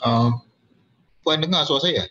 Uh, puan dengar suara saya?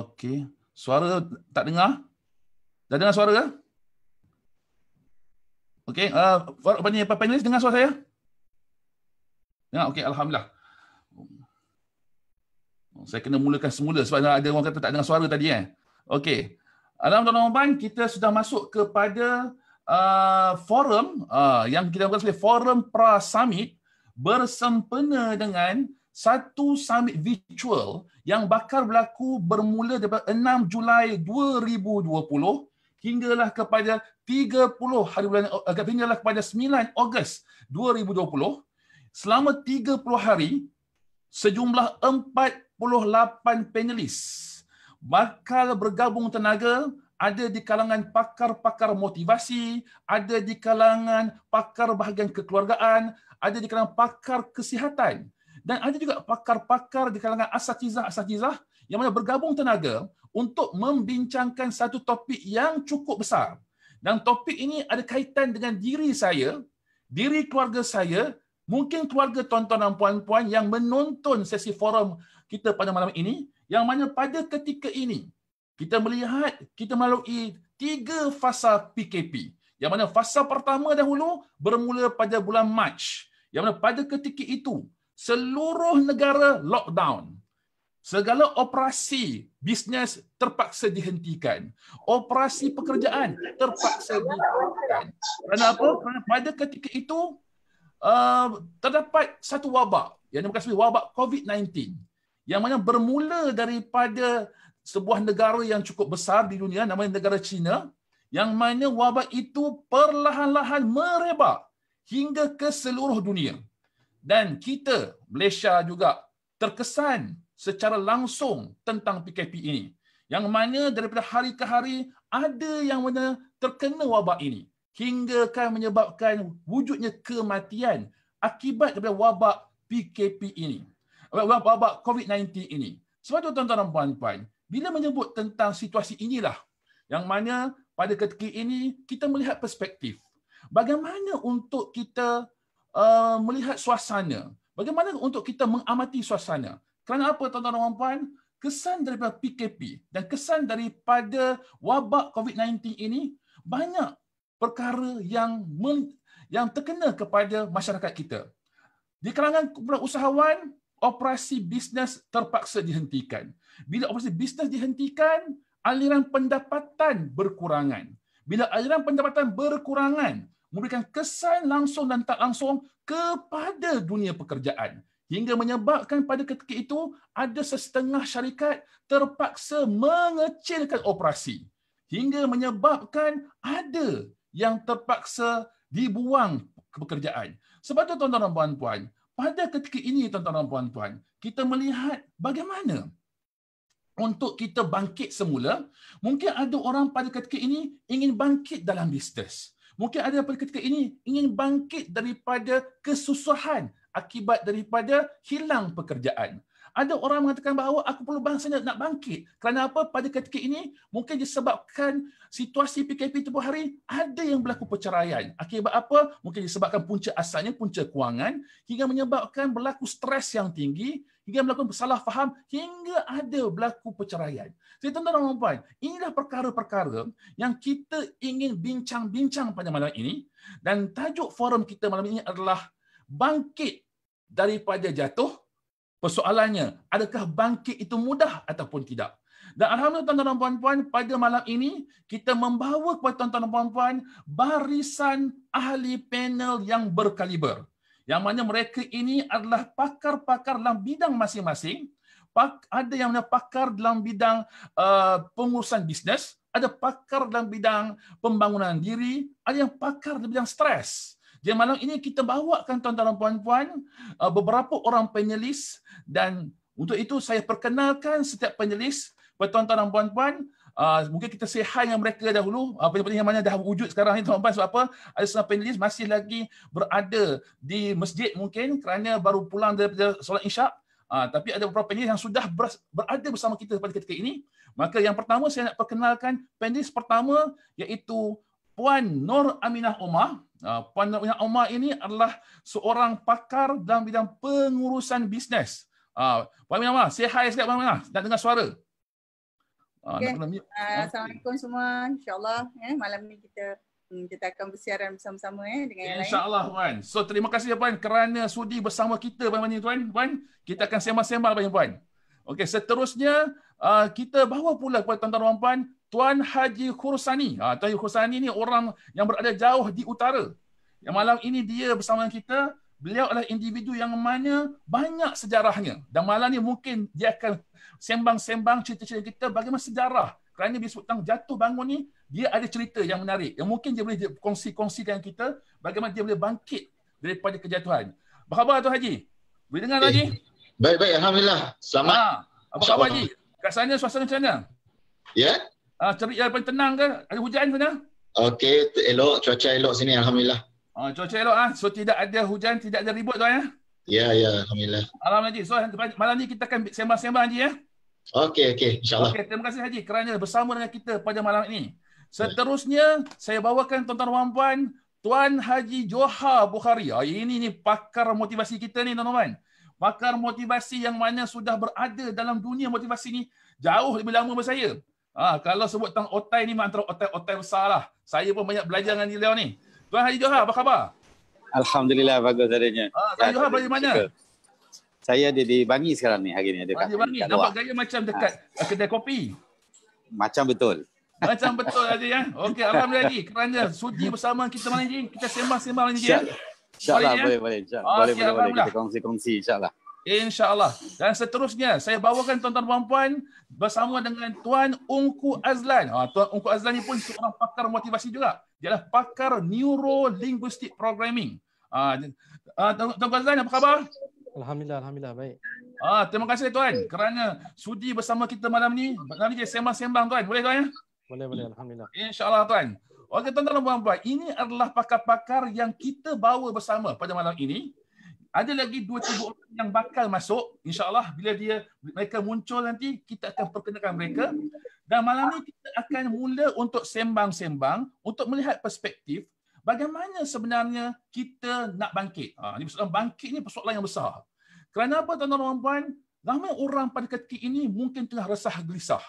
Okey. Suara tak dengar? Dah dengar suara ke? Okey, uh, apa ni panelis dengar suara saya? Dengar okey alhamdulillah. Saya kena mulakan semula sebab ada orang kata tak dengar suara tadi eh. Okey. Alam tuan puan kita sudah masuk kepada uh, forum uh, yang kita panggil forum pra summit bersempena dengan satu summit virtual yang bakal berlaku bermula daripada 6 Julai 2020 hinggalah kepada 30 hari bulan eh, hinggalah kepada 9 Ogos 2020 selama 30 hari sejumlah 48 panelis bakal bergabung tenaga ada di kalangan pakar-pakar motivasi, ada di kalangan pakar bahagian kekeluargaan, ada di kalangan pakar kesihatan, dan ada juga pakar-pakar di kalangan asatizah-asatizah yang mana bergabung tenaga untuk membincangkan satu topik yang cukup besar. Dan topik ini ada kaitan dengan diri saya, diri keluarga saya, mungkin keluarga tuan-tuan dan puan-puan yang menonton sesi forum kita pada malam ini, yang mana pada ketika ini, kita melihat, kita melalui tiga fasa PKP. Yang mana fasa pertama dahulu bermula pada bulan Mac. Yang mana pada ketika itu, seluruh negara lockdown. Segala operasi bisnes terpaksa dihentikan. Operasi pekerjaan terpaksa dihentikan. Kenapa? Kerana pada ketika itu uh, terdapat satu wabak yang dimakan sebagai wabak COVID-19 yang mana bermula daripada sebuah negara yang cukup besar di dunia namanya negara China yang mana wabak itu perlahan-lahan merebak hingga ke seluruh dunia dan kita Malaysia juga terkesan secara langsung tentang PKP ini yang mana daripada hari ke hari ada yang mana terkena wabak ini hingga hinggakan menyebabkan wujudnya kematian akibat daripada wabak PKP ini wabak wabak COVID-19 ini sebab tu tuan-tuan dan puan-puan bila menyebut tentang situasi inilah yang mana pada ketika ini kita melihat perspektif bagaimana untuk kita Uh, melihat suasana. Bagaimana untuk kita mengamati suasana? Kerana apa tuan-tuan dan puan Kesan daripada PKP dan kesan daripada wabak COVID-19 ini banyak perkara yang men- yang terkena kepada masyarakat kita. Di kalangan kumpulan usahawan, operasi bisnes terpaksa dihentikan. Bila operasi bisnes dihentikan, aliran pendapatan berkurangan. Bila aliran pendapatan berkurangan, memberikan kesan langsung dan tak langsung kepada dunia pekerjaan hingga menyebabkan pada ketika itu ada setengah syarikat terpaksa mengecilkan operasi hingga menyebabkan ada yang terpaksa dibuang pekerjaan. Sebab itu tuan-tuan dan puan-puan, pada ketika ini tuan-tuan dan puan-puan, kita melihat bagaimana untuk kita bangkit semula, mungkin ada orang pada ketika ini ingin bangkit dalam bisnes. Mungkin ada pada ketika ini ingin bangkit daripada kesusahan akibat daripada hilang pekerjaan. Ada orang mengatakan bahawa aku perlu bangsa nak bangkit. Kerana apa? Pada ketika ini mungkin disebabkan situasi PKP tempoh hari ada yang berlaku perceraian. Akibat apa? Mungkin disebabkan punca asalnya, punca kewangan hingga menyebabkan berlaku stres yang tinggi hingga melakukan salah faham hingga ada berlaku perceraian. Jadi tuan-tuan dan puan, inilah perkara-perkara yang kita ingin bincang-bincang pada malam ini dan tajuk forum kita malam ini adalah bangkit daripada jatuh. Persoalannya, adakah bangkit itu mudah ataupun tidak? Dan alhamdulillah tuan-tuan dan puan-puan, pada malam ini kita membawa kepada tuan-tuan dan puan-puan barisan ahli panel yang berkaliber yang mana mereka ini adalah pakar-pakar dalam bidang masing-masing ada yang punya pakar dalam bidang uh, pengurusan bisnes ada pakar dalam bidang pembangunan diri ada yang pakar dalam bidang stres jadi malam ini kita bawakan tuan-tuan dan puan-puan uh, beberapa orang panelis dan untuk itu saya perkenalkan setiap panelis buat tuan-tuan dan puan-puan Ah, mungkin kita say hi dengan mereka dahulu uh, ah, penyanyi yang mana dah wujud sekarang ni tuan-tuan sebab apa ada seorang panelis masih lagi berada di masjid mungkin kerana baru pulang daripada solat isyak uh, tapi ada beberapa panelis yang sudah ber- berada bersama kita pada ketika ini maka yang pertama saya nak perkenalkan panelis pertama iaitu Puan Nur Aminah Omar. Puan Nur Aminah Omar ini adalah seorang pakar dalam bidang pengurusan bisnes. Puan Aminah Omar, say hi sekejap Puan Aminah. Nak dengar suara. Ah, okay. Uh, ah, ah, Assalamualaikum semua. InsyaAllah eh, malam ni kita hmm, kita akan bersiaran bersama-sama eh, dengan yang lain. InsyaAllah Puan. So terima kasih Puan kerana sudi bersama kita Puan Puan. Puan. Kita akan sembang-sembang banyak Puan. Okay, seterusnya uh, kita bawa pula kepada Tuan-Tuan Puan, Puan Tuan Haji Khursani. Uh, Tuan Haji Khursani ni orang yang berada jauh di utara. Yang malam ini dia bersama kita Beliau adalah individu yang mana banyak sejarahnya dan malam ni mungkin dia akan sembang-sembang cerita-cerita kita bagaimana sejarah kerana bila sebut jatuh bangun ni dia ada cerita yang menarik yang mungkin dia boleh kongsi-kongsi dengan kita bagaimana dia boleh bangkit daripada kejatuhan. Apa khabar Tuan Haji? Boleh dengar Haji? Eh, baik-baik alhamdulillah. Selamat. Ha, apa khabar Haji? Kat sana suasana macam mana? Ya. Yeah? Ha, cerita yang tenang ke? Ada hujan sana? Okey, elok cuaca elok sini alhamdulillah. Ha, cuaca elok ah. Ha? So tidak ada hujan, tidak ada ribut tuan ya. Ya, ya, alhamdulillah. Alhamdulillah. So malam ni kita akan sembang-sembang Haji ya. Okey, okey. InsyaAllah. Okay, terima kasih Haji kerana bersama dengan kita pada malam ini. Ya. Seterusnya, saya bawakan tuan-tuan dan puan Tuan Haji Johar Bukhari. Oh ini ni pakar motivasi kita ni tuan-tuan. Pakar motivasi yang mana sudah berada dalam dunia motivasi ni jauh lebih lama daripada saya. Ha, kalau sebut tentang otai ni antara otai-otai besar lah. Saya pun banyak belajar dengan dia ni. Tuan Haji Johar, apa khabar? Alhamdulillah, bagus adanya. Ha, Tuan ya, Johar, bagaimana? Syukur saya ada di Bangi sekarang ni hari ni ada oh, Bangi Bangi nampak gaya macam ha. dekat ha. kedai kopi. Macam betul. Macam betul aja ya. Okey alhamdulillah lagi kerana suci bersama kita malam ni kita sembang-sembang lagi ya. insya ya? boleh boleh insya Boleh boleh, kita kongsi-kongsi insya InsyaAllah. Dan seterusnya, saya bawakan tuan-tuan perempuan bersama dengan Tuan Ungku Azlan. Ha, tuan Ungku Azlan ni pun seorang pakar motivasi juga. Dia adalah pakar Neuro-Linguistic Programming. Ha, tuan, tuan Azlan, apa khabar? Alhamdulillah, alhamdulillah baik. Ah, terima kasih tuan kerana sudi bersama kita malam ni. Malam ni je sembang-sembang tuan. Boleh tuan ya? Boleh, boleh. Alhamdulillah. Insya-Allah tuan. Okey tuan-tuan dan puan-puan, ini adalah pakar-pakar yang kita bawa bersama pada malam ini. Ada lagi dua 3 orang yang bakal masuk. Insya-Allah bila dia mereka muncul nanti kita akan perkenalkan mereka. Dan malam ni kita akan mula untuk sembang-sembang untuk melihat perspektif bagaimana sebenarnya kita nak bangkit? Ha, ini persoalan bangkit ini persoalan yang besar. Kerana apa tuan-tuan dan puan? Ramai orang pada ketika ini mungkin tengah resah gelisah.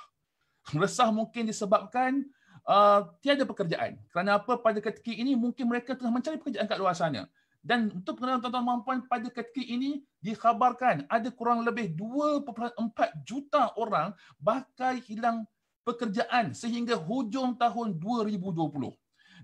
Resah mungkin disebabkan uh, tiada pekerjaan. Kerana apa pada ketika ini mungkin mereka tengah mencari pekerjaan kat luar sana. Dan untuk pengenalan tuan-tuan dan puan pada ketika ini dikhabarkan ada kurang lebih 2.4 juta orang bakal hilang pekerjaan sehingga hujung tahun 2020.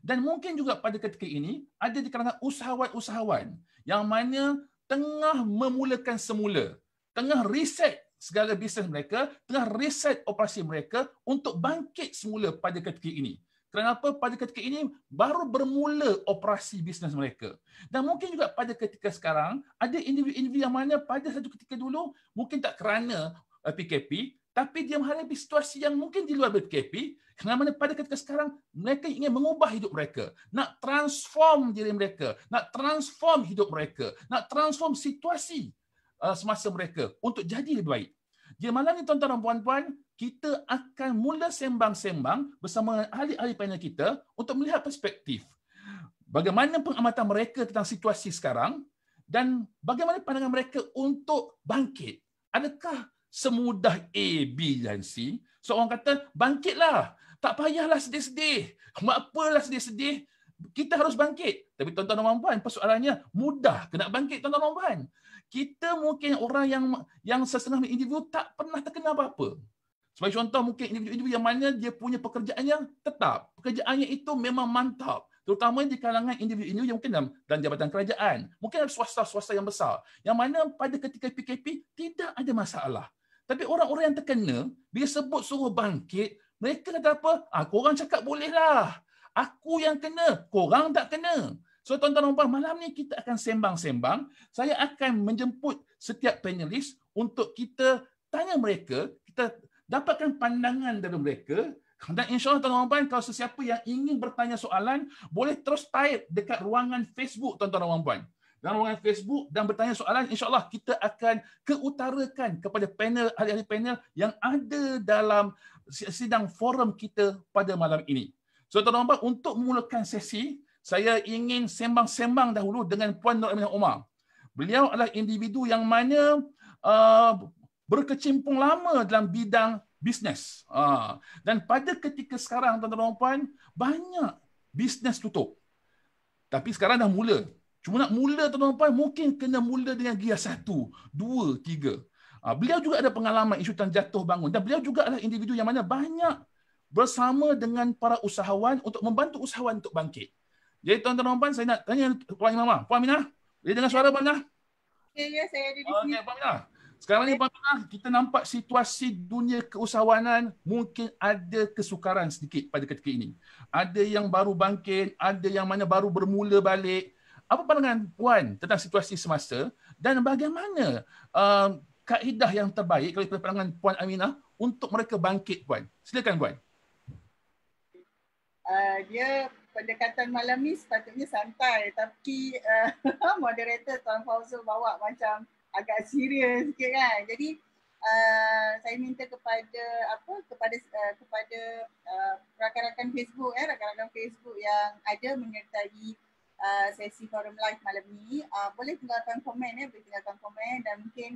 Dan mungkin juga pada ketika ini ada di kalangan usahawan-usahawan yang mana tengah memulakan semula, tengah reset segala bisnes mereka, tengah reset operasi mereka untuk bangkit semula pada ketika ini. Kerana apa? pada ketika ini baru bermula operasi bisnes mereka. Dan mungkin juga pada ketika sekarang, ada individu-individu yang mana pada satu ketika dulu, mungkin tak kerana PKP, eh, tapi dia menghadapi situasi yang mungkin di luar BPKP kerana pada ketika sekarang mereka ingin mengubah hidup mereka nak transform diri mereka nak transform hidup mereka nak transform situasi uh, semasa mereka untuk jadi lebih baik dia malam ni tuan-tuan dan puan-puan kita akan mula sembang-sembang bersama ahli-ahli panel kita untuk melihat perspektif bagaimana pengamatan mereka tentang situasi sekarang dan bagaimana pandangan mereka untuk bangkit adakah semudah A, B dan C. So orang kata, bangkitlah. Tak payahlah sedih-sedih. Mak apalah sedih-sedih. Kita harus bangkit. Tapi tuan-tuan dan puan, persoalannya mudah kena bangkit tuan-tuan dan puan. Kita mungkin orang yang yang sesetengah individu tak pernah terkena apa-apa. Sebagai contoh mungkin individu-individu yang mana dia punya pekerjaannya tetap. Pekerjaannya itu memang mantap. Terutama di kalangan individu-individu yang mungkin dalam, dalam jabatan kerajaan. Mungkin ada swasta-swasta yang besar. Yang mana pada ketika PKP tidak ada masalah. Tapi orang-orang yang terkena, dia sebut suruh bangkit, mereka kata apa? Ah, korang cakap bolehlah. Aku yang kena, korang tak kena. So tuan-tuan dan malam ni kita akan sembang-sembang. Saya akan menjemput setiap panelis untuk kita tanya mereka, kita dapatkan pandangan dari mereka. Dan insya Allah tuan-tuan dan puan, kalau sesiapa yang ingin bertanya soalan, boleh terus type dekat ruangan Facebook tuan-tuan dan puan dalam ruangan Facebook dan bertanya soalan, insyaAllah kita akan keutarakan kepada panel, ahli-ahli panel yang ada dalam sidang forum kita pada malam ini. So, Tuan Rambat, untuk memulakan sesi, saya ingin sembang-sembang dahulu dengan Puan Nur Aminah Omar. Beliau adalah individu yang mana uh, berkecimpung lama dalam bidang bisnes. Uh, dan pada ketika sekarang, Tuan-Tuan dan Puan, banyak bisnes tutup. Tapi sekarang dah mula Cuma nak mula tuan-tuan mungkin kena mula dengan gear satu, dua, tiga. Ah, beliau juga ada pengalaman isu tentang jatuh bangun. Dan beliau juga adalah individu yang mana banyak bersama dengan para usahawan untuk membantu usahawan untuk bangkit. Jadi tuan-tuan dan saya nak tanya Puan Imamah. Puan Aminah, boleh dengar suara Puan Aminah? Ya, ya saya ada di sini. Okay, Puan Aminah. Sekarang ni Puan Aminah, kita nampak situasi dunia keusahawanan mungkin ada kesukaran sedikit pada ketika ini. Ada yang baru bangkit, ada yang mana baru bermula balik apa pandangan puan tentang situasi semasa dan bagaimana uh, kaedah yang terbaik kalau ikut pandangan puan Aminah untuk mereka bangkit puan silakan puan uh, dia pendekatan malam ni sepatutnya santai tapi uh, moderator tuan Fauzul bawa macam agak serius sikit kan jadi uh, saya minta kepada apa kepada uh, kepada uh, rakan-rakan Facebook eh rakan-rakan Facebook yang ada menyertai Uh, sesi forum live malam ni. Uh, boleh tinggalkan komen ya, boleh tinggalkan komen dan mungkin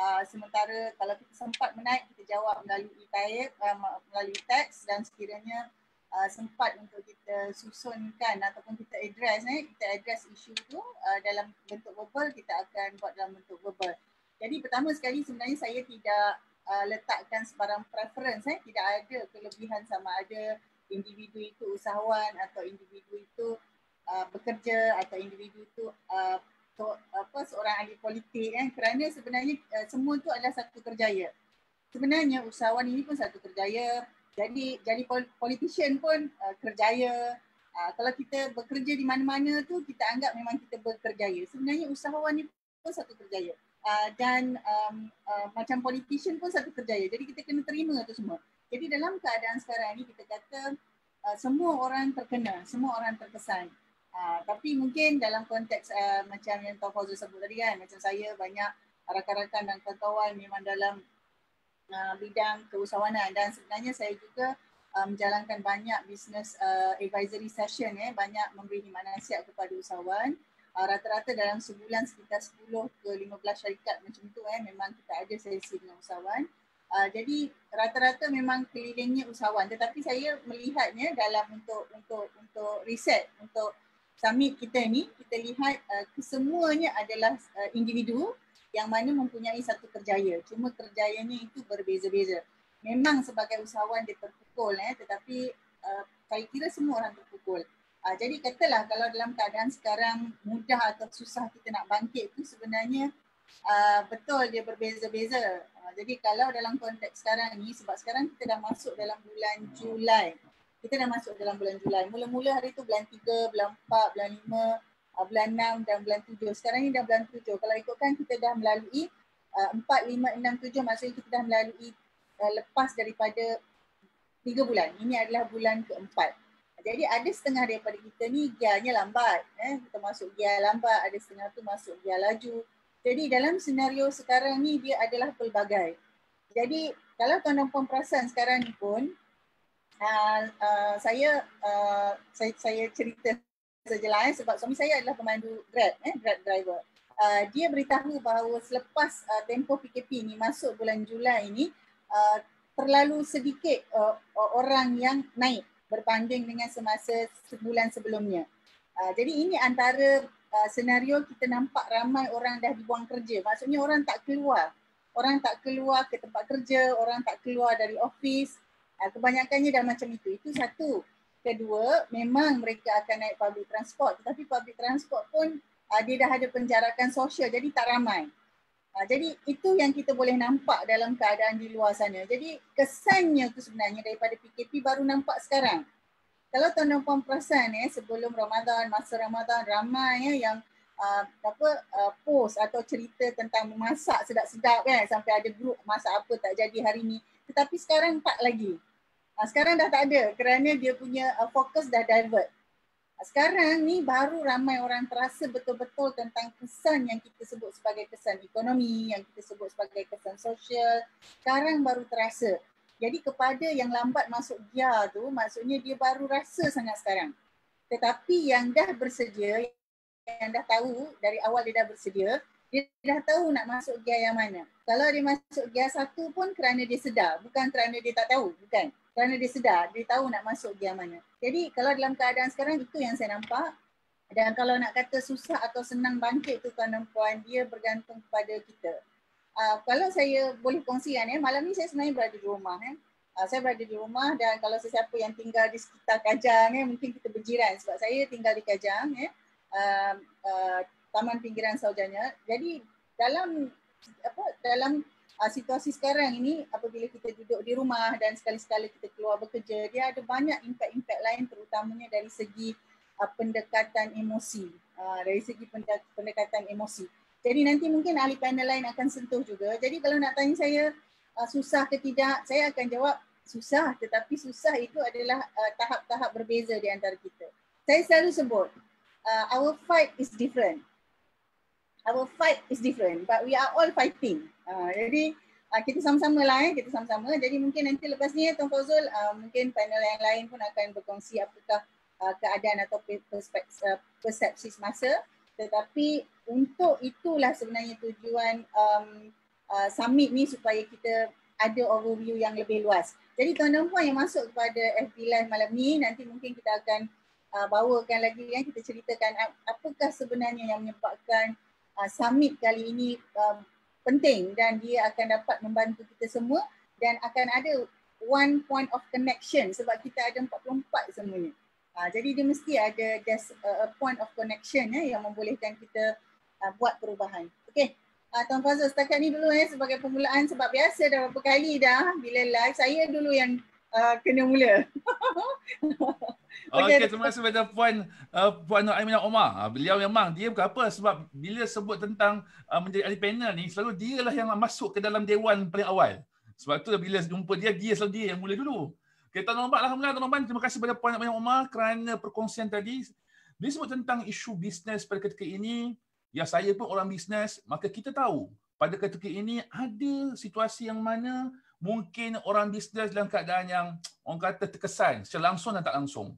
uh, sementara kalau kita sempat menaik kita jawab melalui type uh, melalui teks dan sekiranya uh, sempat untuk kita susunkan ataupun kita address eh, kita address isu tu uh, dalam bentuk verbal kita akan buat dalam bentuk verbal. Jadi pertama sekali sebenarnya saya tidak uh, letakkan sebarang preference eh tidak ada kelebihan sama ada individu itu usahawan atau individu itu Uh, pekerja uh, atau individu tu uh, to, apa seorang ahli politik eh kerana sebenarnya uh, semua tu adalah satu kerjaya. Sebenarnya usahawan ini pun satu kerjaya. Jadi jadi politician pun uh, kerjaya. Uh, kalau kita bekerja di mana-mana tu kita anggap memang kita berkerjaya. Sebenarnya usahawan ni pun satu kerjaya. Uh, dan um, uh, macam politician pun satu kerjaya. Jadi kita kena terima tu semua. Jadi dalam keadaan sekarang ni kita kata uh, semua orang terkena, semua orang terkesan. Ah, tapi mungkin dalam konteks uh, macam yang Tuan Fauzul sebut tadi kan, macam saya banyak rakan-rakan dan kawan-kawan memang dalam uh, bidang keusahawanan dan sebenarnya saya juga menjalankan banyak business uh, advisory session eh banyak memberi himanan siap kepada usahawan uh, rata-rata dalam sebulan sekitar 10 ke 15 syarikat macam tu eh memang kita ada sesi dengan usahawan uh, jadi rata-rata memang kelilingnya usahawan tetapi saya melihatnya dalam untuk untuk untuk riset untuk summit kita ni kita lihat uh, kesemuanya adalah uh, individu yang mana mempunyai satu kerjaya cuma kerjayanya itu berbeza-beza memang sebagai usahawan dia terpukul eh tetapi uh, saya kira semua orang terpukul uh, jadi katalah kalau dalam keadaan sekarang mudah atau susah kita nak bangkit tu sebenarnya uh, betul dia berbeza-beza uh, jadi kalau dalam konteks sekarang ni sebab sekarang kita dah masuk dalam bulan Julai kita dah masuk dalam bulan Julai. Mula-mula hari tu bulan 3, bulan 4, bulan 5, uh, ah, bulan 6 dan bulan 7. Sekarang ni dah bulan 7. Kalau ikutkan kita dah melalui uh, 4, 5, 6, 7 maksudnya kita dah melalui uh, lepas daripada 3 bulan. Ini adalah bulan keempat. Jadi ada setengah daripada kita ni gearnya lambat. Eh? Kita masuk gear lambat, ada setengah tu masuk gear laju. Jadi dalam senario sekarang ni dia adalah pelbagai. Jadi kalau tuan-tuan perasan sekarang ni pun Ah, ah, saya uh, saya saya cerita sajalah eh, sebab suami saya adalah pemandu Grab eh Grab driver. Uh, dia beritahu bahawa selepas uh, tempoh PKP ini masuk bulan Julai ini uh, terlalu sedikit uh, orang yang naik berbanding dengan semasa sebulan sebelumnya. Uh, jadi ini antara uh, senario kita nampak ramai orang dah dibuang kerja. Maksudnya orang tak keluar. Orang tak keluar ke tempat kerja, orang tak keluar dari office Ah, kebanyakannya dah macam itu. Itu satu. Kedua, memang mereka akan naik public transport. Tetapi public transport pun ah, dia dah ada penjarakan sosial. Jadi tak ramai. Ah, jadi itu yang kita boleh nampak dalam keadaan di luar sana. Jadi kesannya tu sebenarnya daripada PKP baru nampak sekarang. Kalau tuan-tuan puan perasan eh, ya, sebelum Ramadan, masa Ramadan ramai ya, yang uh, apa uh, post atau cerita tentang memasak sedap-sedap kan sampai ada grup masak apa tak jadi hari ni tetapi sekarang tak lagi. Ah, sekarang dah tak ada kerana dia punya ah, fokus dah divert. Ah, sekarang ni baru ramai orang terasa betul-betul tentang kesan yang kita sebut sebagai kesan ekonomi, yang kita sebut sebagai kesan sosial. Sekarang baru terasa. Jadi kepada yang lambat masuk dia tu, maksudnya dia baru rasa sangat sekarang. Tetapi yang dah bersedia, yang dah tahu dari awal dia dah bersedia, dia dah tahu nak masuk gear yang mana. Kalau dia masuk gear satu pun kerana dia sedar, bukan kerana dia tak tahu, bukan. Kerana dia sedar, dia tahu nak masuk gear mana. Jadi kalau dalam keadaan sekarang, itu yang saya nampak. Dan kalau nak kata susah atau senang bangkit tu tuan dan puan, dia bergantung kepada kita. Uh, kalau saya boleh kongsikan, eh, malam ni saya sebenarnya berada di rumah. Eh. Uh, saya berada di rumah dan kalau sesiapa yang tinggal di sekitar Kajang, eh, mungkin kita berjiran sebab saya tinggal di Kajang. Eh. Uh, uh, taman pinggiran saudanya. Jadi dalam apa dalam uh, situasi sekarang ini apabila kita duduk di rumah dan sekali-sekala kita keluar bekerja, dia ada banyak impak-impak lain terutamanya dari segi uh, pendekatan emosi. Uh, dari segi pendekatan emosi. Jadi nanti mungkin ahli panel lain akan sentuh juga. Jadi kalau nak tanya saya uh, susah ke tidak, saya akan jawab susah tetapi susah itu adalah uh, tahap-tahap berbeza di antara kita. Saya selalu sebut uh, our fight is different our fight is different but we are all fighting. Uh, jadi uh, kita sama-sama lah eh, kita sama-sama. Jadi mungkin nanti lepas ni eh, Tuan Fauzul uh, ah, mungkin panel yang lain pun akan berkongsi apakah uh, keadaan atau persepsi semasa. Tetapi untuk itulah sebenarnya tujuan um, uh, summit ni supaya kita ada overview yang lebih luas. Jadi tuan dan puan yang masuk kepada FB Live malam ni nanti mungkin kita akan uh, bawakan lagi yang eh, kita ceritakan apakah sebenarnya yang menyebabkan uh, summit kali ini uh, penting dan dia akan dapat membantu kita semua dan akan ada one point of connection sebab kita ada 44 semuanya. Uh, jadi dia mesti ada just a, a point of connection ya, yang membolehkan kita uh, buat perubahan. Okay. Uh, Tuan Fazul setakat ni dulu eh, sebagai permulaan sebab biasa dah berapa kali dah bila live saya dulu yang uh, kena mula. okay, okay, terima kasih kepada Puan uh, Puan Nur Aminah Omar. Ah, beliau memang dia bukan apa sebab bila sebut tentang uh, menjadi ahli panel ni selalu dia lah yang masuk ke dalam dewan paling awal. Sebab tu bila jumpa dia dia selalu dia yang mula dulu. Okay, Tuan Omar, Alhamdulillah Tuan Omar, terima kasih kepada Puan Aminah Omar kerana perkongsian tadi. Bila sebut tentang isu bisnes pada ketika ini, ya saya pun orang bisnes, maka kita tahu pada ketika ini ada situasi yang mana mungkin orang bisnes dalam keadaan yang orang kata terkesan secara langsung dan tak langsung.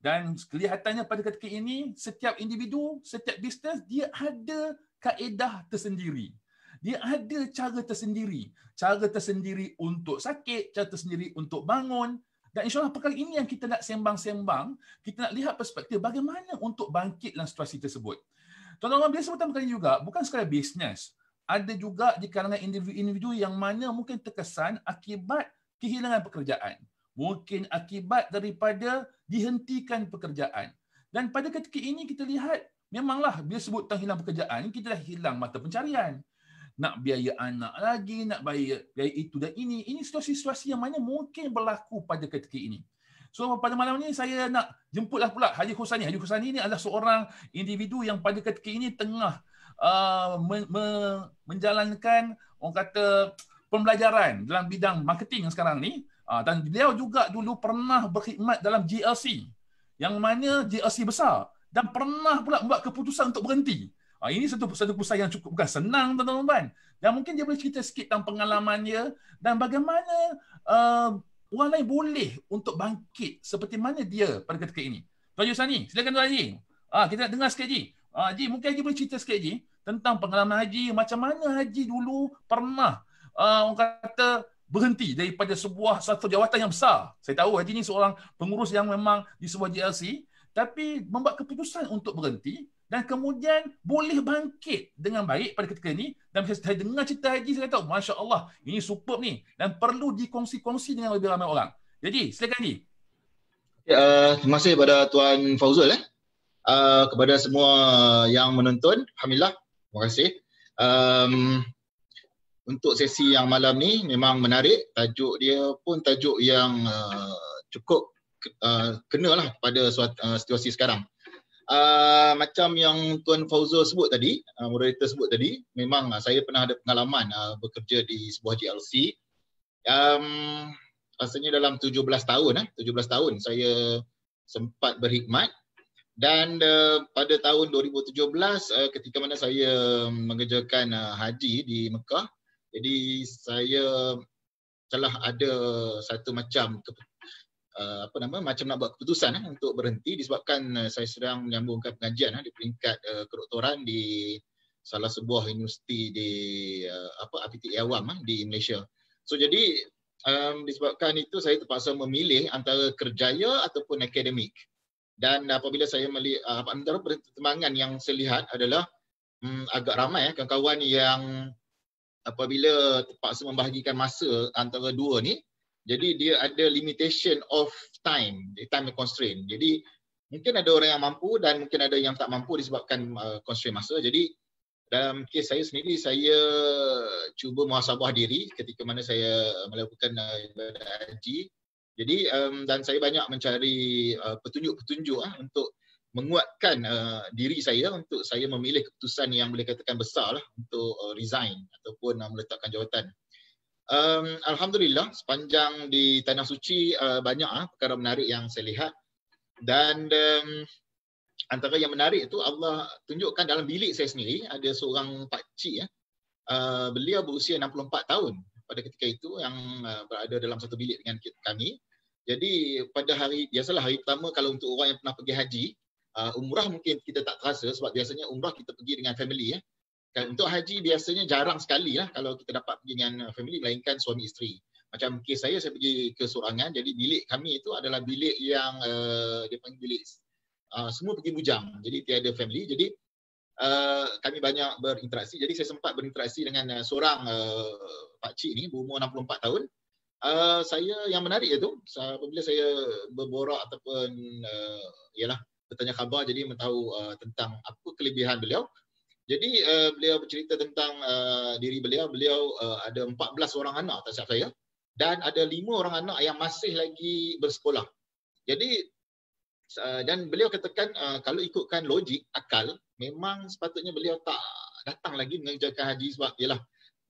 Dan kelihatannya pada ketika ini, setiap individu, setiap bisnes, dia ada kaedah tersendiri. Dia ada cara tersendiri. Cara tersendiri untuk sakit, cara tersendiri untuk bangun. Dan insyaAllah perkara ini yang kita nak sembang-sembang, kita nak lihat perspektif bagaimana untuk bangkit dalam situasi tersebut. Tuan-tuan, bila sebutan perkara ini juga, bukan sekadar bisnes ada juga di kalangan individu-individu yang mana mungkin terkesan akibat kehilangan pekerjaan. Mungkin akibat daripada dihentikan pekerjaan. Dan pada ketika ini kita lihat, memanglah bila sebut tentang hilang pekerjaan, kita dah hilang mata pencarian. Nak biaya anak lagi, nak biaya, biaya itu dan ini. Ini situasi-situasi yang mana mungkin berlaku pada ketika ini. So pada malam ini saya nak jemputlah pula Haji Husani. Haji Husani ini adalah seorang individu yang pada ketika ini tengah Uh, menjalankan orang kata pembelajaran dalam bidang marketing sekarang ni uh, dan beliau juga dulu pernah berkhidmat dalam GLC yang mana GLC besar dan pernah pula membuat keputusan untuk berhenti. Uh, ini satu satu pusat yang cukup bukan senang tuan-tuan. Dan mungkin dia boleh cerita sikit tentang pengalaman dia dan bagaimana uh, orang lain boleh untuk bangkit seperti mana dia pada ketika ini. Tuan Yusani, silakan Tuan Haji. Uh, kita nak dengar sikit Haji. Haji, mungkin Haji boleh cerita sikit Haji tentang pengalaman haji macam mana haji dulu pernah uh, orang kata berhenti daripada sebuah satu jawatan yang besar. Saya tahu haji ni seorang pengurus yang memang di sebuah JLC, tapi membuat keputusan untuk berhenti dan kemudian boleh bangkit dengan baik pada ketika ini dan bila saya dengar cerita haji saya kata Masya Allah ini superb ni dan perlu dikongsi-kongsi dengan lebih ramai orang. Jadi silakan Haji. Ya, uh, terima kasih kepada Tuan Fauzul eh. Uh, kepada semua yang menonton, Alhamdulillah Terima kasih. Um, untuk sesi yang malam ni memang menarik. Tajuk dia pun tajuk yang uh, cukup uh, lah pada suat, uh, situasi sekarang. Uh, macam yang Tuan Fauzo sebut tadi, uh, moderator sebut tadi, memang uh, saya pernah ada pengalaman uh, bekerja di sebuah GLC. Um, rasanya dalam 17 tahun, eh, uh, 17 tahun saya sempat berkhidmat dan uh, pada tahun 2017 uh, eh, ketika mana saya mengerjakan uh, haji di Mekah jadi saya telah ada satu macam ke, uh, apa nama macam nak buat keputusan uh, untuk berhenti disebabkan uh, saya sedang menyambungkan pengajian uh, di peringkat uh, kedoktoran di salah sebuah universiti di uh, apa APTI Awam uh, di Malaysia. So jadi um, disebabkan itu saya terpaksa memilih antara kerjaya ataupun akademik dan apabila saya melihat ah, antara pertimbangan yang saya lihat adalah hmm, agak ramai ya, kawan-kawan yang apabila terpaksa membahagikan masa antara dua ni jadi dia ada limitation of time time constraint jadi mungkin ada orang yang mampu dan mungkin ada yang tak mampu disebabkan uh, constraint masa jadi dalam kes saya sendiri saya cuba muhasabah diri ketika mana saya melakukan uh, ah, ibadah haji jadi um, dan saya banyak mencari eh, petunjuk-petunjuk uh, untuk menguatkan uh, diri saya untuk saya memilih keputusan yang boleh katakan besar lah untuk uh, resign ataupun uh, meletakkan jawatan. Um, Alhamdulillah sepanjang di Tanah Suci uh, banyak uh, perkara menarik yang saya lihat dan um, antara yang menarik itu Allah tunjukkan dalam bilik saya sendiri ada seorang pakcik uh, beliau berusia 64 tahun pada ketika itu yang uh, berada dalam satu bilik dengan kami. Jadi pada hari biasalah hari pertama kalau untuk orang yang pernah pergi haji, uh, umrah mungkin kita tak terasa sebab biasanya umrah kita pergi dengan family ya. Dan untuk haji biasanya jarang sekali lah kalau kita dapat pergi dengan family melainkan suami isteri. Macam kes saya saya pergi ke sorangan jadi bilik kami itu adalah bilik yang uh, dia panggil bilik uh, semua pergi bujang. Jadi tiada family. Jadi uh, kami banyak berinteraksi. Jadi saya sempat berinteraksi dengan uh, seorang uh, pak cik ni berumur 64 tahun. Ah, saya yang menarik itu apabila saya berborak ataupun uh, ah, ialah bertanya khabar jadi mentahu uh, tentang apa kelebihan beliau. Jadi uh, beliau bercerita tentang uh, diri beliau, beliau uh, ada 14 orang anak atas saya dan ada 5 orang anak yang masih lagi bersekolah. Jadi uh, dan beliau katakan uh, kalau ikutkan logik akal memang sepatutnya beliau tak datang lagi mengerjakan haji sebab ialah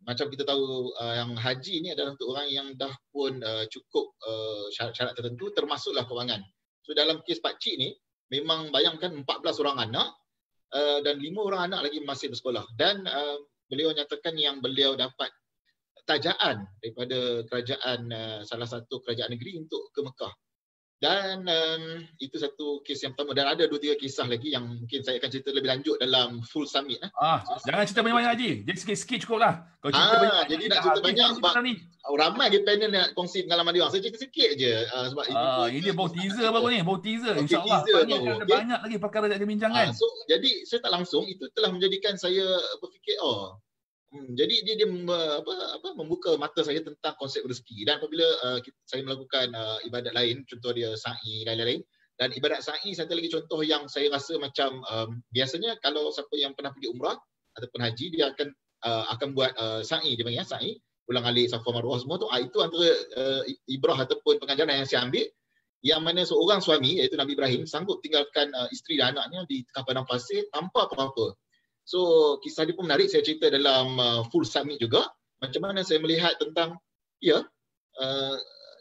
macam kita tahu uh, yang haji ni adalah untuk orang yang dah pun uh, cukup uh, syarat-syarat tertentu termasuklah kewangan. So dalam kes pak cik ni memang bayangkan 14 orang anak uh, dan 5 orang anak lagi masih bersekolah dan uh, beliau nyatakan yang beliau dapat tajaan daripada kerajaan uh, salah satu kerajaan negeri untuk ke Mekah. Dan um, itu satu kes yang pertama. Dan ada dua tiga kisah lagi yang mungkin saya akan cerita lebih lanjut dalam full summit. Eh. Ah, so, jangan cerita banyak-banyak Haji. Jadi sikit-sikit cukup lah. Kau cerita ah, banyak, jadi nak cerita banyak sebab ni. Oh, ramai lagi panel nak kongsi pengalaman dia orang. Saya cerita sikit je. Uh, sebab ah, ini, ini baru teaser apa ni? Baru teaser. Okay, InsyaAllah. Teaser banyak, tu. Okay. banyak lagi perkara nak dibincangkan. Ah, so, jadi saya tak langsung. Itu telah menjadikan saya berfikir, oh Hmm, jadi dia dia apa apa membuka mata saya tentang konsep rezeki dan apabila uh, saya melakukan uh, ibadat lain contoh dia sa'i dan lain-lain dan ibadat sa'i satu lagi contoh yang saya rasa macam um, biasanya kalau siapa yang pernah pergi umrah ataupun haji dia akan uh, akan buat uh, sa'i dia panggil sa'i ulang alik safa maruah semua tu uh, itu antara uh, ibrah ataupun pengajaran yang saya ambil yang mana seorang suami iaitu Nabi Ibrahim sanggup tinggalkan uh, isteri dan anaknya di tengah padang pasir tanpa apa-apa So kisah dia pun menarik saya cerita dalam uh, full summit juga. Macam mana saya melihat tentang ya yeah, uh,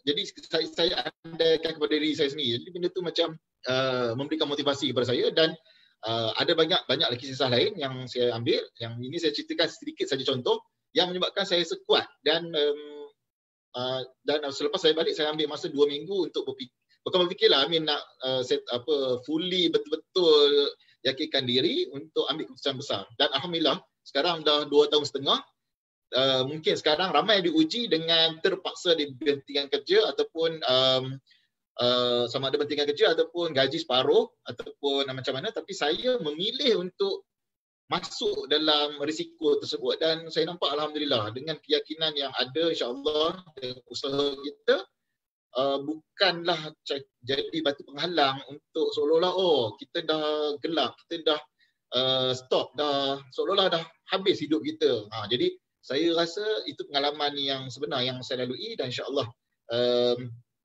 jadi saya, saya andaikan kepada diri saya sendiri. Jadi benda tu macam uh, memberikan motivasi kepada saya dan uh, ada banyak banyak lagi kisah lain yang saya ambil. Yang ini saya ceritakan sedikit saja contoh yang menyebabkan saya sekuat dan um, uh, dan selepas saya balik saya ambil masa dua minggu untuk berfikir. Bukan berfikirlah I mean nak uh, set apa fully betul-betul yakinkan diri untuk ambil keputusan besar. Dan Alhamdulillah, sekarang dah 2 tahun setengah, uh, mungkin sekarang ramai diuji dengan terpaksa dibentikan kerja ataupun um, uh, sama ada bentikan kerja ataupun gaji separuh ataupun macam mana. Tapi saya memilih untuk masuk dalam risiko tersebut dan saya nampak Alhamdulillah dengan keyakinan yang ada insyaAllah dengan usaha kita uh, bukanlah jadi batu penghalang untuk seolah-olah oh kita dah gelap kita dah uh, stop dah seolah-olah dah habis hidup kita ha, jadi saya rasa itu pengalaman yang sebenar yang saya lalui dan insyaallah um,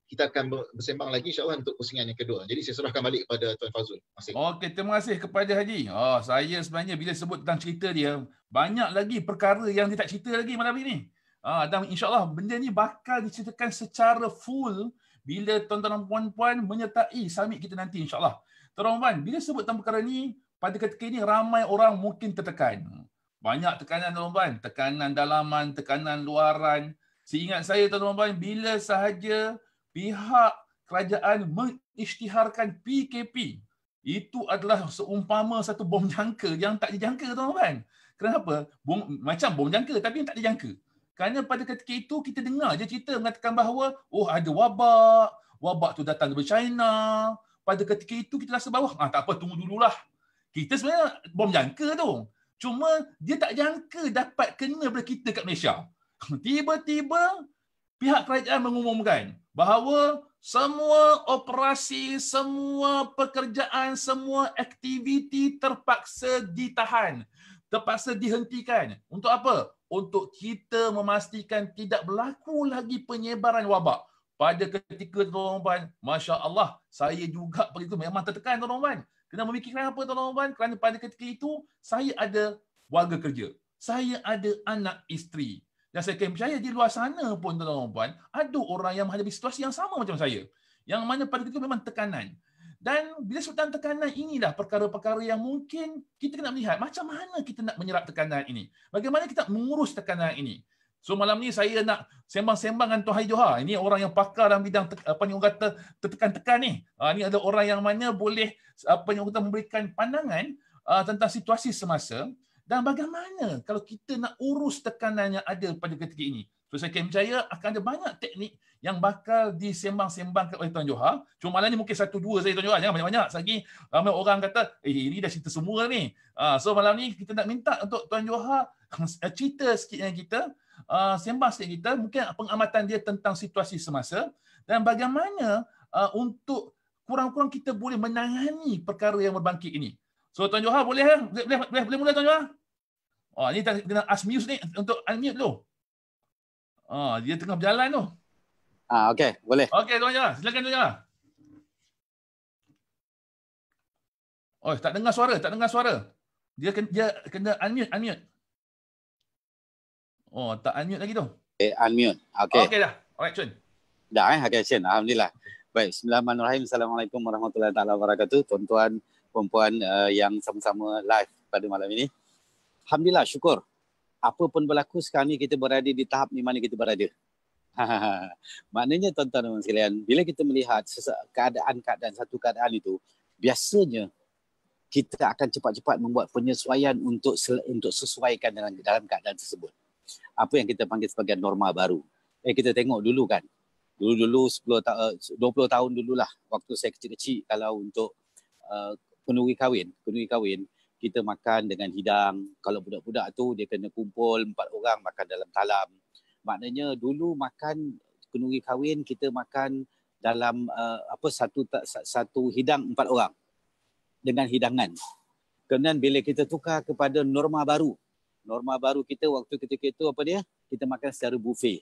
kita akan bersembang lagi insyaAllah untuk pusingan yang kedua. Jadi saya serahkan balik kepada Tuan Fazul. Terima Okey, terima kasih kepada Haji. Oh, saya sebenarnya bila sebut tentang cerita dia, banyak lagi perkara yang dia tak cerita lagi malam ini. Ah, dan insyaallah benda ni bakal diceritakan secara full bila tuan-tuan dan puan-puan menyertai summit kita nanti insyaallah. Tuan-tuan, bila sebut tentang perkara ni, pada ketika ini ramai orang mungkin tertekan. Banyak tekanan tuan-tuan, tekanan dalaman, tekanan luaran. Seingat saya tuan-tuan, bila sahaja pihak kerajaan mengisytiharkan PKP, itu adalah seumpama satu bom jangka yang tak dijangka tuan-tuan. Kenapa? Bom, macam bom jangka tapi yang tak dijangka. Kerana pada ketika itu kita dengar je cerita mengatakan bahawa oh ada wabak, wabak tu datang dari China. Pada ketika itu kita rasa bahawa ah tak apa tunggu dululah. Kita sebenarnya bom jangka tu. Cuma dia tak jangka dapat kena pada kita kat Malaysia. Tiba-tiba pihak kerajaan mengumumkan bahawa semua operasi, semua pekerjaan, semua aktiviti terpaksa ditahan terpaksa dihentikan. Untuk apa? Untuk kita memastikan tidak berlaku lagi penyebaran wabak. Pada ketika tuan-tuan, Masya Allah, saya juga pergi itu memang tertekan tuan-tuan. Kena memikirkan apa tuan-tuan? Kerana pada ketika itu, saya ada warga kerja. Saya ada anak isteri. Dan saya kena percaya di luar sana pun tuan-tuan, ada orang yang menghadapi situasi yang sama macam saya. Yang mana pada ketika itu memang tekanan. Dan bila sebut tekanan inilah perkara-perkara yang mungkin kita nak melihat macam mana kita nak menyerap tekanan ini. Bagaimana kita mengurus tekanan ini. So malam ni saya nak sembang-sembang dengan Tuhan Johar. Ini orang yang pakar dalam bidang apa ni orang kata tertekan-tekan ni. Ha, ini ada orang yang mana boleh apa ni orang kata memberikan pandangan uh, tentang situasi semasa dan bagaimana kalau kita nak urus tekanan yang ada pada ketika ini. So saya percaya akan ada banyak teknik yang bakal disembang-sembangkan oleh Tuan Johar. Cuma malam ni mungkin satu dua saja Tuan Johar. Jangan banyak-banyak. Selagi ramai orang kata, eh ini dah cerita semua ni. Ah, so malam ni kita nak minta untuk Tuan Johar eh, cerita sikit dengan kita. Ah, sembang sikit kita. Mungkin pengamatan dia tentang situasi semasa. Dan bagaimana ah, untuk kurang-kurang kita boleh menangani perkara yang berbangkit ini. So Tuan Johar boleh ya? Boleh, boleh, boleh mula Tuan Johar? Oh, ini kena ask mute ni untuk unmute dulu. Oh, dia tengah berjalan tu. Ah, uh, okey, boleh. Okey, tuan Jawa, silakan tuan Jawa. Oh, tak dengar suara, tak dengar suara. Dia kena, dia kena unmute, unmute. Oh, tak unmute lagi tu. Eh, unmute. Okey. Okey dah. Alright, cun. Dah eh, okey, Chen. Alhamdulillah. Baik, Bismillahirrahmanirrahim. Assalamualaikum warahmatullahi taala wabarakatuh. Tuan-tuan, puan-puan uh, yang sama-sama live pada malam ini. Alhamdulillah, syukur. Apa pun berlaku sekarang ni kita berada di tahap di mana kita berada. Maknanya tuan-tuan dan sekalian, bila kita melihat keadaan-keadaan satu keadaan itu, biasanya kita akan cepat-cepat membuat penyesuaian untuk untuk sesuaikan dalam dalam keadaan tersebut. Apa yang kita panggil sebagai norma baru. Eh kita tengok dulu kan. Dulu-dulu 10 ta- 20 eh, tahun dululah waktu saya kecil-kecil kalau untuk uh, eh, penuhi kahwin, penuhi kahwin kita makan dengan hidang. Kalau budak-budak tu dia kena kumpul empat orang makan dalam talam maknanya dulu makan kenduri kahwin kita makan dalam uh, apa satu satu hidang empat orang dengan hidangan kemudian bila kita tukar kepada norma baru norma baru kita waktu ketika itu apa dia kita makan secara buffet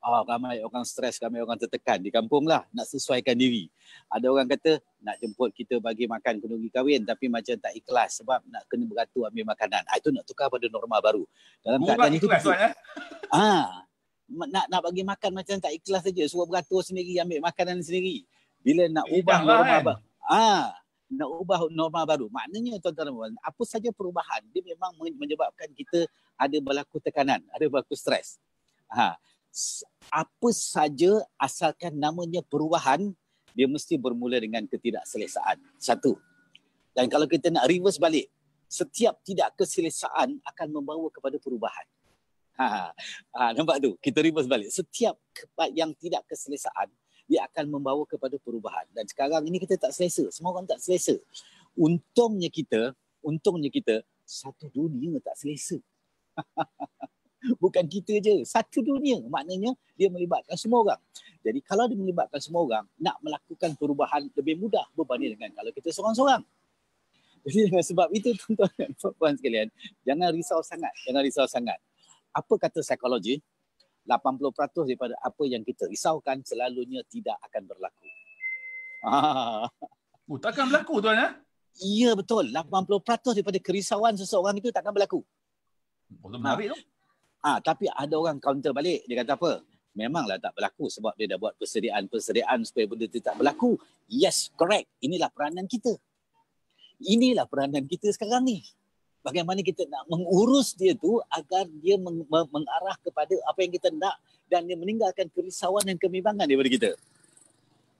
Ah, oh, ramai orang stres, ramai orang tertekan di kampung lah. Nak sesuaikan diri. Ada orang kata, nak jemput kita bagi makan kenduri kahwin. Tapi macam tak ikhlas sebab nak kena beratur ambil makanan. Ah, itu nak tukar pada norma baru. Dalam keadaan itu. itu ah, nak nak bagi makan macam tak ikhlas saja suruh beratur sendiri ambil makanan sendiri bila nak eh, ubah lah norma kan? baru ah ha, nak ubah norma baru maknanya tuan-tuan apa saja perubahan dia memang menyebabkan kita ada berlaku tekanan ada berlaku stres ha, apa saja asalkan namanya perubahan dia mesti bermula dengan ketidakselesaan satu dan kalau kita nak reverse balik setiap tidak keselesaan akan membawa kepada perubahan Ha, ha, ha, nampak tu? Kita reverse balik. Setiap yang tidak keselesaan, dia akan membawa kepada perubahan. Dan sekarang ini kita tak selesa. Semua orang tak selesa. Untungnya kita, untungnya kita, satu dunia tak selesa. Bukan kita je. Satu dunia. Maknanya dia melibatkan semua orang. Jadi kalau dia melibatkan semua orang, nak melakukan perubahan lebih mudah berbanding dengan kalau kita seorang-seorang. Jadi sebab itu tuan-tuan dan puan sekalian, jangan risau sangat. Jangan risau sangat apa kata psikologi 80% daripada apa yang kita risaukan selalunya tidak akan berlaku. Ah. Oh, takkan berlaku tuan ya? Ya betul, 80% daripada kerisauan seseorang itu takkan berlaku. Oh, menarik ha. tu. Ah, ha, tapi ada orang counter balik, dia kata apa? Memanglah tak berlaku sebab dia dah buat persediaan-persediaan supaya benda itu tak berlaku. Yes, correct. Inilah peranan kita. Inilah peranan kita sekarang ni bagaimana kita nak mengurus dia tu agar dia meng- meng- mengarah kepada apa yang kita nak dan dia meninggalkan kerisauan dan kemimbangan daripada kita.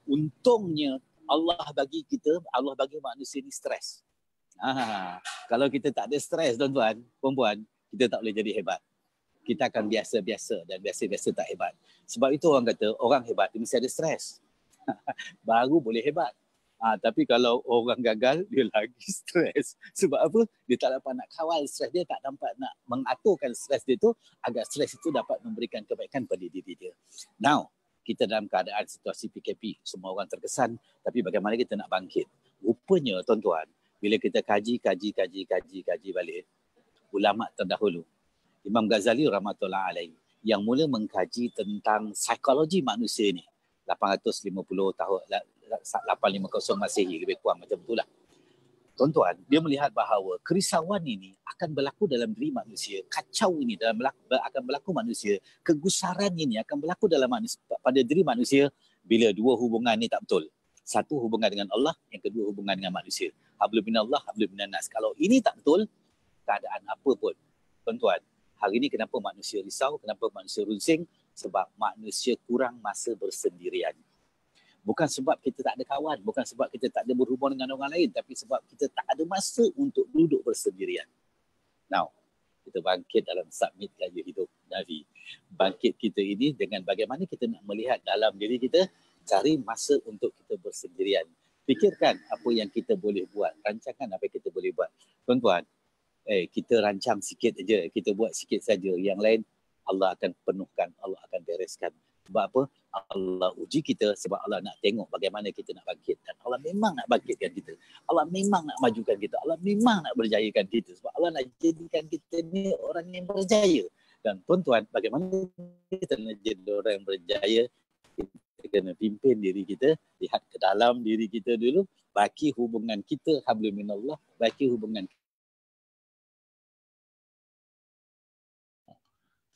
Untungnya Allah bagi kita, Allah bagi manusia ni stres. Ha, kalau kita tak ada stres tuan-tuan, perempuan, kita tak boleh jadi hebat. Kita akan biasa-biasa dan biasa-biasa tak hebat. Sebab itu orang kata orang hebat dia mesti ada stres. Baru boleh hebat. Ah, tapi kalau orang gagal, dia lagi stres. Sebab apa? Dia tak dapat nak kawal stres dia, tak dapat nak mengaturkan stres dia tu agar stres itu dapat memberikan kebaikan pada diri dia. Now, kita dalam keadaan situasi PKP, semua orang terkesan. Tapi bagaimana kita nak bangkit? Rupanya, tuan-tuan, bila kita kaji, kaji, kaji, kaji, kaji balik, ulama terdahulu, Imam Ghazali rahmatullah alaihi yang mula mengkaji tentang psikologi manusia ni. 850 tahun 850 Masihi lebih kurang macam itulah. Tuan-tuan, dia melihat bahawa kerisauan ini akan berlaku dalam diri manusia, kacau ini dalam berlaku, akan berlaku manusia, kegusaran ini akan berlaku dalam manusia, pada diri manusia bila dua hubungan ini tak betul. Satu hubungan dengan Allah, yang kedua hubungan dengan manusia. Hablu bin Allah, Hablu bin Anas. Kalau ini tak betul, keadaan apa pun. Tuan-tuan, hari ini kenapa manusia risau, kenapa manusia runsing, sebab manusia kurang masa bersendirian. Bukan sebab kita tak ada kawan, bukan sebab kita tak ada berhubung dengan orang lain, tapi sebab kita tak ada masa untuk duduk bersendirian. Now, kita bangkit dalam submit gaya hidup Nabi. Bangkit kita ini dengan bagaimana kita nak melihat dalam diri kita, cari masa untuk kita bersendirian. Fikirkan apa yang kita boleh buat. Rancangkan apa yang kita boleh buat. Tuan-tuan, eh, kita rancang sikit saja. Kita buat sikit saja. Yang lain, Allah akan penuhkan, Allah akan bereskan. Sebab apa? Allah uji kita sebab Allah nak tengok bagaimana kita nak bangkit. Dan Allah memang nak bangkitkan kita. Allah memang nak majukan kita. Allah memang nak berjayakan kita. Sebab Allah nak jadikan kita ni orang yang berjaya. Dan tuan-tuan, bagaimana kita nak jadi orang yang berjaya? Kita kena pimpin diri kita. Lihat ke dalam diri kita dulu. Baki hubungan kita, hablu minallah. Baki hubungan kita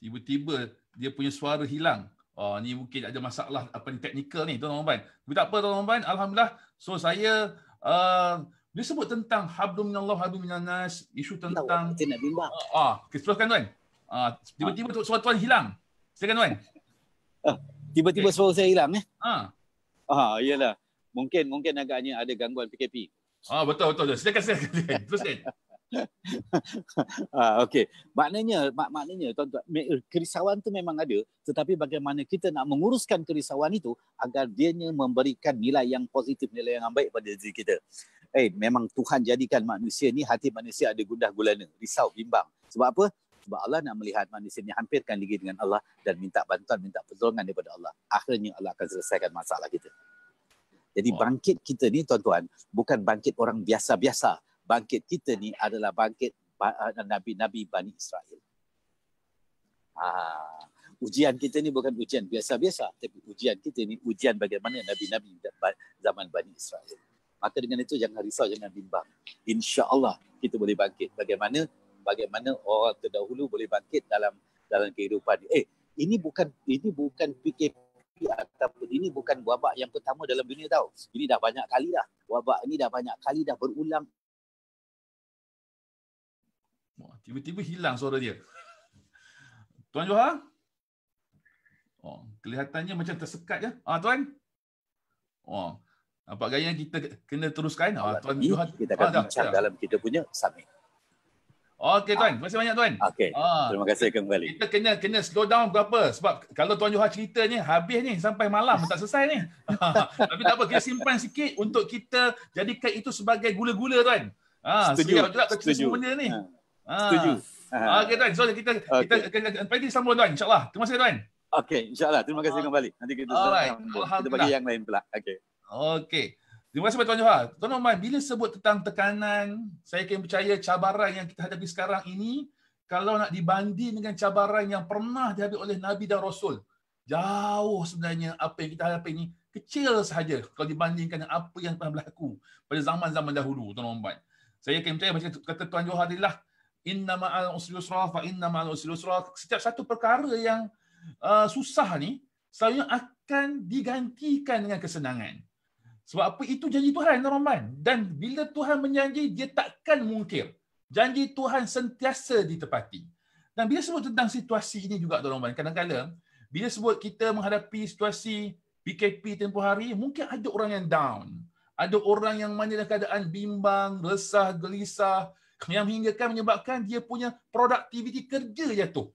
tiba-tiba dia punya suara hilang. Oh, ni mungkin ada masalah apa ni teknikal ni tuan-tuan. Tapi tak apa tuan-tuan, alhamdulillah. So saya uh, dia sebut tentang hablum minallah hablum minannas, isu tentang nak bimbang. Ah, uh, uh, teruskan tuan. Ah, uh, tiba-tiba tu suara tuan hilang. Silakan tuan. tiba-tiba okay. suara saya hilang eh. Ha. Ah, iyalah. Mungkin mungkin agaknya ada gangguan PKP. Ah, betul betul. Silakan silakan. Teruskan. ah, okay. Maknanya, mak maknanya tuan-tuan, kerisauan tu memang ada tetapi bagaimana kita nak menguruskan kerisauan itu agar dianya memberikan nilai yang positif, nilai yang baik pada diri kita. Eh, memang Tuhan jadikan manusia ni, hati manusia ada gundah gulana, risau, bimbang. Sebab apa? Sebab Allah nak melihat manusia ni hampirkan diri dengan Allah dan minta bantuan, minta pertolongan daripada Allah. Akhirnya Allah akan selesaikan masalah kita. Jadi bangkit kita ni tuan-tuan, bukan bangkit orang biasa-biasa bangkit kita ni adalah bangkit nabi-nabi ah, Bani Israel. Ah, ujian kita ni bukan ujian biasa-biasa, tapi ujian kita ni ujian bagaimana nabi-nabi zaman Bani Israel. Maka dengan itu jangan risau, jangan bimbang. Insya-Allah kita boleh bangkit. Bagaimana bagaimana orang terdahulu boleh bangkit dalam dalam kehidupan. Eh, ini bukan ini bukan PKP ataupun ini bukan wabak yang pertama dalam dunia tau. Ini dah banyak kali dah. Wabak ini dah banyak kali dah berulang tiba-tiba hilang suara dia. Tuan Johar? Oh, kelihatannya macam tersekat ya. Ah, tuan. Oh, nampak gaya kita kena teruskan. Ah, tuan ini, Johar. Kita ah, akan ah, bincang dah. dalam kita punya summit. Okey tuan, terima kasih banyak tuan. Okey. Ah, terima kasih kembali. Kita kena kena slow down berapa sebab kalau tuan Johar cerita ni habis ni sampai malam tak selesai ni. Tapi tak apa kita simpan sikit untuk kita jadikan itu sebagai gula-gula tuan. Ha, ah, setuju. Setuju. Semua benda ni. Ha. Ah. Setuju. Ah. ah. Okey tuan, so kita kita okay. kita sambung tuan insya-Allah. Terima kasih tuan. Okey, insya-Allah. Terima kasih ah. kembali. Nanti kita Alright. kita bagi yang lain pula. Okey. Okey. Terima kasih Tuan Johar. Tuan Omar, bila sebut tentang tekanan, saya akan percaya cabaran yang kita hadapi sekarang ini, kalau nak dibanding dengan cabaran yang pernah dihadapi oleh Nabi dan Rasul, jauh sebenarnya apa yang kita hadapi ini, kecil sahaja kalau dibandingkan dengan apa yang pernah berlaku pada zaman-zaman dahulu, Tuan Omar. Saya akan percaya macam kata Tuan Johar tadi lah, inna ma'al usri yusra fa inna ma'al usri yusra setiap satu perkara yang uh, susah ni selalunya akan digantikan dengan kesenangan sebab apa itu janji Tuhan Norman dan bila Tuhan menjanji dia takkan mungkir janji Tuhan sentiasa ditepati dan bila sebut tentang situasi ini juga Norman kadang-kadang bila sebut kita menghadapi situasi PKP tempoh hari mungkin ada orang yang down ada orang yang mana dalam keadaan bimbang resah gelisah yang hingga hinggakan menyebabkan dia punya produktiviti kerja jatuh.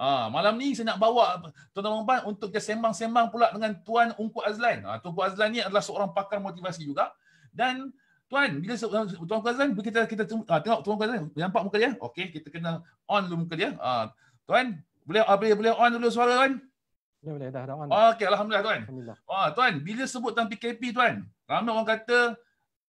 Ah, ha, malam ni saya nak bawa tuan-tuan puan untuk kita sembang-sembang pula dengan Tuan Ungku Azlan. Ha, Tuan Ungku Azlan ni adalah seorang pakar motivasi juga. Dan Tuan, bila Tuan Ungku Azlan, bila kita, kita ha, tengok Tuan Ungku Azlan, nampak muka dia? Okey, kita kena on dulu muka dia. Ha, tuan, boleh, boleh, boleh on dulu suara Tuan? Boleh, boleh. Dah, dah on. Okey, Alhamdulillah Tuan. Alhamdulillah. Ha, tuan, bila sebut tentang PKP Tuan, ramai orang kata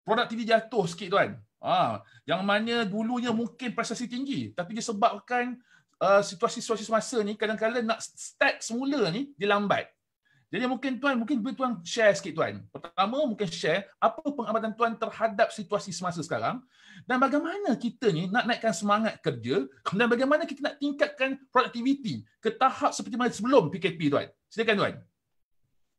produktiviti jatuh sikit Tuan. Ah, yang mana dulunya mungkin prestasi tinggi tapi disebabkan uh, situasi-situasi semasa ni kadang-kadang nak start semula ni dia lambat. Jadi mungkin tuan mungkin boleh tuan share sikit tuan. Pertama mungkin share apa pengamatan tuan terhadap situasi semasa sekarang dan bagaimana kita ni nak naikkan semangat kerja dan bagaimana kita nak tingkatkan produktiviti ke tahap seperti mana sebelum PKP tuan. Silakan tuan.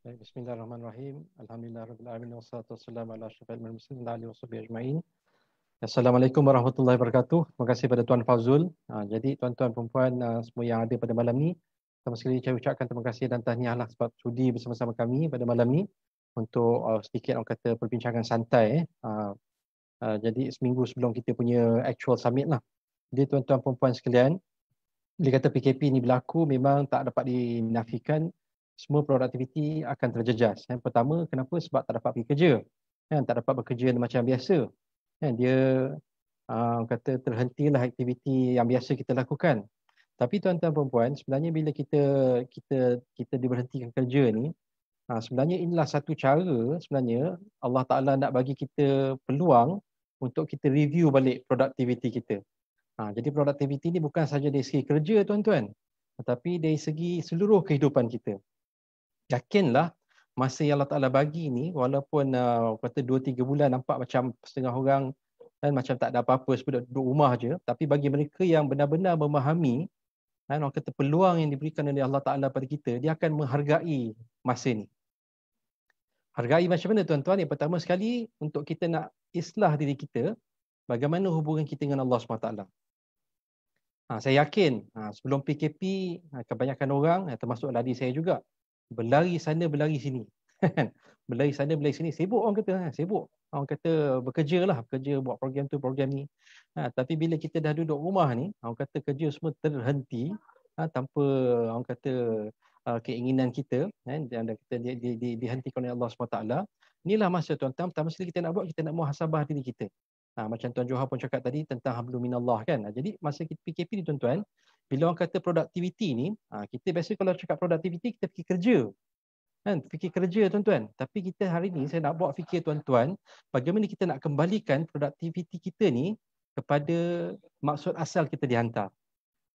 Bismillahirrahmanirrahim. Alhamdulillah rabbil alamin wassalatu wassalamu ala asyrafil mursalin wa ala alihi wasahbihi ajma'in. Assalamualaikum warahmatullahi wabarakatuh. Terima kasih kepada Tuan Fazul. Ha, jadi tuan-tuan perempuan ha, semua yang ada pada malam ni, sama sekali saya ucapkan terima kasih dan tahniahlah sebab sudi bersama-sama kami pada malam ni untuk uh, sedikit orang kata perbincangan santai eh. ha, jadi seminggu sebelum kita punya actual summit lah. Jadi tuan-tuan perempuan sekalian, bila kata PKP ni berlaku memang tak dapat dinafikan semua produktiviti akan terjejas. Yang pertama, kenapa? Sebab tak dapat pergi kerja. Yang tak dapat bekerja macam biasa kan dia ah, kata terhentilah aktiviti yang biasa kita lakukan tapi tuan-tuan dan puan-puan sebenarnya bila kita kita kita diberhentikan kerja ni ah, sebenarnya inilah satu cara sebenarnya Allah Taala nak bagi kita peluang untuk kita review balik produktiviti kita uh, jadi produktiviti ni bukan saja dari segi kerja tuan-tuan tetapi dari segi seluruh kehidupan kita yakinlah masa yang Allah Ta'ala bagi ni walaupun uh, kata 2-3 bulan nampak macam setengah orang kan macam tak ada apa-apa sebab duduk rumah je tapi bagi mereka yang benar-benar memahami kan orang kata peluang yang diberikan oleh Allah Ta'ala pada kita dia akan menghargai masa ni hargai macam mana tuan-tuan yang pertama sekali untuk kita nak islah diri kita bagaimana hubungan kita dengan Allah SWT ha, saya yakin ha, sebelum PKP ha, kebanyakan orang ha, termasuklah tadi saya juga berlari sana berlari sini berlari sana berlari sini sibuk orang kata ha? sibuk orang kata bekerja lah bekerja buat program tu program ni ha, tapi bila kita dah duduk rumah ni orang kata kerja semua terhenti ha, tanpa orang kata uh, keinginan kita kan, dan kita di, di, di, dihentikan oleh Allah SWT inilah masa tuan-tuan pertama sekali kita nak buat kita nak muhasabah diri kita ha, macam Tuan Johor pun cakap tadi tentang hablu minallah kan ha, jadi masa kita PKP ni tuan-tuan bila orang kata produktiviti ni, ha, kita biasa kalau cakap produktiviti, kita fikir kerja. Kan? Fikir kerja tuan-tuan. Tapi kita hari ni, saya nak buat fikir tuan-tuan, bagaimana kita nak kembalikan produktiviti kita ni kepada maksud asal kita dihantar.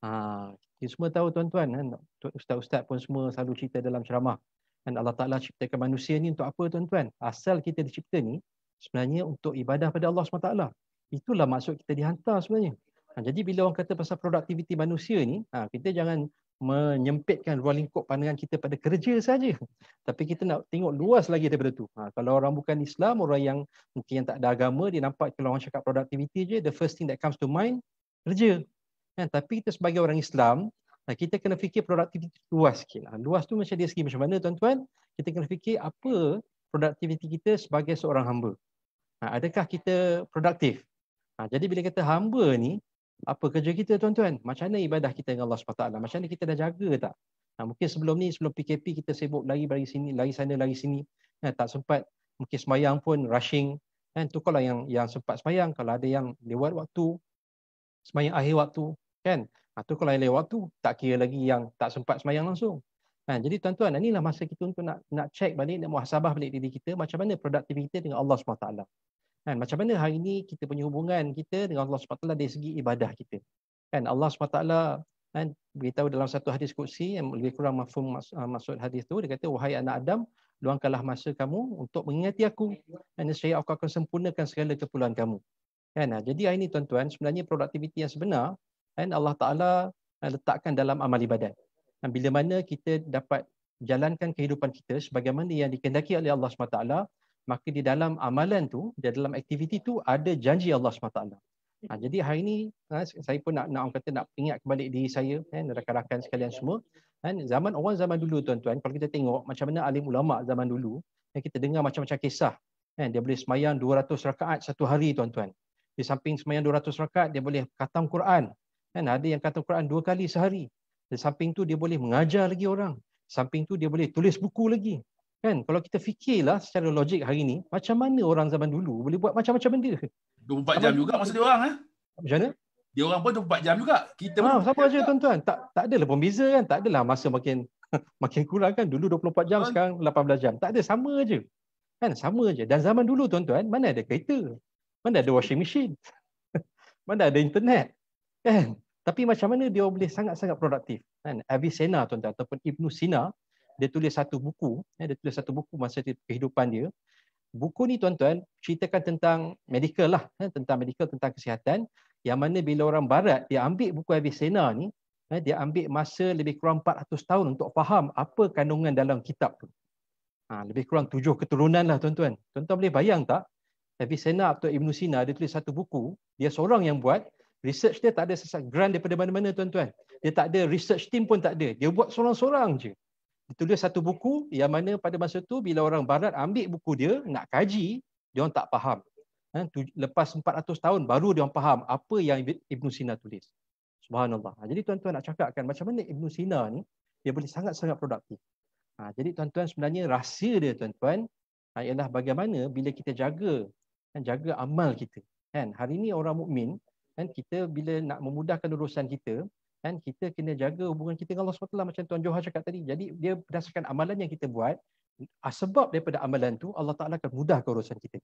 Ha, kita semua tahu tuan-tuan, kan? ustaz-ustaz pun semua selalu cerita dalam ceramah. Kan Allah Ta'ala ciptakan manusia ni untuk apa tuan-tuan? Asal kita dicipta ni sebenarnya untuk ibadah pada Allah SWT. Itulah maksud kita dihantar sebenarnya. Ha, jadi bila orang kata pasal produktiviti manusia ni, ha, kita jangan menyempitkan ruang lingkup pandangan kita pada kerja saja. Tapi kita nak tengok luas lagi daripada tu. Ha, kalau orang bukan Islam, orang yang mungkin yang tak ada agama, dia nampak kalau orang cakap produktiviti je, the first thing that comes to mind, kerja. Ha, tapi kita sebagai orang Islam, ha, kita kena fikir produktiviti luas sikit. Ha, luas tu macam dia segi macam mana tuan-tuan, kita kena fikir apa produktiviti kita sebagai seorang hamba. Ha, adakah kita produktif? Ha, jadi bila kata hamba ni, apa kerja kita tuan-tuan? Macam mana ibadah kita dengan Allah SWT? Macam mana kita dah jaga tak? Ha, mungkin sebelum ni, sebelum PKP kita sibuk lari dari sini, lari sana, lari sini. Ha, tak sempat. Mungkin semayang pun rushing. Ha, tu kalau lah yang yang sempat semayang. Kalau ada yang lewat waktu, semayang akhir waktu. Kan? Ha, tu kalau lah yang lewat waktu, tak kira lagi yang tak sempat semayang langsung. Ha, jadi tuan-tuan, inilah masa kita untuk nak nak check balik, nak muhasabah balik diri kita. Macam mana produktiviti dengan Allah SWT. Kan? Macam mana hari ini kita punya hubungan kita dengan Allah SWT dari segi ibadah kita. Kan? Allah SWT kan, beritahu dalam satu hadis kursi yang lebih kurang mafum ah, maksud hadis itu. Dia kata, wahai anak Adam, luangkanlah masa kamu untuk mengingati aku. Dan saya aku akan sempurnakan segala keperluan kamu. Kan? Ah, jadi hari ini tuan-tuan, sebenarnya produktiviti yang sebenar, kan, Allah Ta'ala ah, letakkan dalam amal ibadat. Dan bila mana kita dapat jalankan kehidupan kita sebagaimana yang dikendaki oleh Allah SWT, maka di dalam amalan tu, di dalam aktiviti tu ada janji Allah SWT. Ha, jadi hari ini ha, saya pun nak nak orang kata nak ingat kembali di saya kan rakan-rakan sekalian semua kan zaman orang zaman dulu tuan-tuan kalau kita tengok macam mana alim ulama zaman dulu kan kita dengar macam-macam kisah kan dia boleh semayang 200 rakaat satu hari tuan-tuan di samping semayang 200 rakaat dia boleh khatam Quran kan ada yang khatam Quran dua kali sehari di samping tu dia boleh mengajar lagi orang di samping tu dia boleh tulis buku lagi Kan? Kalau kita fikirlah secara logik hari ni, macam mana orang zaman dulu boleh buat macam-macam benda? 24 sama jam juga masa dia orang eh. Macam mana? Dia orang pun 24 jam juga. Kita ha, pun ah, sama aja tuan-tuan. Tak tak lah pembeza kan? Tak adalah masa makin makin kurang kan? Dulu 24 jam, tuan-tuan. sekarang 18 jam. Tak ada sama aja. Kan sama aja. Dan zaman dulu tuan-tuan, mana ada kereta? Mana ada washing machine? mana ada internet? Kan? Tapi macam mana dia boleh sangat-sangat produktif? Kan? Avicenna tuan-tuan ataupun Ibn Sina dia tulis satu buku, ya, dia tulis satu buku masa kehidupan dia. Buku ni tuan-tuan ceritakan tentang medical lah, ya, tentang medical tentang kesihatan yang mana bila orang barat dia ambil buku Avicenna ni, ya, dia ambil masa lebih kurang 400 tahun untuk faham apa kandungan dalam kitab tu. Ha, lebih kurang tujuh keturunan lah tuan-tuan. Tuan-tuan boleh bayang tak? Avicenna atau Ibn Sina dia tulis satu buku, dia seorang yang buat, research dia tak ada sesat grant daripada mana-mana tuan-tuan. Dia tak ada research team pun tak ada. Dia buat seorang-seorang je ditulis satu buku yang mana pada masa tu bila orang barat ambil buku dia nak kaji dia orang tak faham ha, lepas 400 tahun baru dia orang faham apa yang Ibn Sina tulis subhanallah ha, jadi tuan-tuan nak cakapkan macam mana Ibn Sina ni dia boleh sangat-sangat produktif ha, jadi tuan-tuan sebenarnya rahsia dia tuan-tuan ialah bagaimana bila kita jaga kan jaga amal kita kan hari ini orang mukmin kan kita bila nak memudahkan urusan kita kan kita kena jaga hubungan kita dengan Allah SWT lah, macam Tuan Johar cakap tadi. Jadi dia berdasarkan amalan yang kita buat, ah, sebab daripada amalan tu Allah Ta'ala akan mudahkan urusan kita.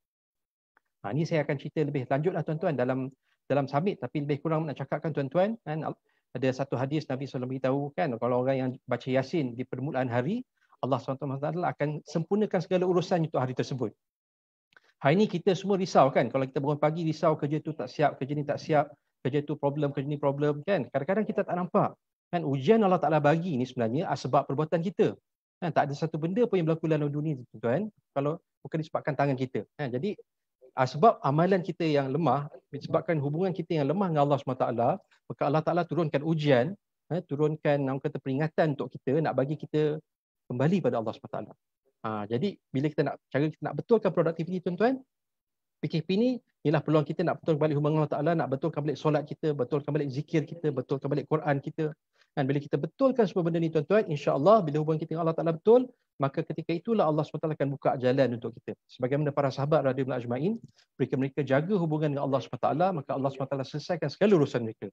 Ha, ah, ini saya akan cerita lebih lanjut lah tuan-tuan dalam dalam summit tapi lebih kurang nak cakapkan tuan-tuan kan ada satu hadis Nabi SAW beritahu kan kalau orang yang baca Yasin di permulaan hari Allah SWT akan sempurnakan segala urusan untuk hari tersebut. Hari ini kita semua risau kan kalau kita bangun pagi risau kerja tu tak siap kerja ni tak siap kerja tu problem, kerja ni problem kan. Kadang-kadang kita tak nampak. Kan ujian Allah Taala bagi ni sebenarnya ah, sebab perbuatan kita. Kan tak ada satu benda pun yang berlaku dalam dunia ni tuan kalau bukan disebabkan tangan kita. Kan jadi ah, sebab amalan kita yang lemah disebabkan hubungan kita yang lemah dengan Allah SWT, maka Allah Taala turunkan ujian, eh, turunkan nama kata peringatan untuk kita nak bagi kita kembali pada Allah SWT. Ha, ah, jadi bila kita nak cara kita nak betulkan produktiviti tuan-tuan, PKP ni ialah peluang kita nak betul balik hubungan Allah Ta'ala, nak betulkan balik solat kita, betulkan balik zikir kita, betulkan balik Quran kita. Dan bila kita betulkan semua benda ni tuan-tuan, insya Allah bila hubungan kita dengan Allah Ta'ala betul, maka ketika itulah Allah SWT akan buka jalan untuk kita. Sebagaimana para sahabat Radul Ajmain, mereka mereka jaga hubungan dengan Allah SWT, maka Allah SWT selesaikan segala urusan mereka.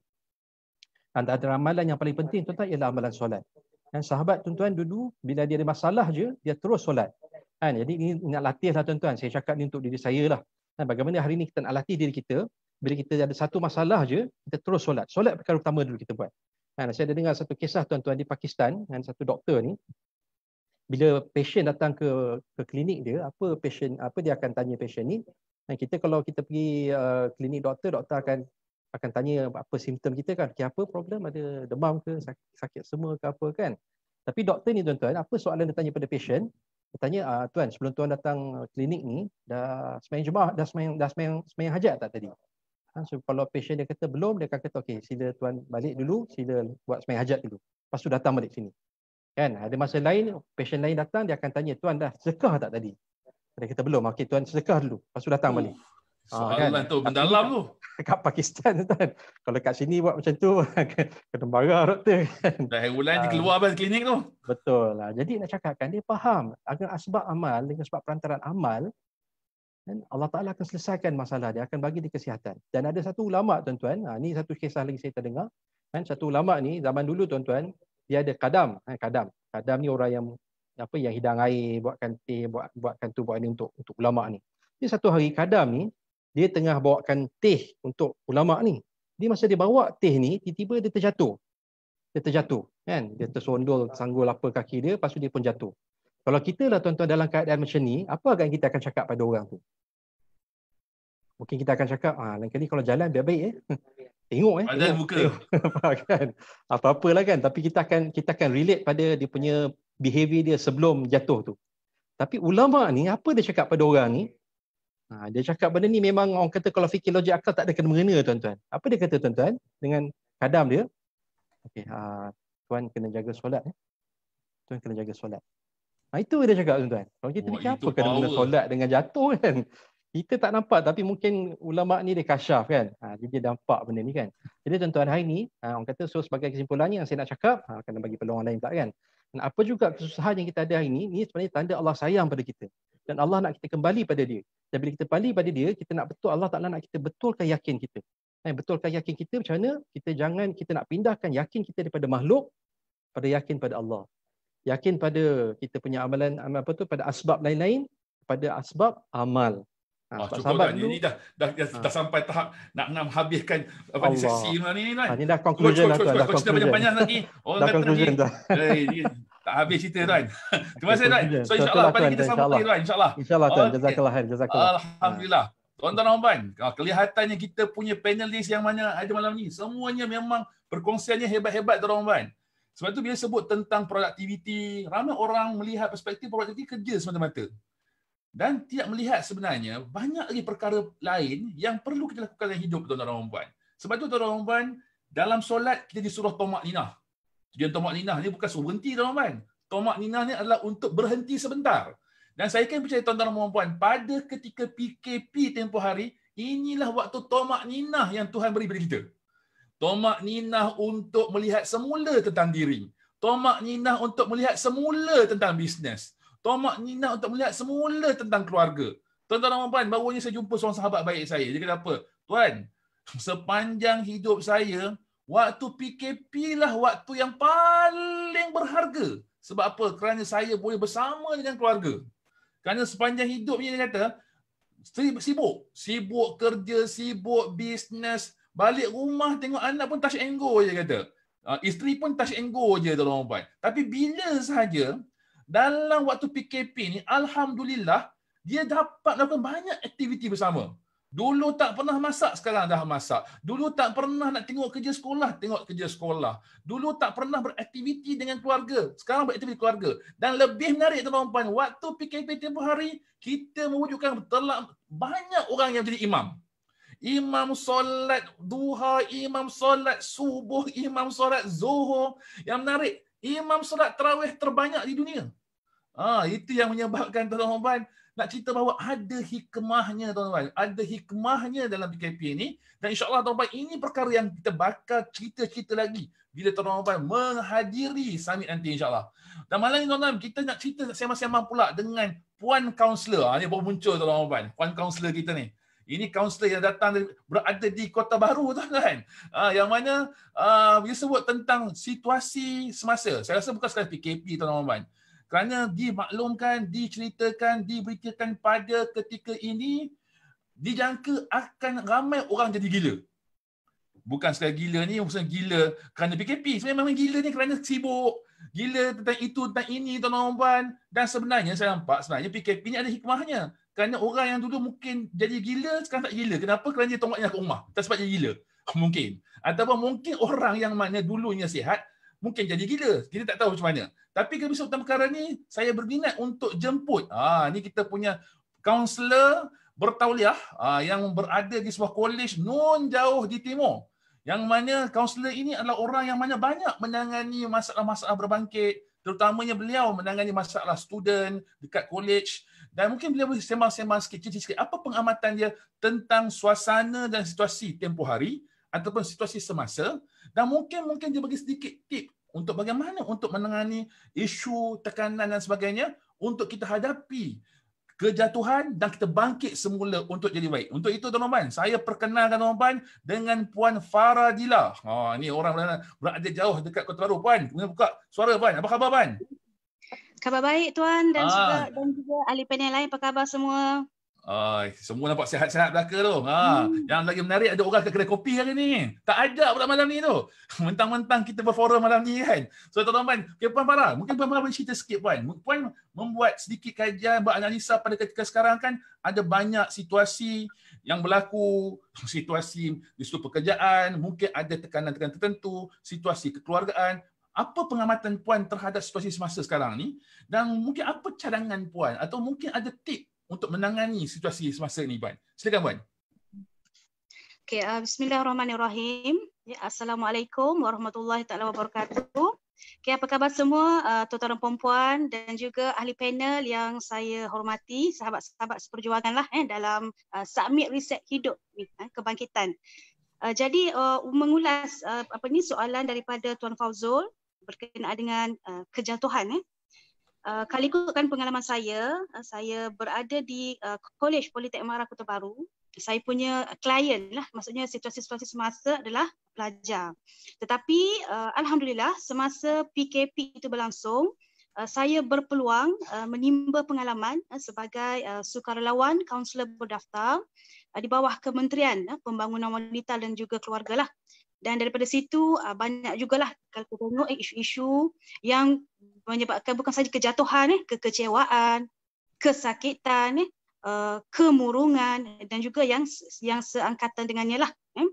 Dan ada amalan yang paling penting tuan-tuan ialah amalan solat. Dan sahabat tuan-tuan dulu, bila dia ada masalah je, dia terus solat. Kan? Jadi ini nak latihlah tuan-tuan. Saya cakap ni untuk diri saya lah. Dan bagaimana hari ini kita nak latih diri kita, bila kita ada satu masalah je, kita terus solat. Solat perkara pertama dulu kita buat. Dan ha, saya ada dengar satu kisah tuan-tuan di Pakistan dengan satu doktor ni. Bila pasien datang ke ke klinik dia, apa pasien apa dia akan tanya pasien ni? Dan ha, kita kalau kita pergi uh, klinik doktor, doktor akan akan tanya apa simptom kita kan? Okay, apa problem? Ada demam ke sakit, sakit semua ke apa kan? Tapi doktor ni tuan-tuan, apa soalan dia tanya pada pasien? bertanya uh, ah, tuan sebelum tuan datang uh, klinik ni dah semayang jumaat dah semayang, dah semayang semayang hajat tak tadi ha, so kalau pesen dia kata belum dia akan kata okey sila tuan balik dulu sila buat semayang hajat dulu lepas tu datang balik sini kan ada masa lain pesen lain datang dia akan tanya tuan dah sedekah tak tadi dia kata belum okay tuan sedekah dulu lepas tu datang balik hmm. Soalan kan? tu mendalam tu. Dekat Pakistan tu kan. Kalau kat sini buat macam tu, kena marah tu. kan. Dah hairulan je ah. keluar abang klinik tu. Betul lah. Jadi nak cakapkan, dia faham. Agar asbab amal dengan sebab perantaran amal, dan Allah Ta'ala akan selesaikan masalah dia, akan bagi dia kesihatan. Dan ada satu ulama' tuan-tuan, ha, ni satu kisah lagi saya terdengar. Kan? Satu ulama' ni, zaman dulu tuan-tuan, dia ada kadam. Ha, kadam. Kadam ni orang yang apa yang hidang air, buatkan teh, buat, buatkan tu, buat ini untuk untuk ulama' ni. Jadi satu hari kadam ni, dia tengah bawakan teh untuk ulama ni. Dia masa dia bawa teh ni, tiba-tiba dia terjatuh. Dia terjatuh. Kan? Dia tersondol, sanggul apa kaki dia, lepas tu dia pun jatuh. Kalau kita lah tuan-tuan dalam keadaan macam ni, apa agak kita akan cakap pada orang tu? Mungkin kita akan cakap, ah, lain kali kalau jalan biar baik eh. Tengok eh. Azan buka. kan? Apa-apalah kan. Tapi kita akan kita akan relate pada dia punya behavior dia sebelum jatuh tu. Tapi ulama ni apa dia cakap pada orang ni? Ha, dia cakap benda ni memang orang kata kalau fikir logik akal tak ada kena mengena tuan-tuan. Apa dia kata tuan-tuan dengan kadam dia? Okey, ha, tuan kena jaga solat eh. Tuan kena jaga solat. Ha, itu dia cakap tuan-tuan. Kalau kita fikir apa kena mengena solat dengan jatuh kan? Kita tak nampak tapi mungkin ulama ni dia kasyaf kan. Ha, dia, dia nampak benda ni kan. Jadi tuan-tuan hari ni ha, orang kata so sebagai kesimpulannya yang saya nak cakap ha, akan bagi peluang lain pula kan. Dan apa juga kesusahan yang kita ada hari ni ni sebenarnya tanda Allah sayang pada kita dan Allah nak kita kembali pada dia. Dan bila kita kembali pada dia, kita nak betul Allah Ta'ala nak kita betulkan yakin kita. Eh, betulkan yakin kita macam mana? Kita jangan, kita nak pindahkan yakin kita daripada makhluk pada yakin pada Allah. Yakin pada kita punya amalan, apa tu? Pada asbab lain-lain, pada asbab amal. Ha, ah, cukup dah. dah, dah, dah, ha. dah, sampai tahap nak nak habiskan apa ni seksi ni lah ni. Ha, lah. ah, ini dah conclusion dah tu. Eh, banyak-banyak lagi. Orang dah conclusion dah. Hey, tak habis cerita tuan. Hmm. Terima kasih tuan. So insyaallah pada kan, kita sambung lagi tuan insyaallah. Insyaallah tuan. Jazakallah khair. Jazakallah. Alhamdulillah. Tuan-tuan dan puan, kelihatannya kita punya panelis yang mana ada malam ni. Semuanya memang perkongsiannya hebat-hebat tuan puan. Sebab tu bila sebut tentang produktiviti, ramai orang melihat perspektif produktiviti kerja semata-mata. Dan tidak melihat sebenarnya banyak lagi perkara lain yang perlu kita lakukan dalam hidup tuan-tuan dan puan. Sebab tu tuan-tuan dan puan, dalam solat kita disuruh tomak linah. Tujuan tomak ninah ni bukan suruh berhenti tuan-tuan. Tomak ninah ni adalah untuk berhenti sebentar. Dan saya kan percaya tuan-tuan dan puan-puan, pada ketika PKP tempoh hari, inilah waktu tomak ninah yang Tuhan beri pada kita. Tomak ninah untuk melihat semula tentang diri. Tomak ninah untuk melihat semula tentang bisnes. Tomak ninah untuk melihat semula tentang keluarga. Tuan-tuan dan puan-puan, barunya saya jumpa seorang sahabat baik saya. Dia kata apa? Tuan, sepanjang hidup saya, Waktu PKP lah waktu yang paling berharga. Sebab apa? Kerana saya boleh bersama dengan keluarga. Kerana sepanjang hidupnya dia kata, sibuk. Sibuk kerja, sibuk bisnes. Balik rumah tengok anak pun touch and go je kata. Ah, isteri pun touch and go je tuan puan. Tapi bila sahaja, dalam waktu PKP ni, Alhamdulillah, dia dapat melakukan banyak aktiviti bersama. Dulu tak pernah masak, sekarang dah masak. Dulu tak pernah nak tengok kerja sekolah, tengok kerja sekolah. Dulu tak pernah beraktiviti dengan keluarga, sekarang beraktiviti keluarga. Dan lebih menarik tuan-tuan, waktu PKP tempoh hari, kita mewujudkan telah banyak orang yang jadi imam. Imam solat duha, imam solat subuh, imam solat zuhur. Yang menarik, imam solat terawih terbanyak di dunia. Ah, itu yang menyebabkan tuan-tuan, nak cerita bahawa ada hikmahnya tuan-tuan. Ada hikmahnya dalam PKP ini dan insya-Allah tuan-tuan ini perkara yang kita bakal cerita-cerita lagi bila tuan-tuan menghadiri summit nanti insya-Allah. Dan malam ini tuan-tuan kita nak cerita sama-sama pula dengan puan kaunselor. Ha, ini baru muncul tuan-tuan. Puan kaunselor kita ni. Ini kaunselor yang datang dari, berada di Kota Baru tuan-tuan. Ha, yang mana uh, dia sebut tentang situasi semasa. Saya rasa bukan sekali PKP tuan-tuan kerana dimaklumkan, diceritakan, diberitakan pada ketika ini dijangka akan ramai orang jadi gila. Bukan sekadar gila ni, maksudnya gila kerana PKP. Sebenarnya memang gila ni kerana sibuk, gila tentang itu, tentang ini, tuan-tuan. Dan sebenarnya saya nampak sebenarnya PKP ni ada hikmahnya. Kerana orang yang dulu mungkin jadi gila, sekarang tak gila. Kenapa? Kerana dia tomatnya ke rumah. Tak sebab dia gila. Mungkin. Ataupun mungkin orang yang mana dulunya sihat, mungkin jadi gila. Kita tak tahu macam mana. Tapi Kabisat Utama Perkara ni saya berminat untuk jemput. Ah ha, ni kita punya kaunselor bertauliah ha, yang berada di sebuah kolej, non jauh di timur. Yang mana kaunselor ini adalah orang yang mana banyak menangani masalah-masalah berbangkit terutamanya beliau menangani masalah student dekat kolej. dan mungkin beliau boleh sembang-sembang sikit cerita sikit apa pengamatan dia tentang suasana dan situasi tempoh hari ataupun situasi semasa dan mungkin mungkin dia bagi sedikit tip untuk bagaimana untuk menangani isu tekanan dan sebagainya untuk kita hadapi kejatuhan dan kita bangkit semula untuk jadi baik. Untuk itu tuan-tuan, saya perkenalkan tuan-tuan dengan puan Faradila. Ha oh, ni orang berada jauh dekat Kota Baru puan. Kena buka suara puan. Apa khabar puan? Khabar baik tuan dan ah. juga dan juga ahli panel lain apa khabar semua? Ah, semua nampak sihat-sihat belaka tu. Ha, hmm. yang lagi menarik ada orang ke kedai kopi hari ni. Tak ada pula malam ni tu. Mentang-mentang kita berforum malam ni kan. So tuan-tuan, okay, puan Farah, mungkin puan Farah boleh cerita sikit puan. Puan membuat sedikit kajian buat analisa pada ketika sekarang kan ada banyak situasi yang berlaku, situasi di situ pekerjaan, mungkin ada tekanan-tekanan tertentu, situasi kekeluargaan, apa pengamatan puan terhadap situasi semasa sekarang ni dan mungkin apa cadangan puan atau mungkin ada tip untuk menangani situasi semasa ini, Puan? Silakan, Puan. Okay, uh, Bismillahirrahmanirrahim. Ya, Assalamualaikum warahmatullahi taala wabarakatuh. Okay, apa khabar semua uh, tuan-tuan dan puan-puan dan juga ahli panel yang saya hormati, sahabat-sahabat seperjuangan lah eh, dalam uh, submit riset hidup ni, eh, kebangkitan. Uh, jadi uh, mengulas uh, apa ni soalan daripada Tuan Fauzul berkenaan dengan uh, kejatuhan eh, uh, eh, kalau ikutkan pengalaman saya, uh, saya berada di uh, College Politeknik Mara Kota Baru. Saya punya klien lah, maksudnya situasi-situasi semasa adalah pelajar. Tetapi uh, Alhamdulillah semasa PKP itu berlangsung, uh, saya berpeluang uh, menimba pengalaman uh, sebagai uh, sukarelawan kaunselor berdaftar uh, di bawah Kementerian uh, Pembangunan Wanita dan juga Keluarga lah dan daripada situ uh, banyak jugalah kalau kita tengok isu-isu yang menyebabkan bukan saja kejatuhan eh, kekecewaan, kesakitan eh, uh, kemurungan dan juga yang yang seangkatan dengannya lah eh.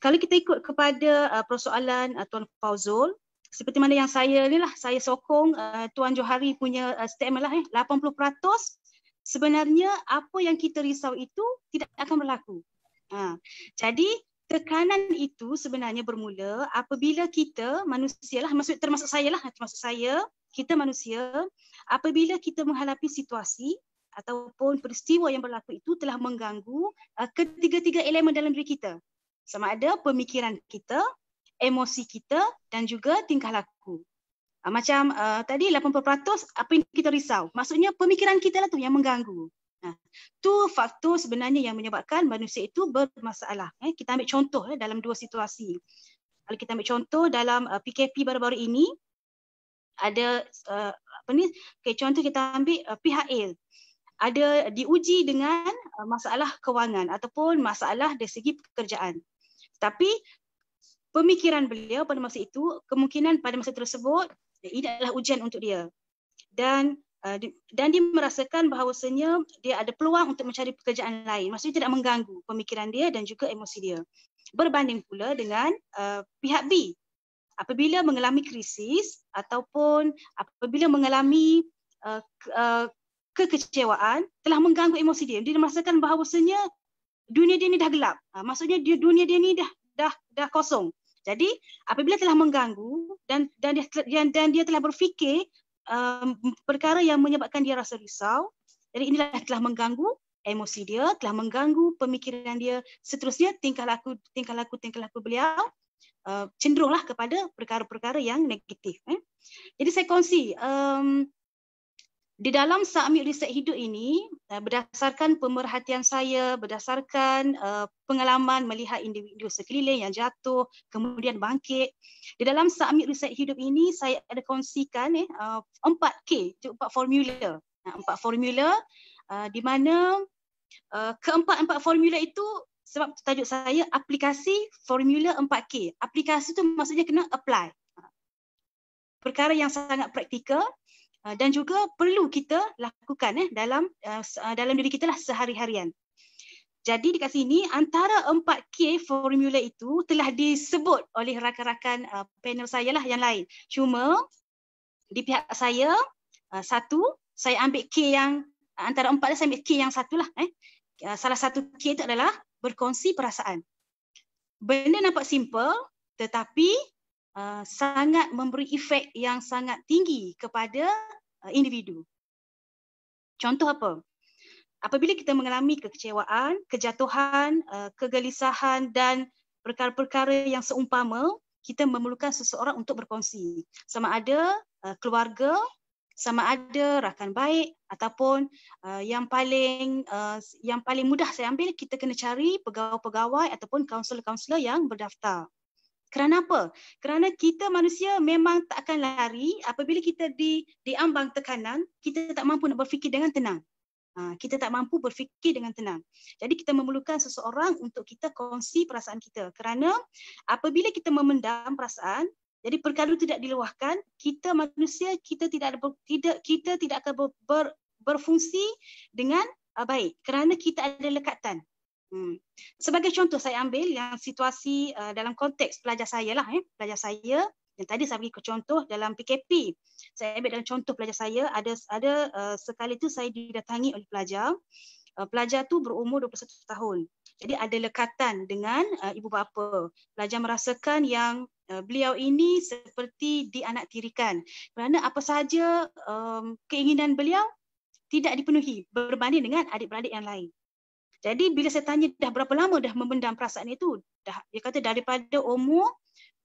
kalau kita ikut kepada uh, persoalan uh, Tuan Fauzul seperti mana yang saya ni lah saya sokong uh, Tuan Johari punya uh, statement lah eh, 80% sebenarnya apa yang kita risau itu tidak akan berlaku. Ha. Jadi tekanan itu sebenarnya bermula apabila kita manusia lah maksud termasuk saya lah eh, termasuk saya kita manusia apabila kita menghadapi situasi ataupun peristiwa yang berlaku itu telah mengganggu uh, ketiga-tiga elemen dalam diri kita sama ada pemikiran kita emosi kita dan juga tingkah laku uh, macam uh, tadi 80% apa yang kita risau maksudnya pemikiran kita lah tu yang mengganggu itu ha, faktor sebenarnya yang menyebabkan manusia itu bermasalah. Eh, kita ambil contoh eh, dalam dua situasi. Kalau kita ambil contoh dalam uh, PKP baru-baru ini, ada uh, apa ni? Okay, contoh kita ambil uh, PHL. Ada diuji dengan uh, masalah kewangan ataupun masalah dari segi pekerjaan. Tapi pemikiran beliau pada masa itu, kemungkinan pada masa tersebut, ini adalah ujian untuk dia. Dan Uh, dan dia merasakan bahawasanya dia ada peluang untuk mencari pekerjaan lain maksudnya tidak mengganggu pemikiran dia dan juga emosi dia berbanding pula dengan uh, pihak B apabila mengalami krisis ataupun apabila mengalami uh, ke- uh, kekecewaan telah mengganggu emosi dia dia merasakan bahawasanya dunia dia ni dah gelap uh, maksudnya dia dunia dia ni dah dah dah kosong jadi apabila telah mengganggu dan dan dia dan, dan dia telah berfikir um, perkara yang menyebabkan dia rasa risau. Jadi inilah telah mengganggu emosi dia, telah mengganggu pemikiran dia. Seterusnya tingkah laku tingkah laku tingkah laku beliau uh, cenderunglah kepada perkara-perkara yang negatif. Eh. Jadi saya kongsi um, di dalam submit riset hidup ini eh, berdasarkan pemerhatian saya berdasarkan eh, pengalaman melihat individu sekeliling yang jatuh kemudian bangkit di dalam submit riset hidup ini saya ada kongsikan eh 4K eh, empat formula empat formula di mana keempat-empat formula itu sebab tajuk saya aplikasi formula 4K aplikasi tu maksudnya kena apply perkara yang sangat praktikal Ah, dan juga perlu kita lakukan eh dalam uh, dalam diri kita lah sehari-harian. Jadi dekat sini antara 4K formula itu telah disebut oleh rakan-rakan uh, panel saya lah yang lain. Cuma di pihak saya uh, satu saya ambil K yang antara empat lah, saya ambil K yang satu lah. Eh. Salah satu K itu adalah berkongsi perasaan. Benda nampak simple tetapi uh, sangat memberi efek yang sangat tinggi kepada uh, individu. Contoh apa? Apabila kita mengalami kekecewaan, kejatuhan, uh, kegelisahan dan perkara-perkara yang seumpama, kita memerlukan seseorang untuk berkongsi. Sama ada uh, keluarga, sama ada rakan baik ataupun uh, yang paling uh, yang paling mudah saya ambil kita kena cari pegawai-pegawai ataupun kaunselor-kaunselor yang berdaftar. Kerana apa? Kerana kita manusia memang tak akan lari apabila kita di diambang tekanan, kita tak mampu nak berfikir dengan tenang. Ha, kita tak mampu berfikir dengan tenang. Jadi kita memerlukan seseorang untuk kita kongsi perasaan kita. Kerana apabila kita memendam perasaan, jadi perkara tidak diluahkan, kita manusia kita tidak ber, tidak kita tidak akan ber, ber, berfungsi dengan uh, baik kerana kita ada lekatan. Hmm. Sebagai contoh saya ambil yang situasi uh, dalam konteks pelajar saya lah, eh. pelajar saya yang tadi saya bagi contoh dalam PKP. Saya ambil dalam contoh pelajar saya ada ada uh, sekali tu saya didatangi oleh pelajar. Uh, pelajar tu berumur 21 tahun. Jadi ada lekatan dengan uh, ibu bapa. Pelajar merasakan yang uh, beliau ini seperti tirikan Kerana apa sahaja um, keinginan beliau tidak dipenuhi berbanding dengan adik-beradik yang lain. Jadi bila saya tanya dah berapa lama dah memendam perasaan itu, dah dia kata daripada umur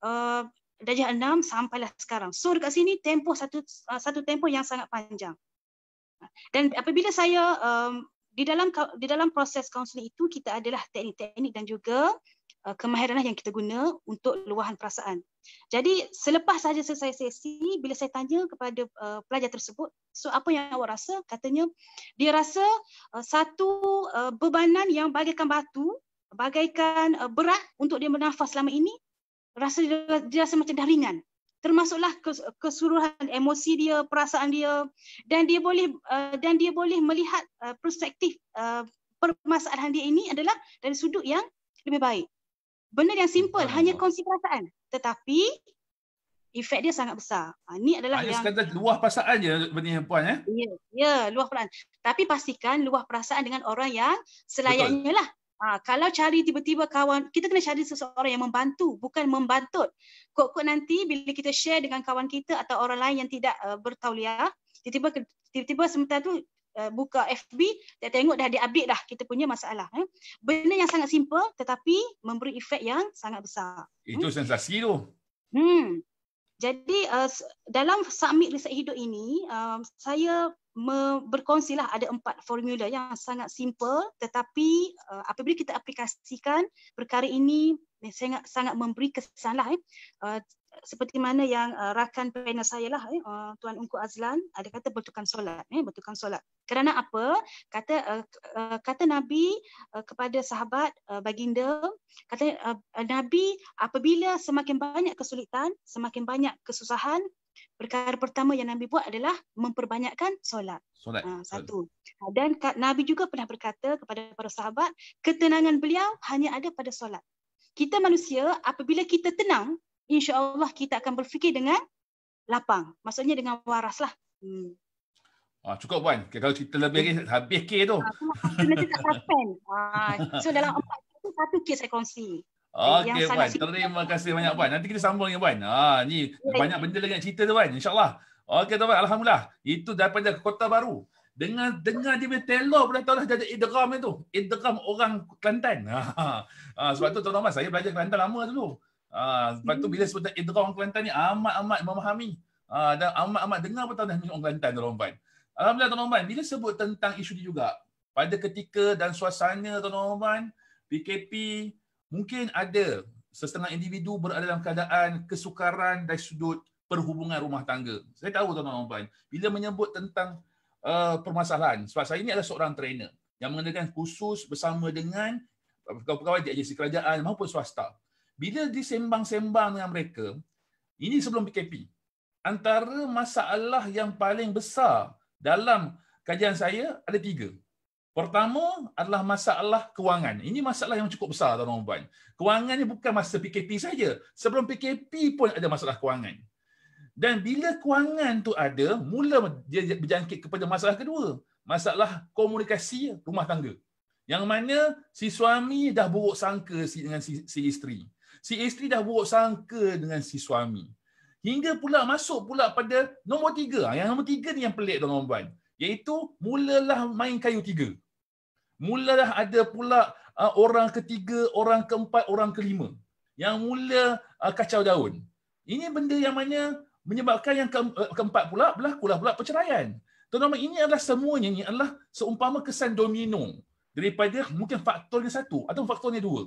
uh, darjah 6 sampailah sekarang. So dekat sini tempoh satu uh, satu tempoh yang sangat panjang. Dan apabila saya um, di dalam di dalam proses kaunseling itu kita adalah teknik-teknik dan juga Eh, Kemahiran yang kita guna untuk luahan perasaan. Jadi selepas saja selesai sesi, bila saya tanya kepada uh, pelajar tersebut, so apa yang awak rasa? Katanya dia rasa uh, satu uh, bebanan yang bagaikan batu, bagaikan uh, berat untuk dia bernafas selama ini, rasa dia, dia rasa macam dah ringan. Termasuklah kesuruhan emosi dia, perasaan dia dan dia boleh uh, dan dia boleh melihat uh, perspektif uh, permasalahan dia ini adalah dari sudut yang lebih baik benda yang simple Allah. hanya kongsi perasaan tetapi efek dia sangat besar. Ha, ni adalah Hanya yang sekadar luah perasaan je benda yang puan ya. Ya, ya luah perasaan. Tapi pastikan luah perasaan dengan orang yang selayaknya lah. Ha, kalau cari tiba-tiba kawan, kita kena cari seseorang yang membantu, bukan membantut. Kok-kok nanti bila kita share dengan kawan kita atau orang lain yang tidak uh, bertauliah, tiba-tiba tiba-tiba sementara tu Eh, buka FB dia tengok dah diupdate dah kita punya masalah eh. benda yang sangat simple tetapi memberi efek yang sangat besar itu hmm. sensasi tu hmm jadi uh, dalam submit riset hidup ini uh, saya berkonsilah ada empat formula yang sangat simple tetapi uh, apabila kita aplikasikan perkara ini sangat sangat memberi kesanlah eh. uh, seperti mana yang uh, rakan pena saya lah eh, uh, Tuan Ungku Azlan ada kata bertukan solat eh bertukan solat. Kerana apa? Kata uh, uh, kata Nabi uh, kepada sahabat uh, baginda kata uh, uh, Nabi apabila semakin banyak kesulitan, semakin banyak kesusahan perkara pertama yang Nabi buat adalah memperbanyakkan solat. Solat. Uh, satu. Ah, dan Nabi juga pernah berkata kepada para sahabat ketenangan beliau hanya ada pada solat. Kita manusia apabila kita tenang insyaallah kita akan berfikir dengan lapang maksudnya dengan waraslah hmm ah cukup puan kalau cerita lebih lagi habis K tu ah, nanti tak sampai ah so dalam empat itu satu kes saya kongsi Okey Puan. Terima lah. kasih banyak Puan. Nanti kita sambung ya Puan. Ha, ni banyak benda lagi nak cerita tu Puan. InsyaAllah. Okey Puan. Alhamdulillah. Itu daripada Kota Baru. dengan dengar dia punya telur pun dah jadi idram itu. Idram orang Kelantan. Ha, ha. Sebab tu Tuan Omar, saya belajar Kelantan lama dulu. Ah, lepas tu bila sebutan idrak orang Kelantan ni amat-amat memahami. Ah, dan amat-amat dengar pun tahu orang Kelantan tuan Rompan. Alhamdulillah tuan Rompan, bila sebut tentang isu ni juga pada ketika dan suasana tuan Rompan PKP mungkin ada setengah individu berada dalam keadaan kesukaran dari sudut perhubungan rumah tangga. Saya tahu tuan Rompan, bila menyebut tentang uh, permasalahan sebab saya ini adalah seorang trainer yang mengadakan khusus bersama dengan uh, pegawai-pegawai di agensi kerajaan maupun swasta bila disembang-sembang dengan mereka, ini sebelum PKP, antara masalah yang paling besar dalam kajian saya ada tiga. Pertama adalah masalah kewangan. Ini masalah yang cukup besar tuan-tuan puan. Kewangannya bukan masa PKP saja. Sebelum PKP pun ada masalah kewangan. Dan bila kewangan tu ada, mula dia berjangkit kepada masalah kedua, masalah komunikasi rumah tangga. Yang mana si suami dah buruk sangka dengan si, si isteri si isteri dah buruk sangka dengan si suami. Hingga pula masuk pula pada nombor tiga. Ah, yang nombor tiga ni yang pelik tuan puan. Iaitu mulalah main kayu tiga. Mulalah ada pula ah, orang ketiga, orang keempat, orang kelima. Yang mula ah, kacau daun. Ini benda yang mana menyebabkan yang eh, keempat pula berlaku pula perceraian. Tuan puan ini adalah semuanya ini adalah seumpama kesan domino daripada mungkin faktornya satu atau faktornya dua.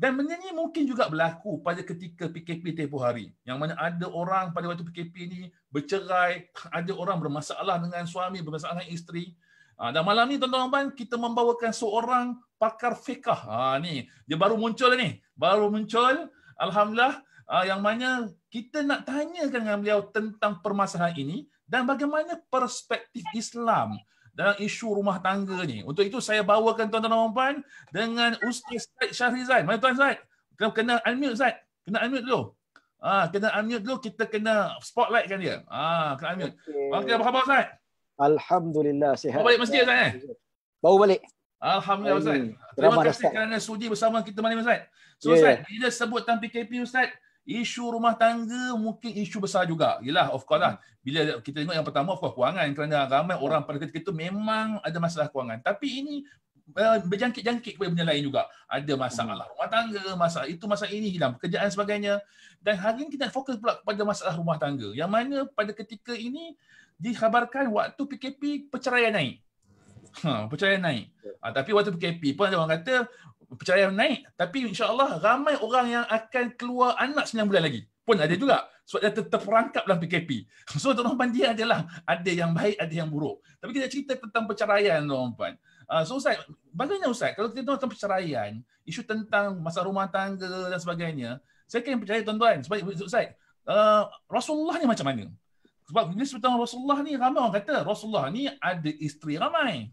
Dan benda ni mungkin juga berlaku pada ketika PKP tempoh hari. Yang mana ada orang pada waktu PKP ni bercerai, ada orang bermasalah dengan suami, bermasalah dengan isteri. Ah, dan malam ni tuan-tuan kita membawakan seorang pakar fiqah. Ha, ni, dia baru muncul ni. Baru muncul. Alhamdulillah. Ah, yang mana kita nak tanyakan dengan beliau tentang permasalahan ini dan bagaimana perspektif Islam dalam isu rumah tangga ni. Untuk itu saya bawakan tuan-tuan dan puan dengan Ustaz Said Syahrizan. Mari tuan Said. Kena kena unmute Said. Kena unmute dulu. Ah, kena unmute dulu kita kena spotlight kan dia. Ah, kena unmute. Okay. Okay, apa khabar Said? Alhamdulillah sihat. Bawa balik masjid Said eh? Bawa balik. Alhamdulillah Ustaz. Terima kasih kerana sudi bersama kita malam ini Ustaz. So ya, ya. Ustaz, yeah. bila sebut tentang PKP Ustaz, isu rumah tangga mungkin isu besar juga. Yalah of course lah. Hmm. Bila kita tengok yang pertama of course kewangan kerana ramai hmm. orang pada ketika itu memang ada masalah kewangan. Tapi ini uh, berjangkit-jangkit kepada benda lain juga. Ada masalah hmm. rumah tangga, masalah itu, masalah ini, hilang pekerjaan sebagainya. Dan hari ini kita fokus pula kepada masalah rumah tangga. Yang mana pada ketika ini dikhabarkan waktu PKP perceraian naik. Ha, percayaan naik. Ya. Ha, tapi waktu PKP pun ada orang kata percayaan naik. Tapi insyaAllah ramai orang yang akan keluar anak 9 bulan lagi. Pun ada juga. Sebab dia tetap terperangkap dalam PKP. So, tuan-tuan puan dia adalah ada yang baik, ada yang buruk. Tapi kita cerita tentang perceraian, tuan-tuan. Uh, ha, so, Ustaz, bagaimana Ustaz? Kalau kita tentang perceraian, isu tentang masa rumah tangga dan sebagainya, saya kena percaya tuan-tuan. Sebab Ustaz, uh, Rasulullah ni macam mana? Sebab bila sebut Rasulullah ni, ramai orang kata Rasulullah ni ada isteri ramai.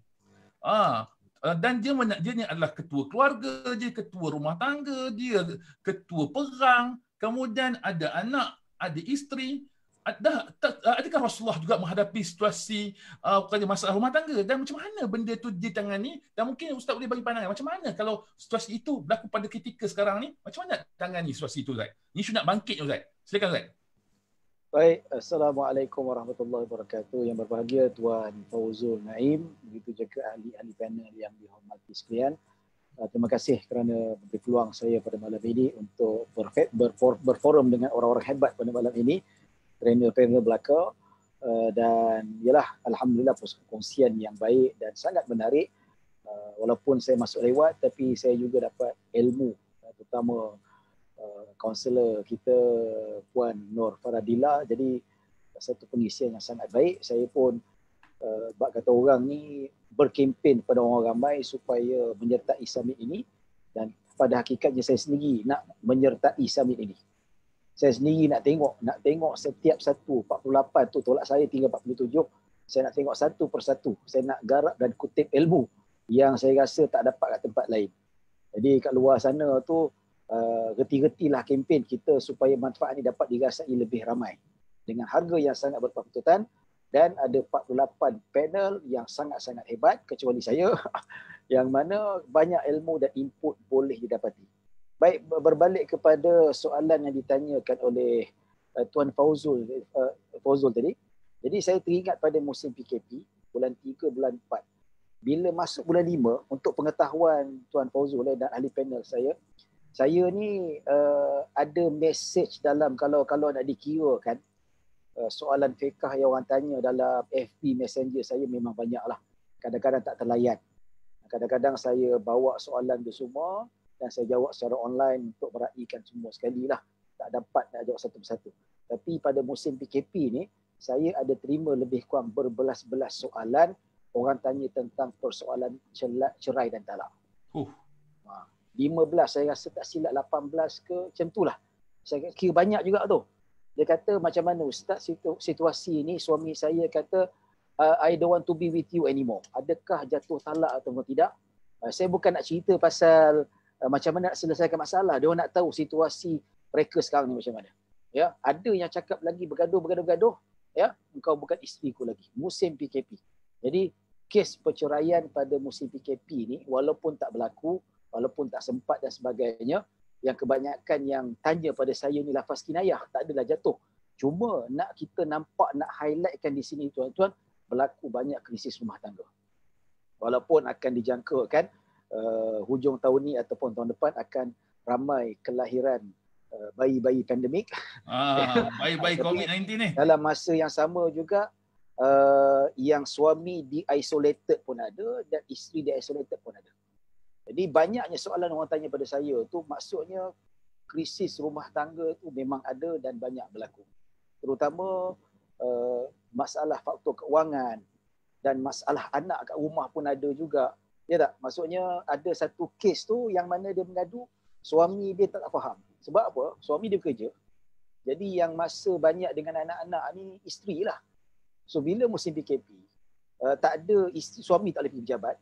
Ah, ah, dan dia menak dia ni adalah ketua keluarga, dia ketua rumah tangga, dia ketua perang, kemudian ada anak, ada isteri. Adakah ah, adakah Rasulullah juga menghadapi situasi ah, bukan uh, masalah rumah tangga dan macam mana benda tu dia tangani? dan mungkin ustaz boleh bagi pandangan macam mana kalau situasi itu berlaku pada ketika sekarang ni macam mana tangani situasi itu Ustaz? Ini sudah bangkit Ustaz. Silakan Ustaz. Baik, Assalamualaikum warahmatullahi wabarakatuh. Yang berbahagia Tuan Fauzul Naim, begitu juga ahli-ahli panel yang dihormati sekalian. Uh, terima kasih kerana beri peluang saya pada malam ini untuk berforum dengan orang-orang hebat pada malam ini. Trainer-trainer belaka uh, dan ialah Alhamdulillah perkongsian yang baik dan sangat menarik. Uh, walaupun saya masuk lewat tapi saya juga dapat ilmu terutama kaunselor uh, kita Puan Nur Faradila jadi satu pengisian yang sangat baik saya pun uh, bak kata orang ni berkempen pada orang ramai supaya menyertai summit ini dan pada hakikatnya saya sendiri nak menyertai summit ini saya sendiri nak tengok nak tengok setiap satu 48 tu tolak saya tinggal 47 saya nak tengok satu persatu saya nak garap dan kutip ilmu yang saya rasa tak dapat kat tempat lain jadi kat luar sana tu Uh, reti lah kempen kita supaya manfaat ini dapat dirasai lebih ramai dengan harga yang sangat berpatutan dan ada 48 panel yang sangat-sangat hebat kecuali saya yang mana banyak ilmu dan input boleh didapati. Baik berbalik kepada soalan yang ditanyakan oleh uh, Tuan Fauzul uh, Fauzul tadi. Jadi saya teringat pada musim PKP bulan 3 bulan 4. Bila masuk bulan 5 untuk pengetahuan Tuan Fauzul eh, dan ahli panel saya saya ni uh, ada message dalam kalau kalau nak dikira kan uh, soalan fiqah yang orang tanya dalam FB Messenger saya memang banyak lah. Kadang-kadang tak terlayan. Kadang-kadang saya bawa soalan tu semua dan saya jawab secara online untuk meraihkan semua sekali lah. Tak dapat nak jawab satu persatu. Tapi pada musim PKP ni, saya ada terima lebih kurang berbelas-belas soalan orang tanya tentang persoalan cerai dan talak. Uh. 15 saya rasa tak silap 18 ke macam lah Saya kira banyak juga tu. Dia kata macam mana ustaz situ, situasi ini suami saya kata uh, I don't want to be with you anymore. Adakah jatuh talak atau tidak? Uh, saya bukan nak cerita pasal uh, macam mana nak selesaikan masalah. Dia nak tahu situasi mereka sekarang ni macam mana. Ya, ada yang cakap lagi bergaduh bergaduh bergaduh. Ya, engkau bukan isteri ku lagi. Musim PKP. Jadi kes perceraian pada musim PKP ni walaupun tak berlaku walaupun tak sempat dan sebagainya yang kebanyakan yang tanya pada saya ni lafaz kinayah tak adalah jatuh cuma nak kita nampak nak highlightkan di sini tuan-tuan berlaku banyak krisis rumah tangga walaupun akan dijangka kan uh, eh, hujung tahun ni ataupun tahun depan akan ramai kelahiran uh, bayi-bayi pandemik ah bayi-bayi covid-19 ni dalam masa yang sama juga uh, yang suami di isolated pun ada dan isteri di isolated pun ada jadi banyaknya soalan orang tanya pada saya tu maksudnya krisis rumah tangga tu memang ada dan banyak berlaku. Terutama uh, masalah faktor keuangan dan masalah anak kat rumah pun ada juga. Ya tak? Maksudnya ada satu kes tu yang mana dia mengadu suami dia tak faham. Sebab apa? Suami dia kerja. Jadi yang masa banyak dengan anak-anak ni isteri lah. So bila musim PKP, uh, eh, tak ada isteri, suami tak boleh pergi pejabat.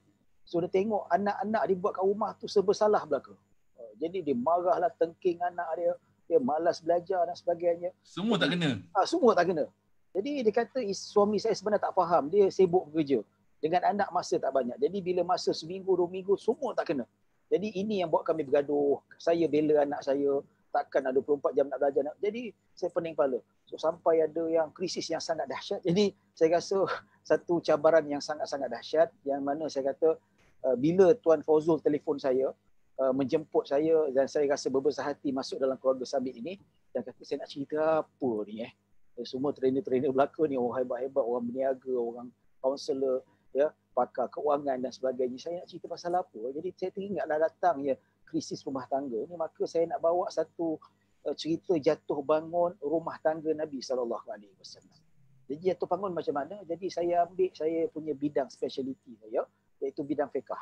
So dia tengok anak-anak dia buat kat rumah tu sebesalah salah belaka. Oh, jadi dia marahlah tengking anak dia. Dia malas belajar dan sebagainya. Semua tak kena? Ha, semua tak kena. Jadi dia kata suami saya sebenarnya tak faham. Dia sibuk bekerja. Dengan anak masa tak banyak. Jadi bila masa seminggu, dua minggu, semua tak kena. Jadi ini yang buat kami bergaduh. Saya bela anak saya. Takkan ada 24 jam nak belajar. Nak... Jadi saya pening kepala. So, sampai ada yang krisis yang sangat dahsyat. Jadi saya rasa satu cabaran yang sangat-sangat dahsyat yang mana saya kata Uh, bila Tuan Fauzul telefon saya uh, menjemput saya dan saya rasa berbesar hati masuk dalam keluarga Sabit ini dan kata saya nak cerita apa ni eh. eh semua trainer-trainer berlaku ni orang hebat-hebat, orang berniaga, orang kaunselor, ya, pakar keuangan dan sebagainya. Saya nak cerita pasal apa? Jadi saya teringat dah datang ya krisis rumah tangga ni maka saya nak bawa satu uh, cerita jatuh bangun rumah tangga Nabi sallallahu alaihi wasallam. Jadi jatuh bangun macam mana? Jadi saya ambil saya punya bidang speciality saya. Ya iaitu bidang fiqah.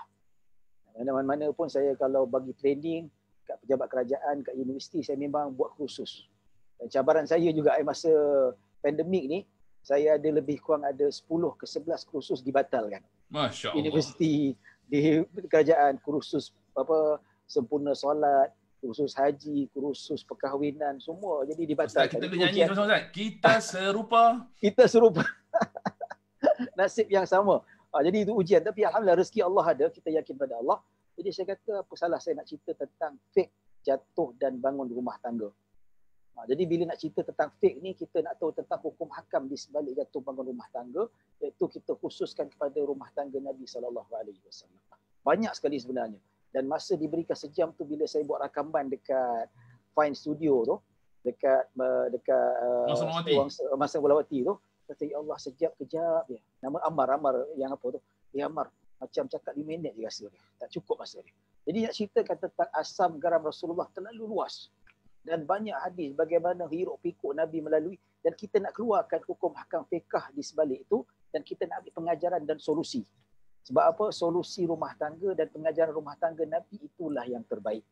Mana-mana pun saya kalau bagi training kat pejabat kerajaan, kat universiti, saya memang buat kursus. Dan cabaran saya juga masa pandemik ni, saya ada lebih kurang ada 10 ke 11 kursus dibatalkan. Masya Allah. Universiti, di kerajaan, kursus apa sempurna solat, kursus haji, kursus perkahwinan, semua jadi dibatalkan. Ustaz, kita boleh nyanyi sama-sama, Ustaz. Kita serupa. kita serupa. Nasib yang sama. Ha, jadi itu ujian. Tapi Alhamdulillah rezeki Allah ada. Kita yakin pada Allah. Jadi saya kata apa salah saya nak cerita tentang fake jatuh dan bangun rumah tangga. Ha, jadi bila nak cerita tentang fake ni, kita nak tahu tentang hukum hakam di sebalik jatuh bangun rumah tangga. Iaitu kita khususkan kepada rumah tangga Nabi SAW. Banyak sekali sebenarnya. Dan masa diberikan sejam tu bila saya buat rakaman dekat Fine Studio tu, dekat dekat uh, masa Wulawati tu Kata, Ya Allah, sekejap, kejap. Ya. Nama Ammar, Ammar yang apa tu? Ya Ammar, macam cakap 5 minit dia rasa. Tak cukup masa dia. Jadi nak ceritakan tentang asam garam Rasulullah terlalu luas. Dan banyak hadis bagaimana hirup pikuk Nabi melalui. Dan kita nak keluarkan hukum hakam fiqah di sebalik itu. Dan kita nak ambil pengajaran dan solusi. Sebab apa? Solusi rumah tangga dan pengajaran rumah tangga Nabi itulah yang terbaik.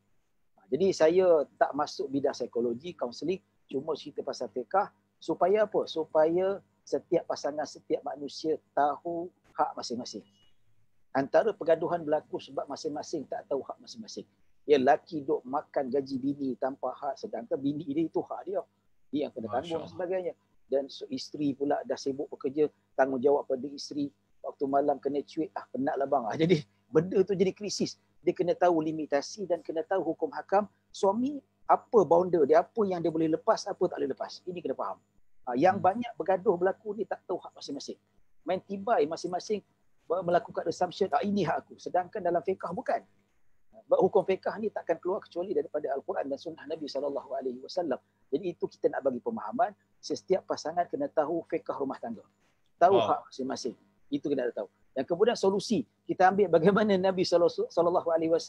Ha, jadi saya tak masuk bidang psikologi, kaunseling. Cuma cerita pasal fiqah. Supaya apa? Supaya setiap pasangan, setiap manusia tahu hak masing-masing. Antara pergaduhan berlaku sebab masing-masing tak tahu hak masing-masing. Ya laki duk makan gaji bini tanpa hak sedangkan bini dia itu hak dia. Dia yang kena tanggung dan sebagainya. Dan so, isteri pula dah sibuk bekerja, tanggungjawab pada isteri. Waktu malam kena cuit, ah penatlah bang. Ah, jadi benda tu jadi krisis. Dia kena tahu limitasi dan kena tahu hukum hakam. Suami apa bounder dia, apa yang dia boleh lepas, apa tak boleh lepas. Ini kena faham. Ah, yang hmm. banyak bergaduh berlaku ni tak tahu hak masing-masing. Main tibai masing-masing melakukan assumption, ah, ini hak aku. Sedangkan dalam fiqah bukan. Ah, hukum fiqah ni tak akan keluar kecuali daripada Al-Quran dan Sunnah Nabi SAW. Jadi itu kita nak bagi pemahaman, setiap pasangan kena tahu fiqah rumah tangga. Tahu oh. hak masing-masing. Itu kena tahu. Dan kemudian solusi. Kita ambil bagaimana Nabi SAW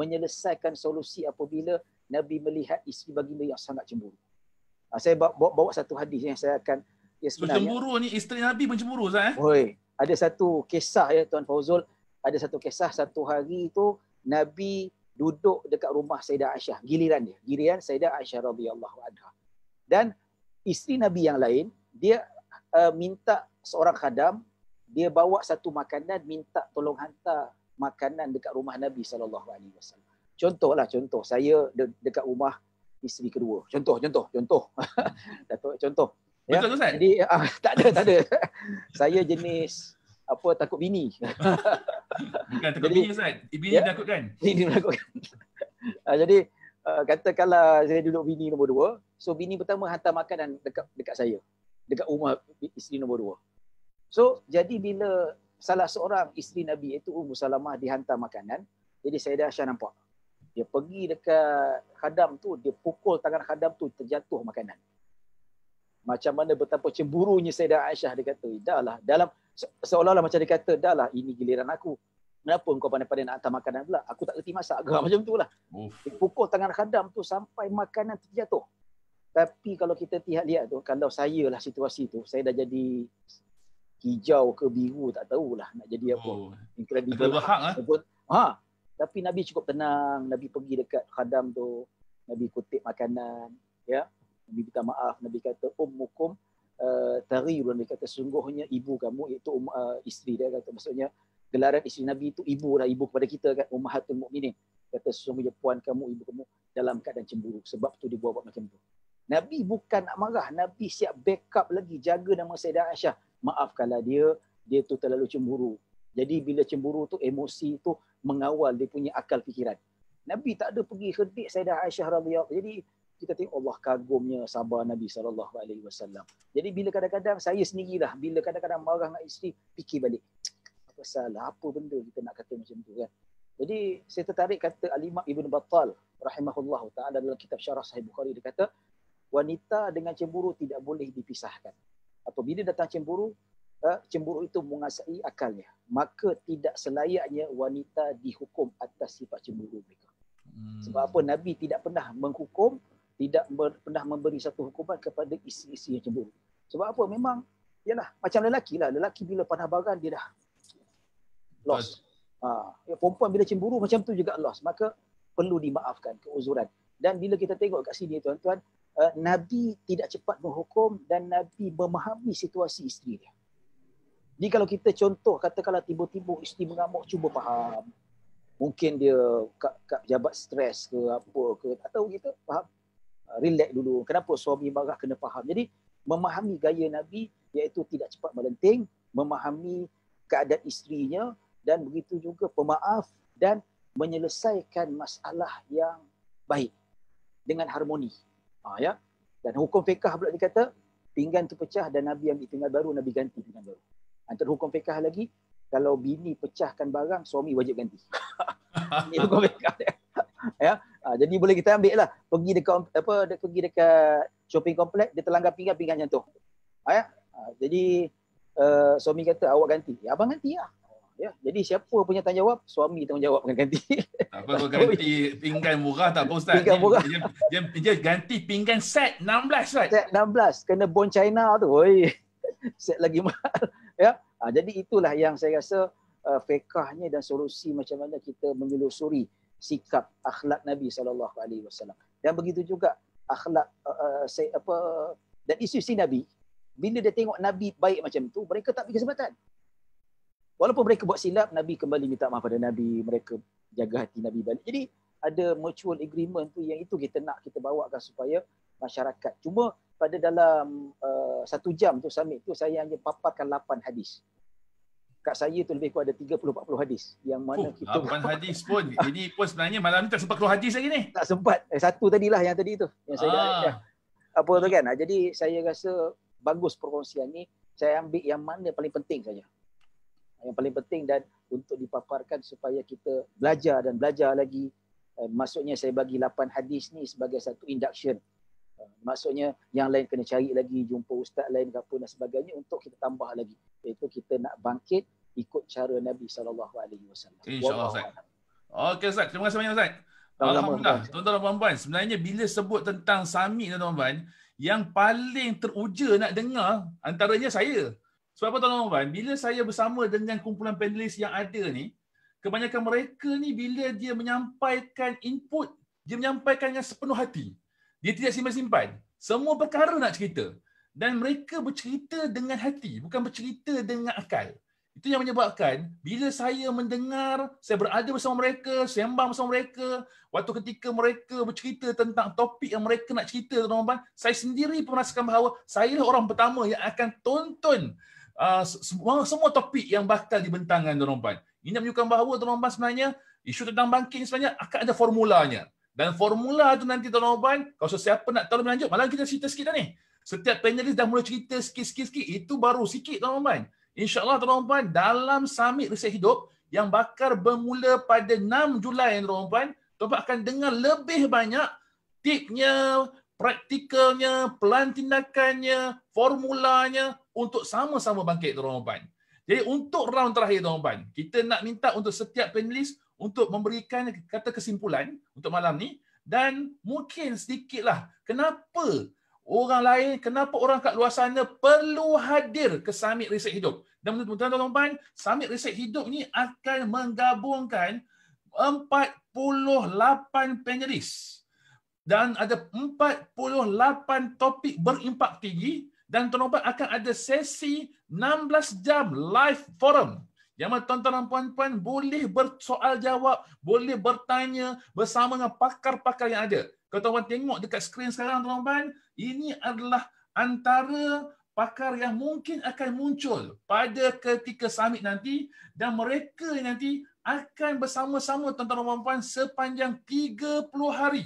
menyelesaikan solusi apabila Nabi melihat isteri baginda yang sangat cemburu. Ah, saya bawa, bawa, satu hadis yang saya akan ya sebenarnya. Cemburu ni isteri Nabi mencemburu saya. Eh? Oi, ada satu kisah ya Tuan Fauzul, ada satu kisah satu hari tu Nabi duduk dekat rumah Sayyidah Aisyah, giliran dia, giliran Sayyidah Aisyah radhiyallahu anha. Dan isteri Nabi yang lain, dia uh, minta seorang khadam dia bawa satu makanan minta tolong hantar makanan dekat rumah Nabi sallallahu alaihi wasallam. Contohlah contoh saya de- dekat rumah isteri kedua. Contoh, contoh, contoh. Datuk, contoh. Ya? Betul Ustaz? Jadi, uh, tak ada, tak ada. saya jenis apa takut bini. Bukan takut jadi, bini Ustaz. Bini ya? menakutkan. Bini menakutkan. uh, ah, jadi, uh, katakanlah saya duduk bini nombor dua. So, bini pertama hantar makanan dekat dekat saya. Dekat rumah isteri nombor dua. So, jadi bila salah seorang isteri Nabi iaitu Ummu Salamah dihantar makanan, jadi saya dah asyik nampak dia pergi dekat khadam tu dia pukul tangan khadam tu terjatuh makanan macam mana betapa cemburunya Sayyidah Aisyah dia kata dahlah dalam seolah-olah macam dia kata dahlah ini giliran aku kenapa kau pandai-pandai nak hantar makanan pula aku tak letih masak ke macam tu lah dia pukul tangan khadam tu sampai makanan terjatuh tapi kalau kita lihat lihat tu kalau saya lah situasi tu saya dah jadi hijau ke biru tak tahulah nak jadi apa oh. incredible ada lah. Eh? Ha? ha tapi Nabi cukup tenang Nabi pergi dekat khadam tu Nabi kutip makanan ya Nabi minta maaf Nabi kata ummukum uh, eh, tari Nabi kata sungguhnya ibu kamu iaitu um, uh, isteri dia kata maksudnya gelaran isteri Nabi itu ibu lah ibu kepada kita kan ummahatul mukminin kata sesungguhnya puan kamu ibu kamu dalam keadaan cemburu sebab tu dia buat macam tu Nabi bukan nak marah Nabi siap backup lagi jaga nama Sayyidah Aisyah maafkanlah dia dia tu terlalu cemburu jadi bila cemburu tu emosi tu mengawal dia punya akal fikiran. Nabi tak ada pergi hentik Sayyidah Aisyah radhiyallahu Jadi kita tengok Allah kagumnya sabar Nabi sallallahu alaihi wasallam. Jadi bila kadang-kadang saya sendirilah bila kadang-kadang marah dengan isteri fikir balik. Apa salah? Apa benda kita nak kata macam tu kan? Jadi saya tertarik kata Alimah Ibn Battal rahimahullah taala dalam kitab Syarah Sahih Bukhari dia kata wanita dengan cemburu tidak boleh dipisahkan. Apabila datang cemburu, Ha? cemburu itu menguasai akalnya maka tidak selayaknya wanita dihukum atas sifat cemburu mereka hmm. sebab apa nabi tidak pernah menghukum tidak ber, pernah memberi satu hukuman kepada isteri-isteri yang cemburu sebab apa memang yalah macam lelaki lah lelaki bila panah baran dia dah lost ah ha, ya, perempuan bila cemburu macam tu juga lost maka perlu dimaafkan keuzuran dan bila kita tengok kat sini tuan-tuan eh, nabi tidak cepat menghukum dan nabi memahami situasi isteri dia jadi kalau kita contoh katakanlah tiba-tiba isteri mengamuk cuba faham. Mungkin dia kat, kat jabat stres ke apa ke tak tahu kita faham. Ah, relax dulu. Kenapa suami marah kena faham. Jadi memahami gaya Nabi iaitu tidak cepat melenting, memahami keadaan isterinya dan begitu juga pemaaf dan menyelesaikan masalah yang baik dengan harmoni. Ha, ya. Dan hukum fiqah pula dikata pinggan tu pecah dan Nabi yang ambil pinggan baru, Nabi ganti pinggan baru antara hukum fiqah lagi kalau bini pecahkan barang suami wajib ganti ini hukum fiqah ya ha, jadi boleh kita ambil lah pergi dekat apa dek, pergi dekat shopping complex dia terlanggar pinggan pinggan tu. ha, ya ha, jadi uh, suami kata awak ganti ya, abang ganti lah ya jadi siapa punya tanggungjawab suami tanggungjawab bukan ganti apa kau ganti pinggan murah tak ustaz pinggan murah dia, dia, dia, dia ganti pinggan set 16 right set 16 kena bon china tu oi set lagi mahal ya ha, jadi itulah yang saya rasa uh, fekahnya dan solusi macam mana kita menyelusuri sikap akhlak Nabi sallallahu alaihi wasallam dan begitu juga akhlak uh, uh, saya apa dan isu si Nabi bila dia tengok Nabi baik macam tu mereka tak bagi sebatan walaupun mereka buat silap Nabi kembali minta maaf pada Nabi mereka jaga hati Nabi balik jadi ada mutual agreement tu yang itu kita nak kita bawakan supaya masyarakat cuma pada dalam uh, satu jam tu summit tu saya hanya paparkan lapan hadis. Kak saya tu lebih kurang ada 30 40 hadis yang mana oh, kita 8 hadis pun. Jadi pun sebenarnya malam ni tak sempat keluar hadis lagi ni. Tak sempat. Eh, satu lah yang tadi tu yang saya ah. dah, apa tu kan. Ah, jadi saya rasa bagus perkongsian ni. Saya ambil yang mana paling penting saja. Yang paling penting dan untuk dipaparkan supaya kita belajar dan belajar lagi. Eh, maksudnya saya bagi 8 hadis ni sebagai satu induction Ah, maksudnya yang lain kena cari lagi jumpa ustaz lain ke apa dan sebagainya untuk kita tambah lagi itu kita nak bangkit ikut cara Nabi saw. Insyaallah wasallam insyaallah okey ustaz terima kasih banyak ustaz Alhamdulillah, tuan-tuan dan puan-puan, sebenarnya bila sebut tentang summit tuan-tuan dan puan-puan, yang paling teruja nak dengar antaranya saya. Sebab apa tuan-tuan dan puan-puan? Bila saya bersama dengan kumpulan panelis yang ada ni, kebanyakan mereka ni bila dia menyampaikan input, dia menyampaikan dengan sepenuh hati. Dia tidak simpan-simpan. Semua perkara nak cerita. Dan mereka bercerita dengan hati, bukan bercerita dengan akal. Itu yang menyebabkan bila saya mendengar, saya berada bersama mereka, sembang bersama mereka, waktu ketika mereka bercerita tentang topik yang mereka nak cerita, tuan-tuan, saya sendiri pun merasakan bahawa saya lah orang pertama yang akan tonton ah, semua topik yang bakal dibentangkan, tuan-tuan. Ini menunjukkan bahawa, tuan-tuan, sebenarnya isu tentang banking sebenarnya akan ada formulanya. Dan formula tu nanti tuan puan kalau sesiapa nak tahu lanjut, malam kita cerita sikit dah ni. Setiap panelis dah mula cerita sikit-sikit-sikit, itu baru sikit tuan puan InsyaAllah tuan puan dalam summit riset hidup yang bakar bermula pada 6 Julai tuan puan tuan akan dengar lebih banyak tipnya, praktikalnya, pelan tindakannya, formulanya untuk sama-sama bangkit tuan puan Jadi untuk round terakhir tuan puan kita nak minta untuk setiap panelis untuk memberikan kata kesimpulan untuk malam ni dan mungkin sedikitlah kenapa orang lain, kenapa orang kat luar sana perlu hadir ke summit riset hidup. Dan menurut tuan-tuan summit riset hidup ni akan menggabungkan 48 panelis dan ada 48 topik berimpak tinggi dan tuan-tuan akan ada sesi 16 jam live forum yang mana tuan-tuan dan puan-puan boleh bersoal jawab, boleh bertanya bersama dengan pakar-pakar yang ada. Kalau tuan-tuan tengok dekat skrin sekarang tuan-tuan, ini adalah antara pakar yang mungkin akan muncul pada ketika summit nanti dan mereka nanti akan bersama-sama tuan-tuan dan puan-puan sepanjang 30 hari.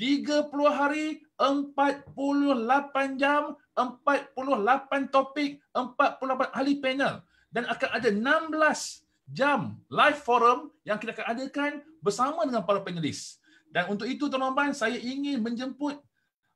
30 hari, 48 jam, 48 topik, 48 ahli panel dan akan ada 16 jam live forum yang kita akan adakan bersama dengan para panelis. Dan untuk itu tuan-tuan, saya ingin menjemput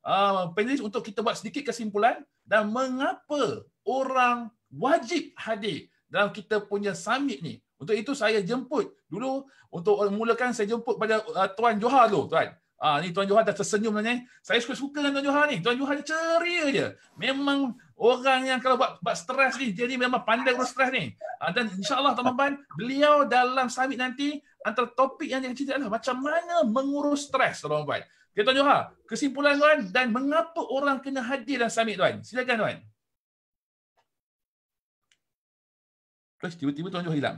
uh, panelis untuk kita buat sedikit kesimpulan dan mengapa orang wajib hadir dalam kita punya summit ni. Untuk itu saya jemput dulu untuk mulakan saya jemput pada uh, tuan Johar dulu tuan. Ah uh, ni tuan Johar dah tersenyum sebenarnya. Lah saya suka-suka dengan tuan Johar ni. Tuan Johar ceria je. Memang orang yang kalau buat buat stres ni dia ni memang pandai urus stres ni. Ah, dan Insyaallah, allah tuan-tuan, beliau dalam summit nanti antara topik yang dia cerita adalah macam mana mengurus stres tuan-tuan. Okay, tuan Johar, kesimpulan tuan dan mengapa orang kena hadir dalam summit tuan? Silakan tuan. Terus tiba-tiba tuan Johar hilang.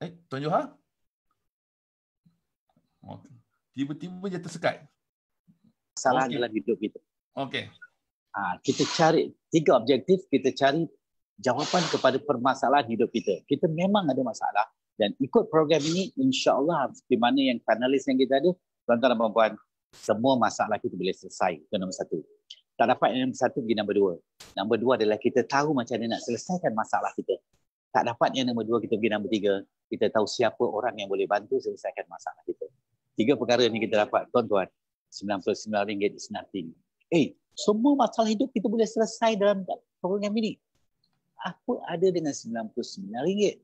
Eh, tuan Johar? Okay. Tiba-tiba dia tersekat. Salah okay. dalam hidup kita. Okey. Ha, kita cari tiga objektif, kita cari jawapan kepada permasalahan hidup kita. Kita memang ada masalah dan ikut program ini insyaAllah di mana yang panelis yang kita ada, tuan-tuan dan puan semua masalah kita boleh selesai. Itu nombor satu. Tak dapat yang nombor satu pergi nombor dua. Nombor dua adalah kita tahu macam mana nak selesaikan masalah kita. Tak dapat yang nombor dua kita pergi nombor tiga. Kita tahu siapa orang yang boleh bantu selesaikan masalah kita. Tiga perkara ni kita dapat tuan-tuan. RM99 is nothing. Eh, semua masalah hidup kita boleh selesai dalam program ini. Apa ada dengan RM99?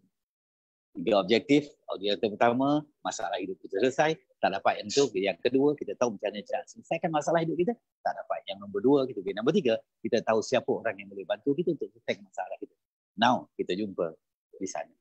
Tiga objektif. Objektif pertama, masalah hidup kita selesai. Tak dapat yang itu. Yang kedua, kita tahu macam mana cara selesaikan masalah hidup kita. Tak dapat. Yang nombor dua, kita pilih nombor tiga. Kita tahu siapa orang yang boleh bantu kita untuk selesaikan masalah kita. Now, kita jumpa di sana.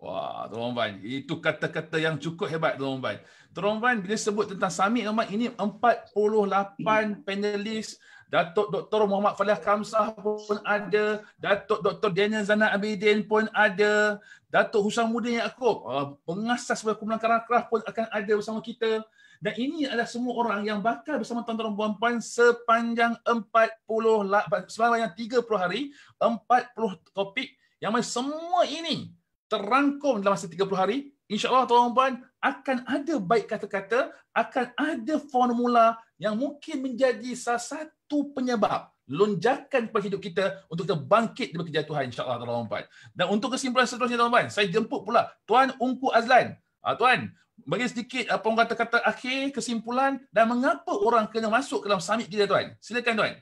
Wah, Teromban. Itu kata-kata yang cukup hebat, Teromban. Teromban, bila sebut tentang summit, Teromban, ini 48 panelis. Datuk Dr. Muhammad Falah Kamsah pun ada. Datuk Dr. Daniel Zana Abidin pun ada. Datuk Husam Mudin Yaakob. Ah, pengasas berkumpulan karakrah pun akan ada bersama kita. Dan ini adalah semua orang yang bakal bersama tuan-tuan puan-puan sepanjang 40, sepanjang 30 hari, 40 topik yang mana semua ini terangkum dalam masa 30 hari, insyaAllah tuan-tuan akan ada baik kata-kata, akan ada formula yang mungkin menjadi salah satu penyebab lonjakan kepada hidup kita untuk kita bangkit daripada kejatuhan insyaAllah tuan-tuan. Dan untuk kesimpulan seterusnya tuan-tuan, saya jemput pula Tuan Ungku Azlan. Ha, tuan, bagi sedikit ah, apa orang kata-kata akhir, kesimpulan dan mengapa orang kena masuk ke dalam summit kita tuan. Silakan tuan.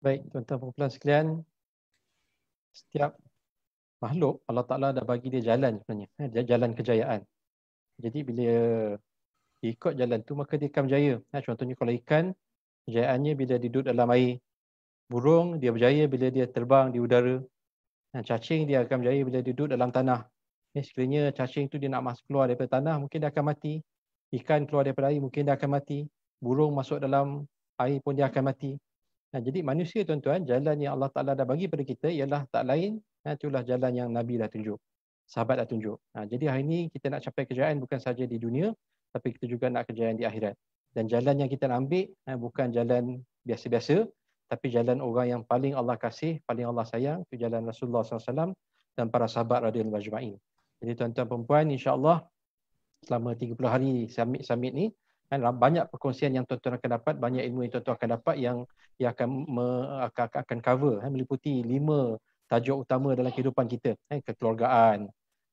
Baik, tuan-tuan perempuan sekalian. Setiap makhluk Allah Taala dah bagi dia jalan sebenarnya eh, jalan kejayaan jadi bila ikut jalan tu maka dia akan berjaya eh, contohnya kalau ikan kejayaannya bila duduk dalam air burung dia berjaya bila dia terbang di udara dan eh, cacing dia akan berjaya bila dia duduk dalam tanah ya sekiranya cacing tu dia nak masuk keluar daripada tanah mungkin dia akan mati ikan keluar daripada air mungkin dia akan mati burung masuk dalam air pun dia akan mati Nah, jadi manusia tuan-tuan, jalan yang Allah Ta'ala dah bagi pada kita ialah tak lain itulah jalan yang Nabi dah tunjuk. Sahabat dah tunjuk. jadi hari ini kita nak capai kejayaan bukan saja di dunia, tapi kita juga nak kejayaan di akhirat. Dan jalan yang kita nak ambil bukan jalan biasa-biasa, tapi jalan orang yang paling Allah kasih, paling Allah sayang, itu jalan Rasulullah SAW dan para sahabat radhiyallahu majma'in. Jadi tuan-tuan perempuan, insyaAllah selama 30 hari summit-summit ni, kan, banyak perkongsian yang tuan-tuan akan dapat, banyak ilmu yang tuan-tuan akan dapat yang yang akan me, akan, akan cover, kan, meliputi lima tajuk utama dalam kehidupan kita, eh, kekeluargaan.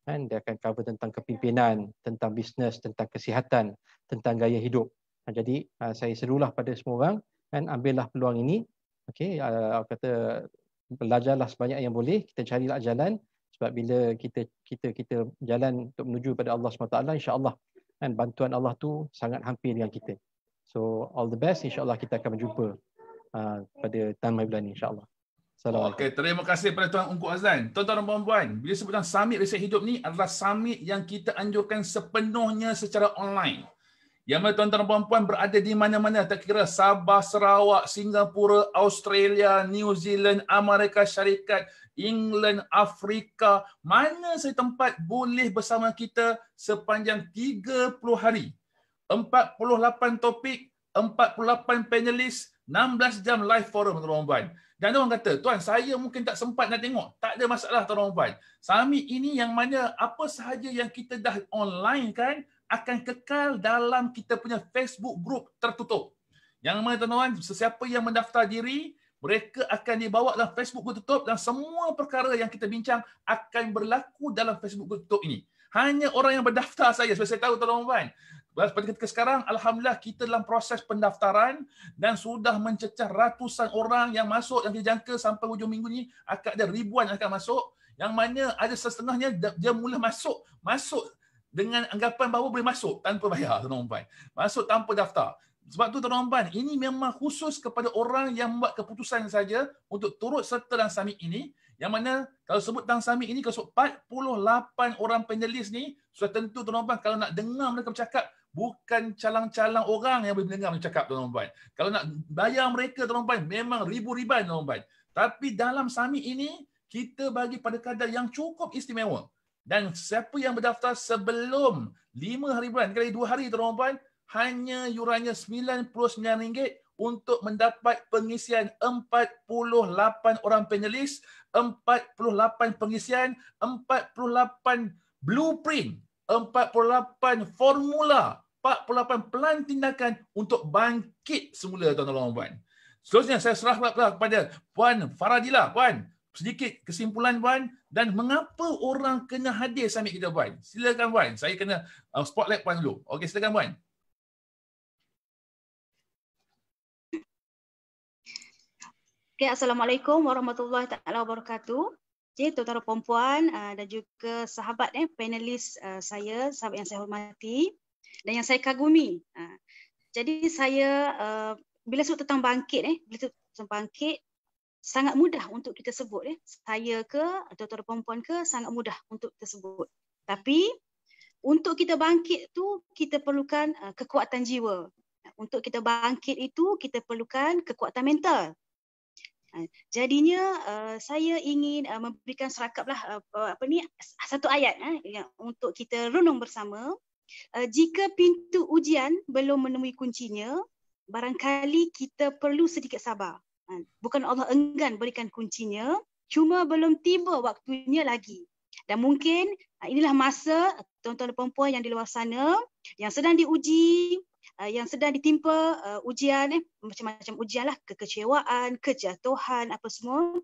Kan? Dia akan cover tentang kepimpinan, tentang bisnes, tentang kesihatan, tentang gaya hidup. Ha, jadi ha, saya serulah pada semua orang, kan? ambillah peluang ini. Okey, uh, kata belajarlah sebanyak yang boleh, kita carilah jalan sebab bila kita kita kita jalan untuk menuju kepada Allah SWT, insya-Allah kan bantuan Allah tu sangat hampir dengan kita. So all the best insya-Allah kita akan berjumpa uh, pada tahun mai bulan ni insya-Allah. Assalamualaikum. Okey, terima kasih kepada Tuan Ungku Azlan. Tuan-tuan dan puan-puan, bila sebutan summit riset hidup ni adalah summit yang kita anjurkan sepenuhnya secara online. Yang mana tuan-tuan dan puan-puan berada di mana-mana, tak kira Sabah, Sarawak, Singapura, Australia, New Zealand, Amerika Syarikat, England, Afrika, mana saya tempat boleh bersama kita sepanjang 30 hari. 48 topik, 48 panelis, 16 jam live forum tuan-tuan dan puan-puan. Dan orang kata, tuan saya mungkin tak sempat nak tengok. Tak ada masalah tuan puan. Summit ini yang mana apa sahaja yang kita dah online kan akan kekal dalam kita punya Facebook group tertutup. Yang mana tuan-tuan, sesiapa yang mendaftar diri, mereka akan dibawa dalam Facebook group tertutup dan semua perkara yang kita bincang akan berlaku dalam Facebook group tertutup ini. Hanya orang yang berdaftar saja, sebab saya tahu tuan-tuan. Dan seperti ketika sekarang, Alhamdulillah kita dalam proses pendaftaran dan sudah mencecah ratusan orang yang masuk yang dijangka sampai hujung minggu ini akan ada ribuan yang akan masuk. Yang mana ada setengahnya dia mula masuk masuk dengan anggapan bahawa boleh masuk tanpa bayar, tuan Masuk tanpa daftar. Sebab tu tuan puan, ini memang khusus kepada orang yang buat keputusan saja untuk turut serta dalam summit ini. Yang mana kalau sebut tentang summit ini, kalau 48 orang panelis ni, sudah tentu tuan puan kalau nak dengar mereka bercakap, bukan calang-calang orang yang boleh mendengar bercakap tuan-tuan. Kalau nak bayar mereka tuan-tuan memang ribu-riban tuan-tuan. Tapi dalam summit ini kita bagi pada kadar yang cukup istimewa. Dan siapa yang berdaftar sebelum 5 hari bulan, kali 2 hari tuan-tuan, hanya yurannya RM99 untuk mendapat pengisian 48 orang panelis, 48 pengisian, 48 blueprint, 48 formula 48 pelan tindakan untuk bangkit semula tuan-tuan dan puan. Seterusnya saya serahkan kepada puan Faradila puan sedikit kesimpulan puan dan mengapa orang kena hadir summit kita puan. Silakan puan, saya kena uh, spotlight puan dulu. Okey, silakan puan. Okay, Assalamualaikum warahmatullahi taala wabarakatuh. Okay, tuan-tuan dan puan uh, dan juga sahabat eh panelis uh, saya, sahabat yang saya hormati dan yang saya kagumi. Ha. Jadi saya uh, bila sebut tentang bangkit eh, bila sebut tentang bangkit sangat mudah untuk kita sebut eh. Saya ke atau tuan perempuan ke sangat mudah untuk kita sebut. Tapi untuk kita bangkit tu kita perlukan uh, kekuatan jiwa. Untuk kita bangkit itu kita perlukan kekuatan mental. Ha. Jadinya uh, saya ingin uh, memberikan serakaplah uh, apa ni satu ayat uh, untuk kita renung bersama uh, jika pintu ujian belum menemui kuncinya, barangkali kita perlu sedikit sabar. Ha, bukan Allah enggan berikan kuncinya, cuma belum tiba waktunya lagi. Dan mungkin eh, inilah masa tuan-tuan dan perempuan yang di luar sana yang sedang diuji, eh, yang sedang ditimpa ujian, macam-macam ujian lah, kekecewaan, kejatuhan, apa semua.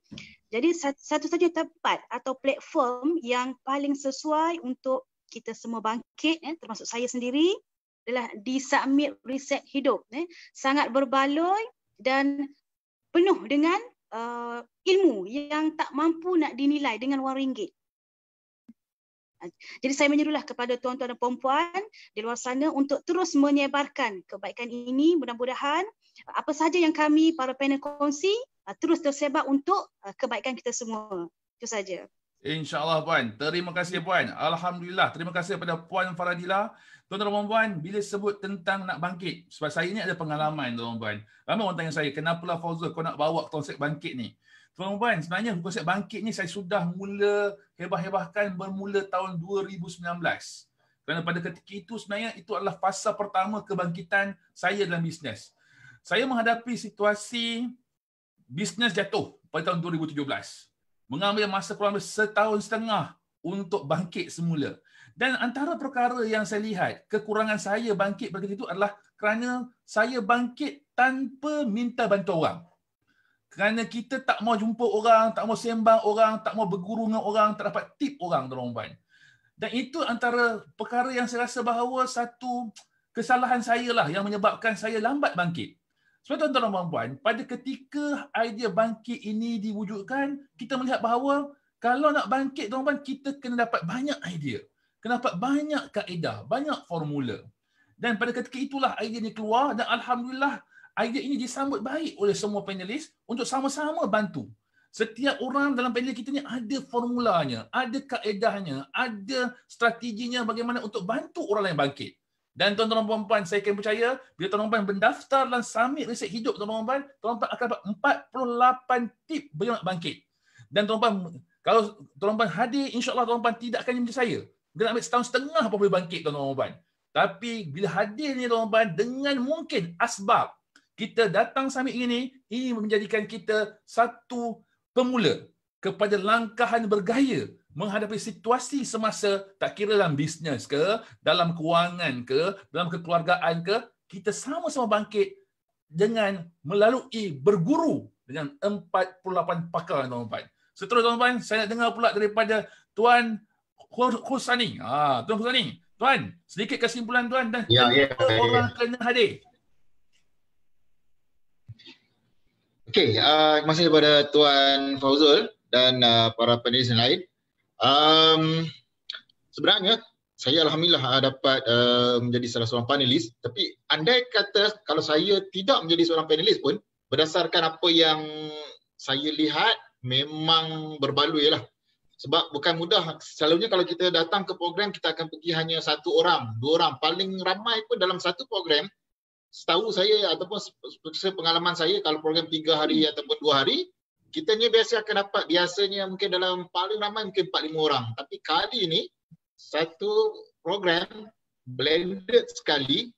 Jadi satu-satunya tempat atau platform yang paling sesuai untuk kita semua bangkit eh, termasuk saya sendiri adalah disubmit riset hidup eh. sangat berbaloi dan penuh dengan uh, ilmu yang tak mampu nak dinilai dengan wang ringgit jadi saya menyuruhlah kepada tuan-tuan dan puan-puan di luar sana untuk terus menyebarkan kebaikan ini mudah-mudahan eh, apa sahaja yang kami para panel kongsi eh, terus tersebar untuk kebaikan kita semua. Itu saja. InsyaAllah Puan. Terima kasih ya. Puan. Alhamdulillah. Terima kasih kepada Puan Faradila. Tuan-tuan dan puan bila sebut tentang nak bangkit, sebab saya ni ada pengalaman tuan-tuan puan Ramai orang tanya saya, kenapalah Fauzul kau nak bawa konsep bangkit ni? Tuan-tuan puan sebenarnya konsep bangkit ni saya sudah mula hebah-hebahkan bermula tahun 2019. Kerana pada ketika itu sebenarnya itu adalah fasa pertama kebangkitan saya dalam bisnes. Saya menghadapi situasi bisnes jatuh pada tahun 2017 mengambil masa kurang lebih setahun setengah untuk bangkit semula. Dan antara perkara yang saya lihat, kekurangan saya bangkit begitu itu adalah kerana saya bangkit tanpa minta bantuan orang. Kerana kita tak mau jumpa orang, tak mau sembang orang, tak mau berguru dengan orang, tak dapat tip orang tuan-tuan. Dan itu antara perkara yang saya rasa bahawa satu kesalahan saya lah yang menyebabkan saya lambat bangkit. Sebab so, tuan-tuan dan puan-puan, pada ketika idea bangkit ini diwujudkan, kita melihat bahawa kalau nak bangkit tuan puan kita kena dapat banyak idea. Kena dapat banyak kaedah, banyak formula. Dan pada ketika itulah idea ini keluar dan Alhamdulillah idea ini disambut baik oleh semua panelis untuk sama-sama bantu. Setiap orang dalam panel kita ni ada formulanya, ada kaedahnya, ada strateginya bagaimana untuk bantu orang lain bangkit. Dan tuan-tuan dan puan saya akan percaya, bila tuan-tuan dan puan mendaftar dalam summit riset hidup tuan-tuan dan puan tuan akan dapat 48 tip bagi nak bangkit. Dan tuan-tuan, kalau tuan-tuan dan hadir, insyaAllah tuan-tuan dan tidak akan menjadi saya. Dia nak ambil setahun setengah apa boleh bangkit tuan-tuan dan puan. Tapi bila hadir ni tuan-tuan dan dengan mungkin asbab kita datang summit ini, ini menjadikan kita satu pemula kepada langkahan bergaya menghadapi situasi semasa tak kira dalam bisnes ke, dalam kewangan ke, dalam kekeluargaan ke, kita sama-sama bangkit dengan melalui berguru dengan 48 pakar tuan-tuan. Seterusnya tuan-tuan, saya nak dengar pula daripada Tuan Husani. Ha, Tuan Husani. Tuan, sedikit kesimpulan tuan dan ya, ya, orang kena hadir. Okey, uh, terima kepada Tuan Fauzul dan uh, para pendiri lain. Um, sebenarnya saya alhamdulillah ah, dapat uh, menjadi salah seorang panelis tapi andai kata kalau saya tidak menjadi seorang panelis pun berdasarkan apa yang saya lihat memang berbaloi lah sebab bukan mudah selalunya kalau kita datang ke program kita akan pergi hanya satu orang dua orang paling ramai pun dalam satu program setahu saya ataupun pengalaman saya kalau program tiga hari hmm. ataupun dua hari kita ni biasa akan dapat biasanya mungkin dalam paling ramai mungkin 4-5 orang. Tapi kali ini satu program blended sekali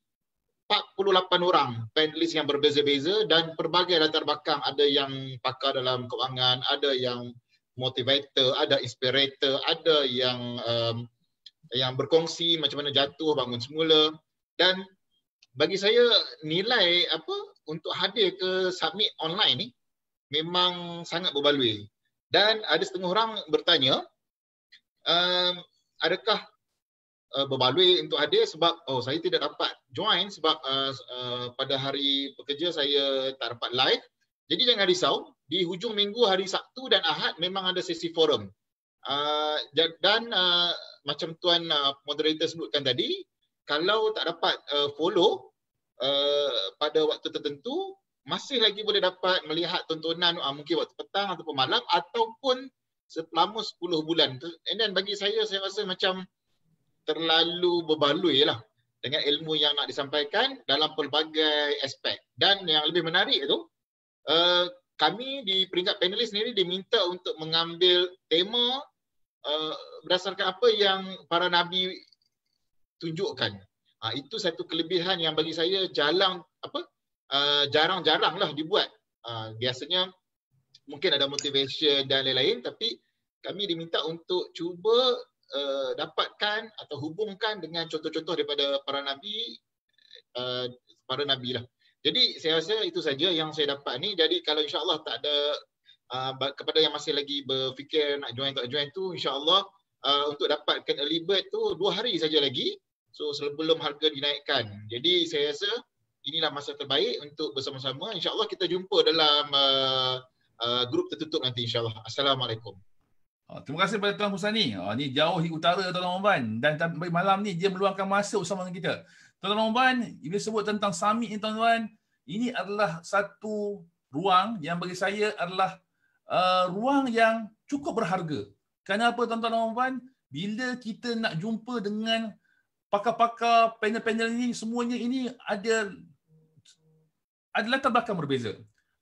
48 orang panelis yang berbeza-beza dan pelbagai latar belakang ada yang pakar dalam kewangan, ada yang motivator, ada inspirator, ada yang um, yang berkongsi macam mana jatuh bangun semula dan bagi saya nilai apa untuk hadir ke submit online ni memang sangat berbaloi. Dan ada setengah orang bertanya, um, adakah uh, berbaloi untuk hadir sebab oh saya tidak dapat join sebab uh, uh, pada hari pekerja saya tak dapat live. Jadi jangan risau, di hujung minggu hari Sabtu dan Ahad memang ada sesi forum. Uh, dan uh, macam tuan uh, moderator sebutkan tadi, kalau tak dapat uh, follow uh, pada waktu tertentu, masih lagi boleh dapat melihat tontonan uh, mungkin waktu petang ataupun malam ataupun selama 10 bulan. And then bagi saya, saya rasa macam terlalu berbaloi lah dengan ilmu yang nak disampaikan dalam pelbagai aspek. Dan yang lebih menarik itu, uh, eh, kami di peringkat panelis sendiri diminta untuk mengambil tema uh, berdasarkan apa yang para nabi tunjukkan. Uh, itu satu kelebihan yang bagi saya jalan apa Ah, jarang jarang lah dibuat. Uh, biasanya mungkin ada motivasi dan lain-lain tapi kami diminta untuk cuba uh, dapatkan atau hubungkan dengan contoh-contoh daripada para nabi uh, para nabi lah. Jadi saya rasa itu saja yang saya dapat ni. Jadi kalau insya-Allah tak ada uh, kepada yang masih lagi berfikir nak join tak join tu insya-Allah uh, untuk dapatkan early bird tu dua hari saja lagi. So sebelum harga dinaikkan. Jadi saya rasa inilah masa terbaik untuk bersama-sama. InsyaAllah kita jumpa dalam uh, uh, grup tertutup nanti insyaAllah. Assalamualaikum. Ah, terima kasih kepada Tuan Husani. Oh, ni jauh di utara Tuan Rahman. Dan malam ni dia meluangkan masa bersama dengan kita. Tuan Rahman, bila sebut tentang summit ni Tuan Rahman, ini adalah satu ruang yang bagi saya adalah uh, ruang yang cukup berharga. apa? Tuan Rahman? Bila kita nak jumpa dengan pakar-pakar panel-panel ini, semuanya ini ada ada latar belakang berbeza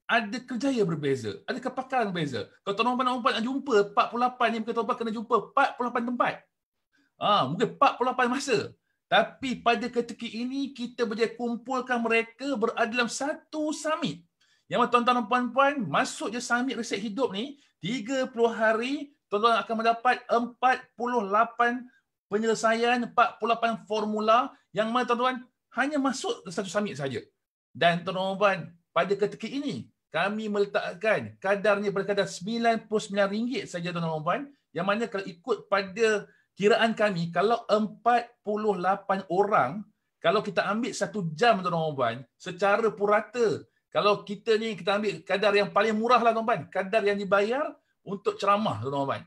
ada kejayaan berbeza ada kepakaran berbeza kalau tuan umpan umpan nak jumpa 48 ni mungkin tuan kena jumpa 48 tempat ha, mungkin 48 masa tapi pada ketika ini kita berjaya kumpulkan mereka berada dalam satu summit yang mana tuan-tuan dan puan-puan masuk je summit riset hidup ni 30 hari tuan-tuan akan mendapat 48 penyelesaian 48 formula yang mana tuan-tuan hanya masuk ke satu summit saja dan tuan-tuan, pada ketika ini, kami meletakkan kadarnya berkadar RM99 saja tuan-tuan, yang mana kalau ikut pada kiraan kami, kalau 48 orang, kalau kita ambil satu jam tuan-tuan, secara purata, kalau kita ni kita ambil kadar yang paling murah lah tuan-tuan, kadar yang dibayar untuk ceramah tuan-tuan.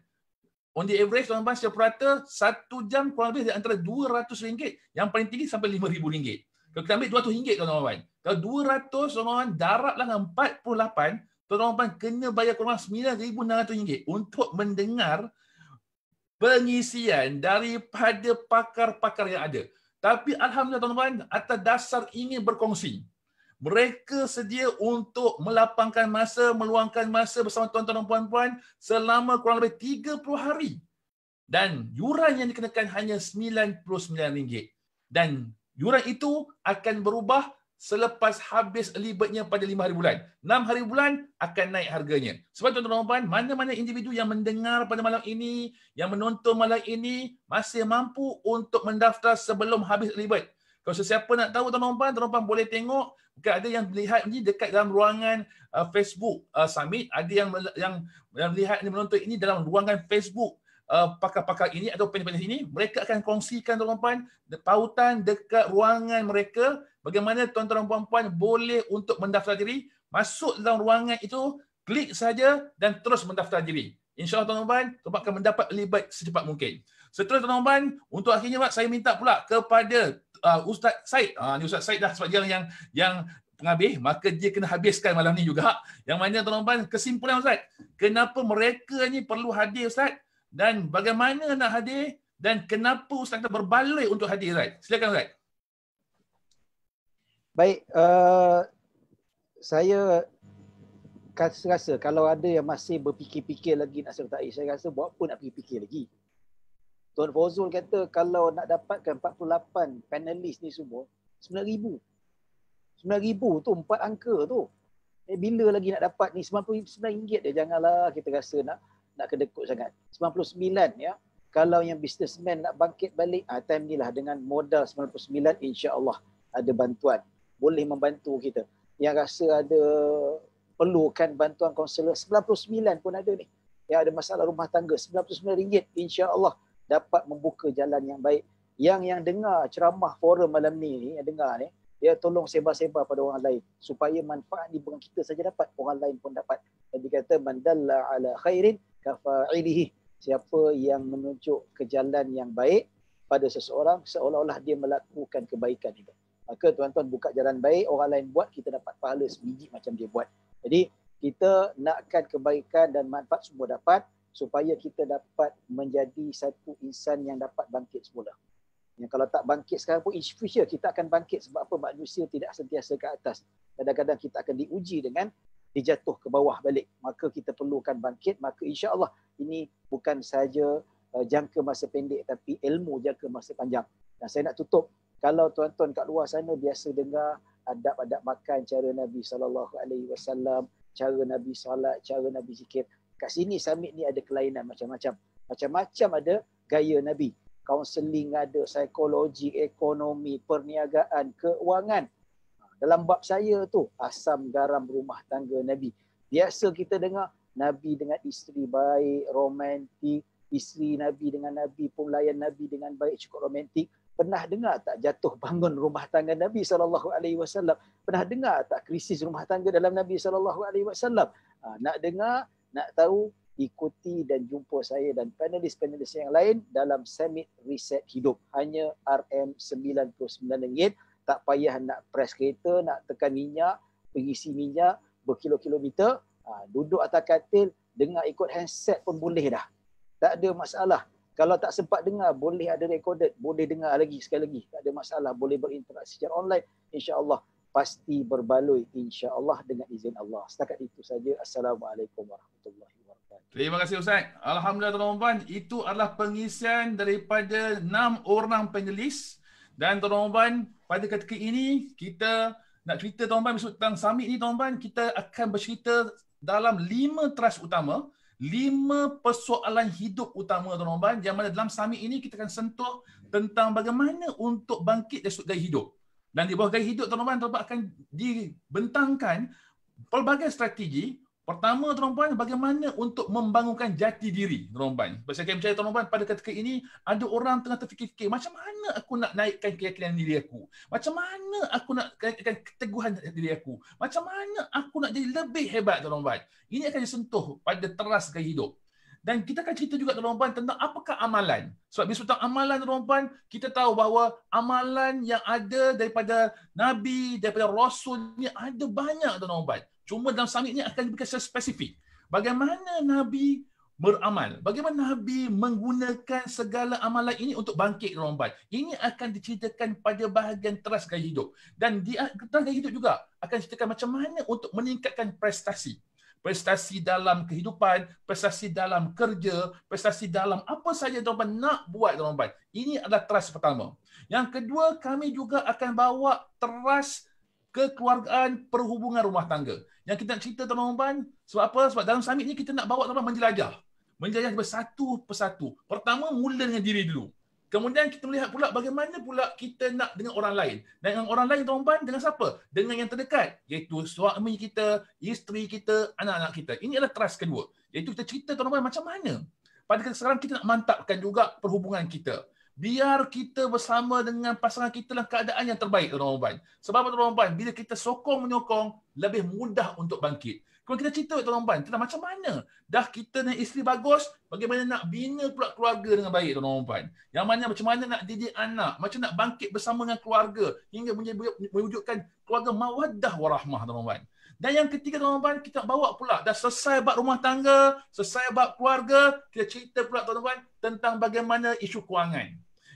On the average tuan-tuan secara purata, satu jam kurang lebih antara RM200 yang paling tinggi sampai RM5,000. Kalau kita ambil RM200 tuan-tuan, kalau 200 orang darab lah dengan 48, tuan-tuan puan kena bayar kurang RM9,600 untuk mendengar pengisian daripada pakar-pakar yang ada. Tapi Alhamdulillah tuan-tuan, atas dasar ingin berkongsi, mereka sedia untuk melapangkan masa, meluangkan masa bersama tuan-tuan dan puan-puan selama kurang lebih 30 hari. Dan yuran yang dikenakan hanya RM99. Dan yuran itu akan berubah selepas habis libatnya pada lima hari bulan. enam hari bulan akan naik harganya. Sebab tuan-tuan dan puan, mana-mana individu yang mendengar pada malam ini, yang menonton malam ini, masih mampu untuk mendaftar sebelum habis libat. bird. Kalau sesiapa nak tahu tuan-tuan dan puan, tuan-tuan puan boleh tengok Bukan ada yang melihat ini dekat dalam ruangan uh, Facebook uh, Summit. Ada yang yang yang melihat ini menonton ini dalam ruangan Facebook uh, pakar-pakar ini atau panel-panel ini mereka akan kongsikan tuan-tuan pautan dekat ruangan mereka bagaimana tuan-tuan dan puan-puan boleh untuk mendaftar diri masuk dalam ruangan itu klik saja dan terus mendaftar diri insyaallah tuan-tuan tuan-puan akan mendapat libat secepat mungkin seterusnya tuan-tuan untuk akhirnya Pak, saya minta pula kepada uh, Ustaz Said ha, ni Ustaz Said dah sebab dia yang yang pengabih maka dia kena habiskan malam ni juga yang mana tuan-tuan kesimpulan Ustaz kenapa mereka ni perlu hadir Ustaz dan bagaimana nak hadir dan kenapa ustaz kata berbaloi untuk hadir Zaid. Silakan Zaid. Baik, uh, saya rasa kalau ada yang masih berfikir-fikir lagi nak sertai, saya rasa buat apa nak fikir-fikir lagi. Tuan Fozul kata kalau nak dapatkan 48 panelis ni semua, 9,000. 9,000 tu empat angka tu. Eh, bila lagi nak dapat ni? RM99 dia. Janganlah kita rasa nak nak kedekut sangat. 99 ya. Kalau yang businessman nak bangkit balik, ah time inilah dengan modal 99 insya-Allah ada bantuan. Boleh membantu kita. Yang rasa ada perlukan bantuan konselor 99 pun ada ni. Yang ada masalah rumah tangga 99 ringgit insya-Allah dapat membuka jalan yang baik. Yang yang dengar ceramah forum malam ni ni yang dengar ni, ya tolong sebar-sebar pada orang lain supaya manfaat ni bukan kita saja dapat, orang lain pun dapat. Dan dikata mandalla ala khairin kafa'ilihi siapa yang menunjuk ke jalan yang baik pada seseorang seolah-olah dia melakukan kebaikan itu maka tuan-tuan buka jalan baik orang lain buat kita dapat pahala sebiji macam dia buat jadi kita nakkan kebaikan dan manfaat semua dapat supaya kita dapat menjadi satu insan yang dapat bangkit semula. Yang kalau tak bangkit sekarang pun insya kita akan bangkit sebab apa manusia tidak sentiasa ke atas. Kadang-kadang kita akan diuji dengan dia jatuh ke bawah balik maka kita perlukan bangkit maka Insya Allah ini bukan saja uh, jangka masa pendek tapi ilmu jangka masa panjang dan saya nak tutup kalau tuan-tuan kat luar sana biasa dengar adab-adab makan cara Nabi saw, cara Nabi salat cara Nabi zikir kat sini summit ni ada kelainan macam-macam macam-macam ada gaya Nabi kaunseling ada psikologi ekonomi perniagaan keuangan dalam bab saya tu asam garam rumah tangga Nabi. Biasa kita dengar Nabi dengan isteri baik, romantik. Isteri Nabi dengan Nabi pun layan Nabi dengan baik cukup romantik. Pernah dengar tak jatuh bangun rumah tangga Nabi sallallahu alaihi wasallam? Pernah dengar tak krisis rumah tangga dalam Nabi sallallahu alaihi wasallam? Ha, nak dengar, nak tahu ikuti dan jumpa saya dan panelis-panelis yang lain dalam Summit Reset Hidup. Hanya RM99 tak payah nak press kereta, nak tekan minyak, pengisi minyak berkilo-kilometer, ha, duduk atas katil, dengar ikut handset pun boleh dah. Tak ada masalah. Kalau tak sempat dengar, boleh ada recorded, boleh dengar lagi sekali lagi. Tak ada masalah, boleh berinteraksi secara online. insya Allah pasti berbaloi insya Allah dengan izin Allah. Setakat itu saja. Assalamualaikum warahmatullahi wabarakatuh. Terima kasih Ustaz. Alhamdulillah tuan-tuan. Itu adalah pengisian daripada enam orang penulis. Dan tuan-tuan, pada ketika ini kita nak cerita tuan-tuan tentang summit ni tuan-tuan, kita akan bercerita dalam lima trust utama, lima persoalan hidup utama tuan-tuan yang mana dalam summit ini kita akan sentuh tentang bagaimana untuk bangkit dari sudut hidup. Dan di bawah gaya hidup tuan-tuan, tuan-tuan akan dibentangkan pelbagai strategi Pertama, tuan-tuan, bagaimana untuk membangunkan jati diri, tuan-tuan. Sebab saya percaya, tuan-tuan, pada ketika ini, ada orang tengah terfikir-fikir, macam mana aku nak naikkan keyakinan diri aku? Macam mana aku nak naikkan keteguhan diri aku? Macam mana aku nak jadi lebih hebat, tuan-tuan? Ini akan disentuh pada teras gaya hidup. Dan kita akan cerita juga, tuan-tuan, tentang apakah amalan. Sebab bila tentang amalan, tuan-tuan, kita tahu bahawa amalan yang ada daripada Nabi, daripada Rasul ni ada banyak, tuan-tuan. Cuma dalam summit ini akan diberikan secara spesifik. Bagaimana Nabi beramal? Bagaimana Nabi menggunakan segala amalan ini untuk bangkit rombat? Ini akan diceritakan pada bahagian teras gaya hidup. Dan di teras gaya hidup juga akan diceritakan macam mana untuk meningkatkan prestasi. Prestasi dalam kehidupan, prestasi dalam kerja, prestasi dalam apa saja tuan-tuan nak buat tuan Ini adalah teras pertama. Yang kedua, kami juga akan bawa teras kekeluargaan, perhubungan rumah tangga. Yang kita nak cerita tuan-tuan, sebab apa? Sebab dalam summit ni kita nak bawa tuan-tuan menjelajah. Menjelajah daripada satu persatu. Pertama, mula dengan diri dulu. Kemudian kita melihat pula bagaimana pula kita nak dengan orang lain. Dan dengan orang lain tuan-tuan, dengan siapa? Dengan yang terdekat. Iaitu suami kita, isteri kita, anak-anak kita. Ini adalah trust kedua. Iaitu kita cerita tuan-tuan macam mana. Pada sekarang kita nak mantapkan juga perhubungan kita biar kita bersama dengan pasangan kita dalam keadaan yang terbaik tuan puan sebab tuan puan bila kita sokong menyokong lebih mudah untuk bangkit kalau kita cerita tuan puan tentang macam mana dah kita dengan isteri bagus bagaimana nak bina pula keluarga dengan baik tuan puan yang mana macam mana nak didik anak macam nak bangkit bersama dengan keluarga hingga mewujudkan keluarga mawaddah warahmah tuan puan dan yang ketiga tuan puan kita bawa pula dah selesai bab rumah tangga, selesai bab keluarga, kita cerita pula tuan puan tentang bagaimana isu kewangan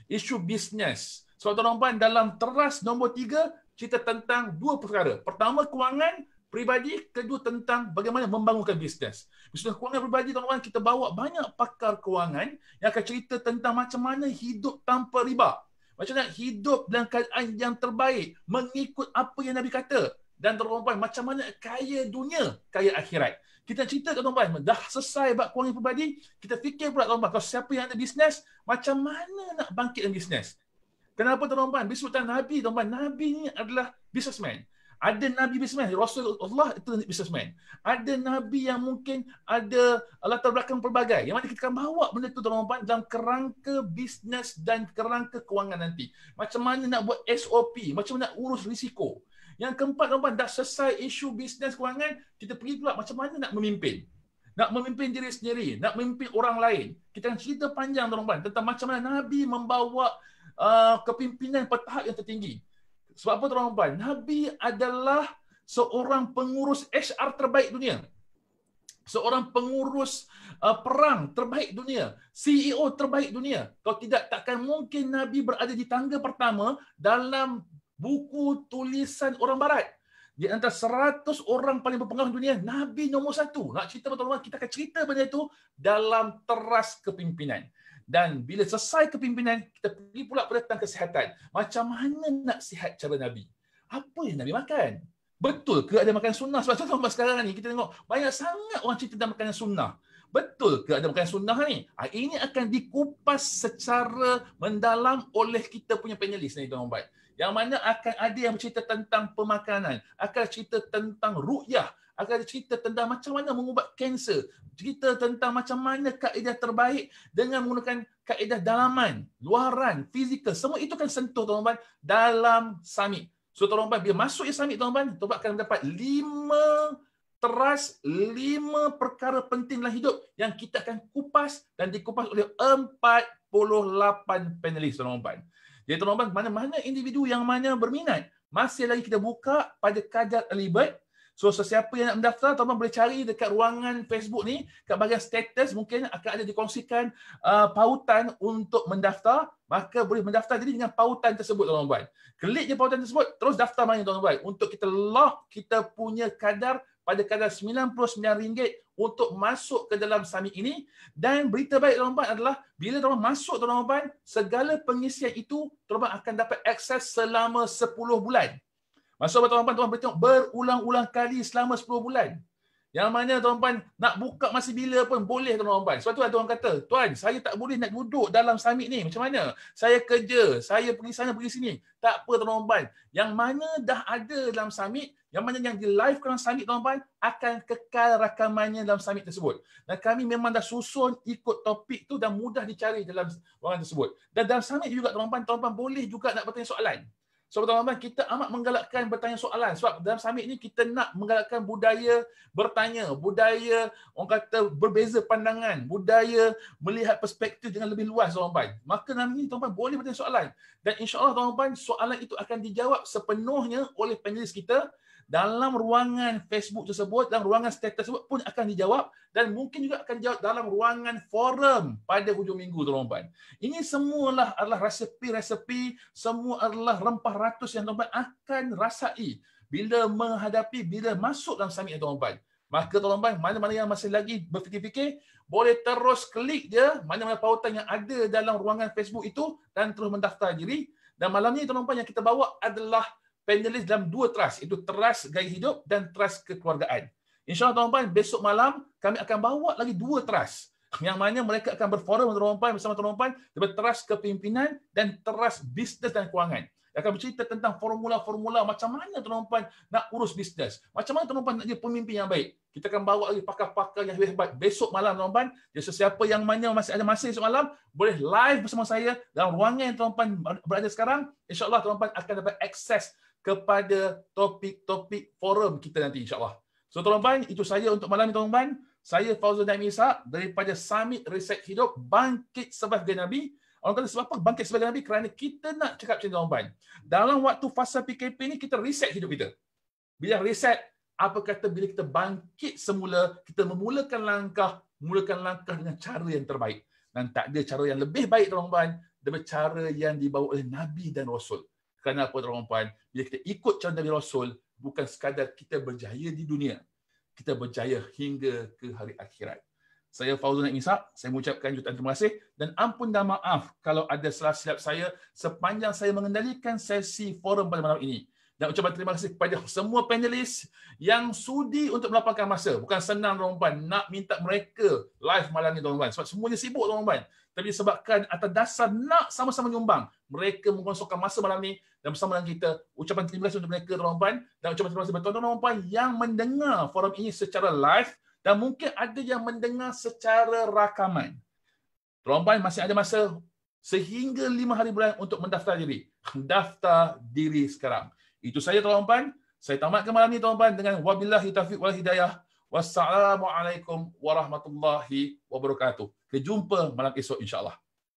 isu bisnes. Sebab tuan puan dalam teras nombor tiga, cerita tentang dua perkara. Pertama, kewangan peribadi. Kedua, tentang bagaimana membangunkan bisnes. Bisnes kewangan peribadi, tuan puan kita bawa banyak pakar kewangan yang akan cerita tentang macam mana hidup tanpa riba. Macam mana hidup dalam keadaan yang terbaik, mengikut apa yang Nabi kata. Dan tuan puan macam mana kaya dunia, kaya akhirat kita cerita kat tuan-tuan, dah selesai buat kewangan pribadi kita fikir pula tuan-tuan, kalau siapa yang ada bisnes, macam mana nak bangkit dalam bisnes? Kenapa tuan-tuan? Bisutan Nabi, tuan-tuan. Nabi ni adalah businessman. Ada Nabi businessman. Rasulullah itu businessman. Ada Nabi yang mungkin ada latar belakang pelbagai. Yang mana kita akan bawa benda itu, tuan-tuan, dalam kerangka bisnes dan kerangka kewangan nanti. Macam mana nak buat SOP? Macam mana nak urus risiko? Yang keempat, kawan dah selesai isu bisnes kewangan, kita pergi pula macam mana nak memimpin. Nak memimpin diri sendiri, nak memimpin orang lain. Kita akan cerita panjang, tuan-tuan, tentang macam mana Nabi membawa uh, kepimpinan pertahap yang tertinggi. Sebab apa, tuan-tuan? Nabi adalah seorang pengurus HR terbaik dunia. Seorang pengurus uh, perang terbaik dunia. CEO terbaik dunia. Kalau tidak, takkan mungkin Nabi berada di tangga pertama dalam buku tulisan orang barat di antara 100 orang paling berpengaruh dunia nabi nombor satu. nak cerita betul kita akan cerita benda itu dalam teras kepimpinan dan bila selesai kepimpinan kita pergi pula pada tentang kesihatan macam mana nak sihat cara nabi apa yang nabi makan betul ke ada makan sunnah sebab contoh sekarang ni kita tengok banyak sangat orang cerita tentang makanan sunnah Betul ke ada makanan sunnah ni? Ah, ini akan dikupas secara mendalam oleh kita punya panelis ni Tuan Ubat yang mana akan ada yang bercerita tentang pemakanan, akan cerita tentang ru'yah, akan cerita tentang macam mana mengubat kanser, cerita tentang macam mana kaedah terbaik dengan menggunakan kaedah dalaman, luaran, fizikal, semua itu kan sentuh tuan-tuan dalam summit. So tuan-tuan bila masuk ke summit tuan-tuan, tuan akan dapat lima teras lima perkara penting dalam hidup yang kita akan kupas dan dikupas oleh empat 48 panelis tuan-tuan. Dia terlambat mana-mana individu yang mana berminat. Masih lagi kita buka pada kajat early bird. So sesiapa yang nak mendaftar, tuan-tuan boleh cari dekat ruangan Facebook ni, kat bahagian status mungkin akan ada dikongsikan uh, pautan untuk mendaftar, maka boleh mendaftar jadi dengan pautan tersebut tuan-tuan. Klik je pautan tersebut, terus daftar mana tuan-tuan. Untuk kita lock kita punya kadar pada kadar RM99 untuk masuk ke dalam summit ini dan berita baik Tuan Rahman adalah bila Tuan masuk Tuan Rahman segala pengisian itu Tuan Rahman akan dapat akses selama 10 bulan. Masuk apa Tuan Rahman? Tuan boleh tengok berulang-ulang kali selama 10 bulan. Yang mana tuan puan nak buka masa bila pun boleh tuan puan. Sebab tu lah tuan kata, tuan saya tak boleh nak duduk dalam summit ni. Macam mana? Saya kerja, saya pergi sana pergi sini. Tak apa tuan puan. Yang mana dah ada dalam summit, yang mana yang di live dalam summit tuan puan akan kekal rakamannya dalam summit tersebut. Dan kami memang dah susun ikut topik tu dan mudah dicari dalam ruangan tersebut. Dan dalam summit juga tuan puan, tuan puan boleh juga nak bertanya soalan. So tuan-tuan kita amat menggalakkan bertanya soalan sebab dalam summit ini kita nak menggalakkan budaya bertanya, budaya orang kata berbeza pandangan, budaya melihat perspektif dengan lebih luas tuan-tuan. Maka dalam ini tuan-tuan boleh bertanya soalan dan insya-Allah tuan-tuan soalan itu akan dijawab sepenuhnya oleh panelis kita dalam ruangan Facebook tersebut, dalam ruangan status tersebut pun akan dijawab dan mungkin juga akan dijawab dalam ruangan forum pada hujung minggu tuan puan. Ini semualah adalah resepi-resepi, semua adalah rempah ratus yang tuan puan akan rasai bila menghadapi bila masuk dalam summit ya, tuan puan. Maka tuan puan mana-mana yang masih lagi berfikir-fikir boleh terus klik je mana-mana pautan yang ada dalam ruangan Facebook itu dan terus mendaftar diri dan malam ni tuan puan yang kita bawa adalah panelis dalam dua trust itu trust gaya hidup dan trust kekeluargaan. Insya-Allah tuan-tuan besok malam kami akan bawa lagi dua trust yang mana mereka akan berforum tuan-tuan bersama tuan-tuan tentang trust kepimpinan dan trust bisnes dan kewangan. Dia akan bercerita tentang formula-formula macam mana tuan-tuan nak urus bisnes. Macam mana tuan-tuan nak jadi pemimpin yang baik. Kita akan bawa lagi pakar-pakar yang hebat besok malam tuan-tuan. Jadi sesiapa yang mana masih ada masa esok malam boleh live bersama saya dalam ruangan yang tuan-tuan berada sekarang. InsyaAllah tuan-tuan akan dapat akses kepada topik-topik forum kita nanti insyaAllah. So tolong Ban, itu saja untuk malam ni tolong Ban. Saya Fauzul Naim Isa daripada Summit Reset Hidup Bangkit Sebagai Nabi. Orang kata sebab apa bangkit sebagai Nabi? Kerana kita nak cakap macam tolong Ban. Dalam waktu fasa PKP ini kita reset hidup kita. Bila reset, apa kata bila kita bangkit semula, kita memulakan langkah, memulakan langkah dengan cara yang terbaik. Dan tak ada cara yang lebih baik tolong Ban daripada cara yang dibawa oleh Nabi dan Rasul. Kerana apa tuan puan, bila kita ikut contoh Nabi Rasul, bukan sekadar kita berjaya di dunia, kita berjaya hingga ke hari akhirat. Saya Fauzul Naik Misak, saya mengucapkan jutaan terima kasih dan ampun dan maaf kalau ada salah silap saya sepanjang saya mengendalikan sesi forum pada malam ini. Dan ucapan terima kasih kepada semua panelis yang sudi untuk melaporkan masa. Bukan senang, tuan-tuan. Nak minta mereka live malam ini, tuan-tuan. Sebab semuanya sibuk, tuan-tuan tapi sebabkan atas dasar nak sama-sama menyumbang mereka mengosongkan masa malam ni dan bersama dengan kita ucapan terima kasih untuk mereka tuan-tuan dan ucapan terima kasih kepada tuan-tuan dan puan yang mendengar forum ini secara live dan mungkin ada yang mendengar secara rakaman tuan-tuan masih ada masa sehingga 5 hari bulan untuk mendaftar diri daftar diri sekarang itu saja tuan-tuan saya tamatkan malam ni tuan-tuan dengan wabillahi taufiq wal hidayah wassalamualaikum warahmatullahi wabarakatuh kita jumpa malam esok insyaAllah.